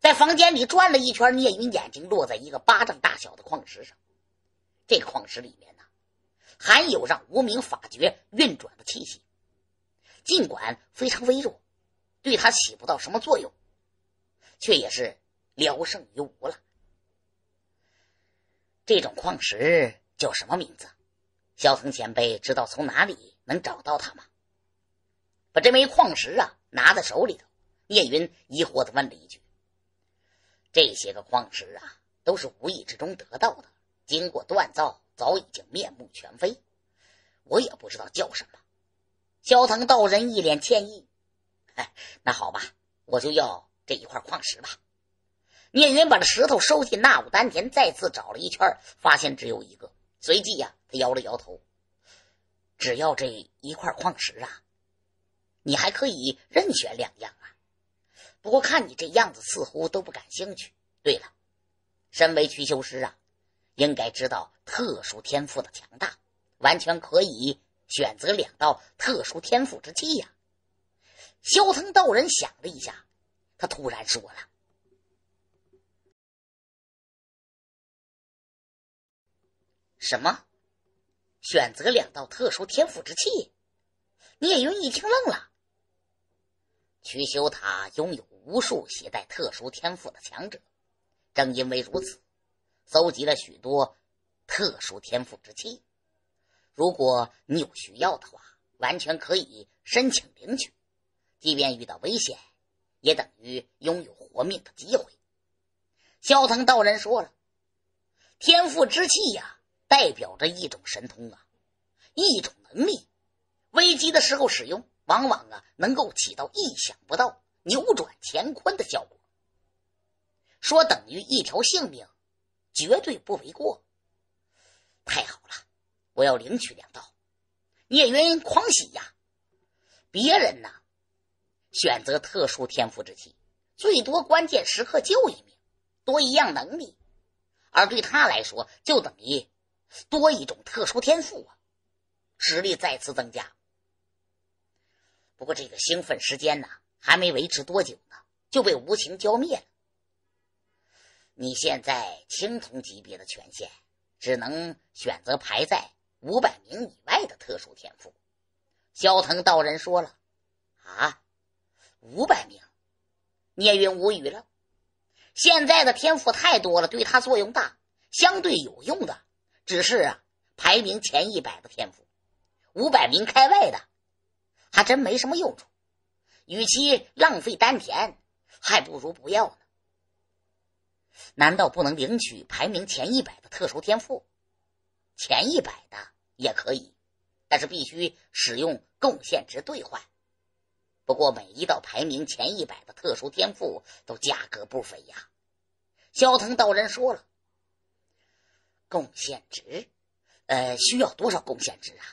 在房间里转了一圈，聂云眼睛落在一个巴掌大小的矿石上，这个矿石里面呢，含有让无名法诀运转的气息，尽管非常微弱，对他起不到什么作用。却也是聊胜于无了。这种矿石叫什么名字？萧腾前辈知道从哪里能找到它吗？把这枚矿石啊拿在手里头，聂云疑惑的问了一句：“这些个矿石啊，都是无意之中得到的，经过锻造，早已经面目全非，我也不知道叫什么。”萧腾道人一脸歉意：“嗨，那好吧，我就要。”这一块矿石吧，聂云把这石头收进纳武丹田，再次找了一圈，发现只有一个。随即呀，他摇了摇头。只要这一块矿石啊，你还可以任选两样啊。不过看你这样子，似乎都不感兴趣。对了，身为驱修师啊，应该知道特殊天赋的强大，完全可以选择两道特殊天赋之气呀。萧腾道人想了一下。他突然说了：“什么？选择两道特殊天赋之气？”聂云一听愣了。瞿修塔拥有无数携带特殊天赋的强者，正因为如此，搜集了许多特殊天赋之气。如果你有需要的话，完全可以申请领取，即便遇到危险。也等于拥有活命的机会。萧腾道人说了：“天赋之气呀，代表着一种神通啊，一种能力。危机的时候使用，往往啊能够起到意想不到、扭转乾坤的效果。说等于一条性命，绝对不为过。太好了，我要领取两道。”聂云狂喜呀，别人呢？选择特殊天赋之气，最多关键时刻救一命，多一样能力，而对他来说，就等于多一种特殊天赋啊！实力再次增加。不过这个兴奋时间呢，还没维持多久呢，就被无情浇灭了。你现在青铜级别的权限，只能选择排在五百名以外的特殊天赋。萧腾道人说了：“啊。”五百名，聂云无语了。现在的天赋太多了，对他作用大，相对有用的只是啊排名前一百的天赋，五百名开外的还真没什么用处。与其浪费丹田，还不如不要呢。难道不能领取排名前一百的特殊天赋？前一百的也可以，但是必须使用贡献值兑换。不过每一道排名前一百的特殊天赋都价格不菲呀。萧腾道人说了，贡献值，呃，需要多少贡献值啊？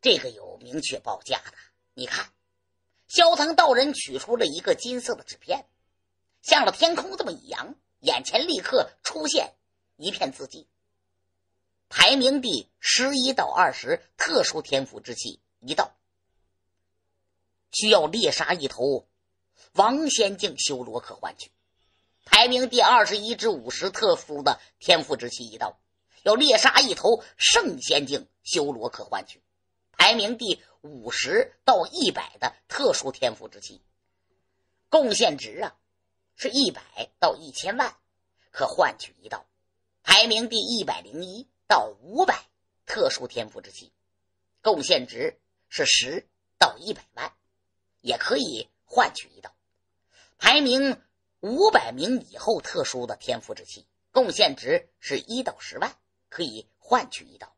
这个有明确报价的。你看，萧腾道人取出了一个金色的纸片，向了天空这么一扬，眼前立刻出现一片字迹。排名第十一到二十特殊天赋之气一道。需要猎杀一头王仙境修罗可换取排名第二十一至五十特殊的天赋之气一道；要猎杀一头圣仙境修罗可换取排名第五十到一百的特殊天赋之气。贡献值啊，是一百到一千万，可换取一道排名第一百零一到五百特殊天赋之气，贡献值是十到一百万。也可以换取一道，排名五百名以后特殊的天赋之气，贡献值是一到十万，可以换取一道。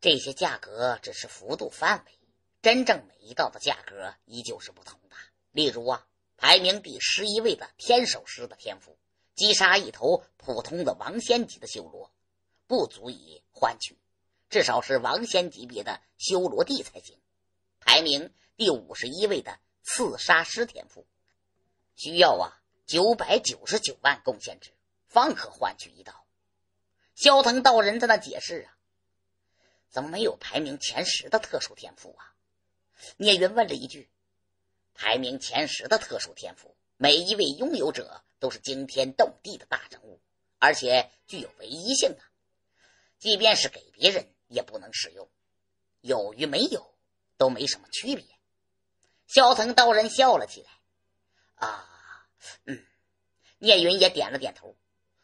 这些价格只是幅度范围，真正每一道的价格依旧是不同的。例如啊，排名第十一位的天守师的天赋，击杀一头普通的王仙级的修罗，不足以换取，至少是王仙级别的修罗帝才行。排名第五十一位的刺杀师天赋，需要啊九百九十九万贡献值方可换取一道。萧腾道人在那解释啊，怎么没有排名前十的特殊天赋啊？聂云问了一句：“排名前十的特殊天赋，每一位拥有者都是惊天动地的大人物，而且具有唯一性啊，即便是给别人也不能使用。有与没有。”都没什么区别。萧腾道人笑了起来，啊，嗯，聂云也点了点头。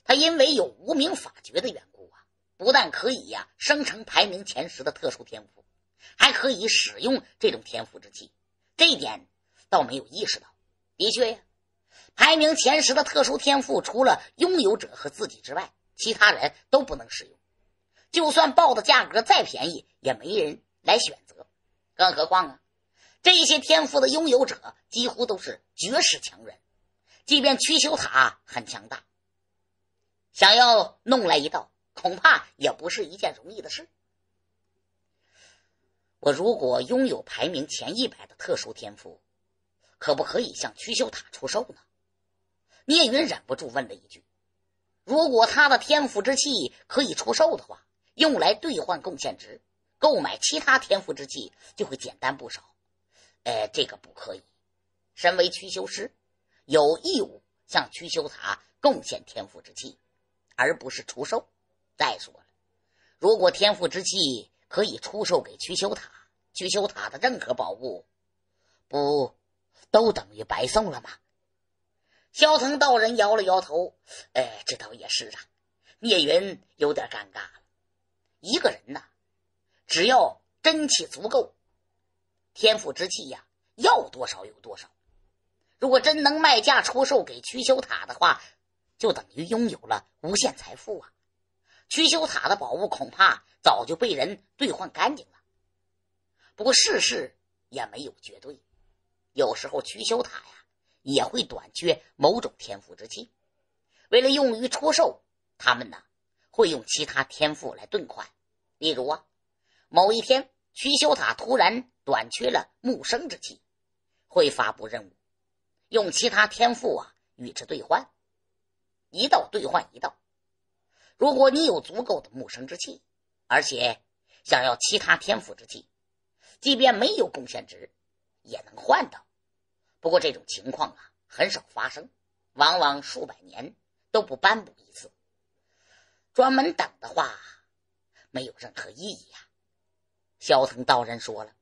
他因为有无名法诀的缘故啊，不但可以呀生成排名前十的特殊天赋，还可以使用这种天赋之气。这一点倒没有意识到。的确呀，排名前十的特殊天赋，除了拥有者和自己之外，其他人都不能使用。就算报的价格再便宜，也没人来选择。更何况啊，这些天赋的拥有者几乎都是绝世强人，即便曲修塔很强大，想要弄来一道，恐怕也不是一件容易的事。我如果拥有排名前一百的特殊天赋，可不可以向曲修塔出售呢？聂云忍不住问了一句：“如果他的天赋之气可以出售的话，用来兑换贡献值？”购买其他天赋之气就会简单不少，呃，这个不可以。身为驱修师，有义务向驱修塔贡献天赋之气，而不是出售。再说了，如果天赋之气可以出售给驱修塔，驱修塔的任何宝物，不都等于白送了吗？萧腾道人摇了摇头，哎，这倒也是啊。聂云有点尴尬了，一个人呐，只要真气足够，天赋之气呀，要多少有多少。如果真能卖价出售给曲修塔的话，就等于拥有了无限财富啊！曲修塔的宝物恐怕早就被人兑换干净了。不过世事也没有绝对，有时候曲修塔呀也会短缺某种天赋之气，为了用于出售，他们呢会用其他天赋来兑换，例如啊。某一天，屈修塔突然短缺了木生之气，会发布任务，用其他天赋啊与之兑换，一道兑换一道。如果你有足够的木生之气，而且想要其他天赋之气，即便没有贡献值，也能换到。不过这种情况啊，很少发生，往往数百年都不颁布一次。专门等的话，没有任何意义呀。萧腾道人说了：“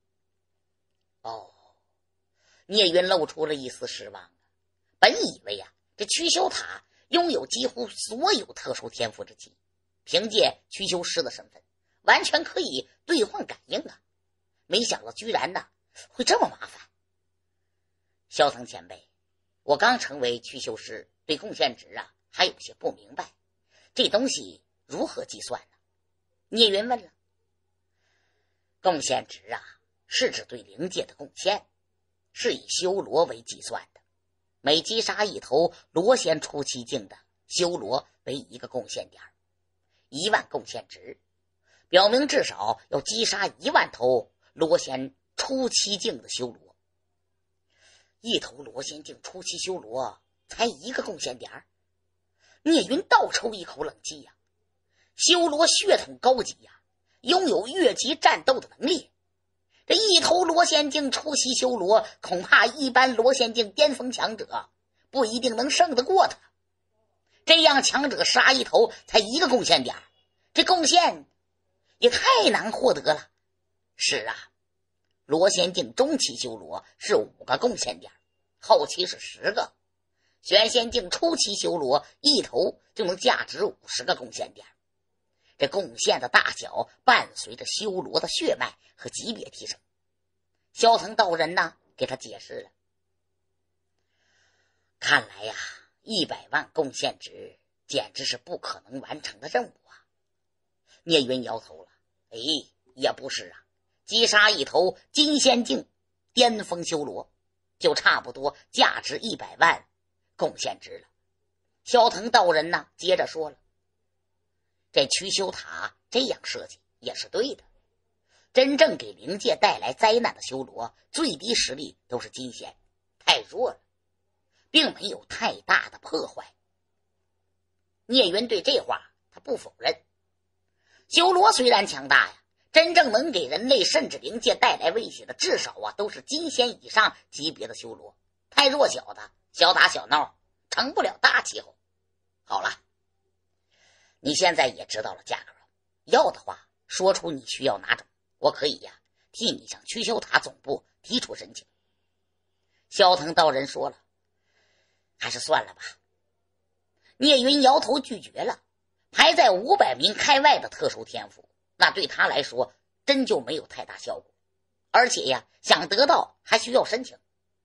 哦。”聂云露出了一丝失望啊，本以为呀，这屈修塔拥有几乎所有特殊天赋之气，凭借屈修师的身份，完全可以兑换感应啊，没想到居然呢会这么麻烦。萧腾前辈，我刚成为曲修师，对贡献值啊还有些不明白，这东西如何计算呢？聂云问了。贡献值啊，是指对灵界的贡献，是以修罗为计算的，每击杀一头罗仙初期境的修罗为一个贡献点，一万贡献值，表明至少要击杀一万头罗仙初期境的修罗。一头罗仙境初期修罗才一个贡献点，聂云倒抽一口冷气呀，修罗血统高级呀。拥有越级战斗的能力，这一头罗仙境初期修罗，恐怕一般罗仙境巅峰强者不一定能胜得过他。这样强者杀一头才一个贡献点，这贡献也太难获得了。是啊，罗仙境中期修罗是五个贡献点，后期是十个，玄仙境初期修罗一头就能价值五十个贡献点。这贡献的大小伴随着修罗的血脉和级别提升。萧腾道人呢，给他解释了。看来呀，一百万贡献值简直是不可能完成的任务啊！聂云摇头了。哎，也不是啊，击杀一头金仙境巅峰修罗，就差不多价值一百万贡献值了。萧腾道人呢，接着说了。这曲修塔这样设计也是对的。真正给灵界带来灾难的修罗，最低实力都是金仙，太弱了，并没有太大的破坏。聂云对这话他不否认。修罗虽然强大呀，真正能给人类甚至灵界带来威胁的，至少啊都是金仙以上级别的修罗，太弱小的，小打小闹成不了大气候。好了。你现在也知道了价格，要的话，说出你需要哪种，我可以呀替你向驱修塔总部提出申请。萧腾道人说了，还是算了吧。聂云摇头拒绝了。排在五百名开外的特殊天赋，那对他来说真就没有太大效果。而且呀，想得到还需要申请，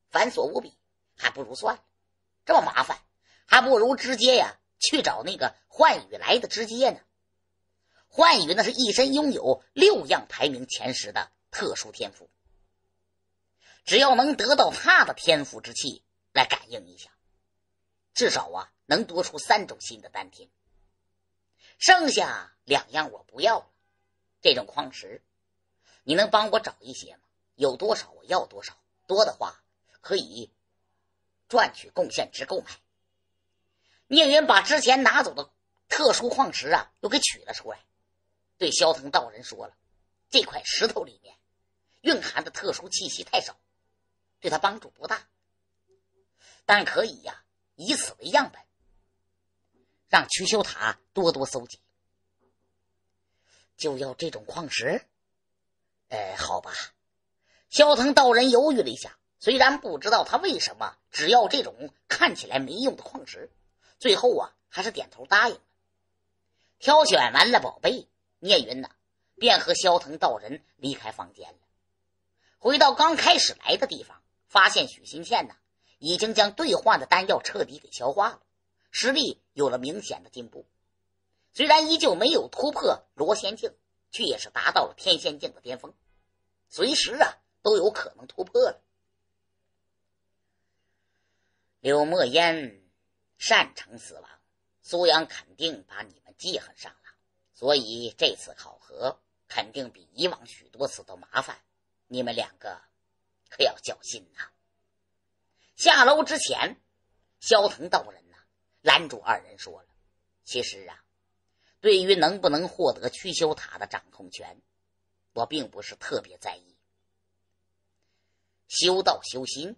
繁琐无比，还不如算了。这么麻烦，还不如直接呀。去找那个幻雨来的直接呢？幻雨那是一身拥有六样排名前十的特殊天赋，只要能得到他的天赋之气来感应一下，至少啊能多出三种新的丹田。剩下两样我不要了，这种矿石你能帮我找一些吗？有多少我要多少，多的话可以赚取贡献值购买。聂云把之前拿走的特殊矿石啊，又给取了出来，对萧腾道人说了：“这块石头里面蕴含的特殊气息太少，对他帮助不大，但可以呀，以此为样本，让瞿修塔多多搜集。”就要这种矿石？呃，好吧。萧腾道人犹豫了一下，虽然不知道他为什么只要这种看起来没用的矿石。最后啊，还是点头答应了。挑选完了宝贝，聂云呢便和萧腾道人离开房间了。回到刚开始来的地方，发现许新倩呢已经将兑换的丹药彻底给消化了，实力有了明显的进步。虽然依旧没有突破罗仙境，却也是达到了天仙境的巅峰，随时啊都有可能突破了。柳墨烟。擅长死亡，苏阳肯定把你们记恨上了，所以这次考核肯定比以往许多次都麻烦，你们两个可要小心呐。下楼之前，萧腾道人呢拦住二人说了：“其实啊，对于能不能获得曲修塔的掌控权，我并不是特别在意。修道修心，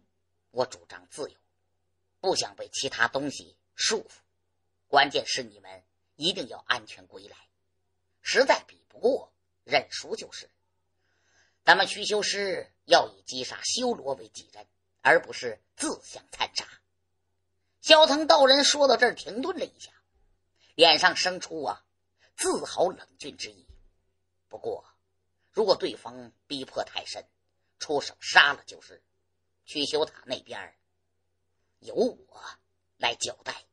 我主张自由。”不想被其他东西束缚，关键是你们一定要安全归来。实在比不过，认输就是。咱们驱修师要以击杀修罗为己任，而不是自相残杀。萧藤道人说到这儿，停顿了一下，脸上生出啊自豪冷峻之意。不过，如果对方逼迫太深，出手杀了就是。去修塔那边。由我来交代。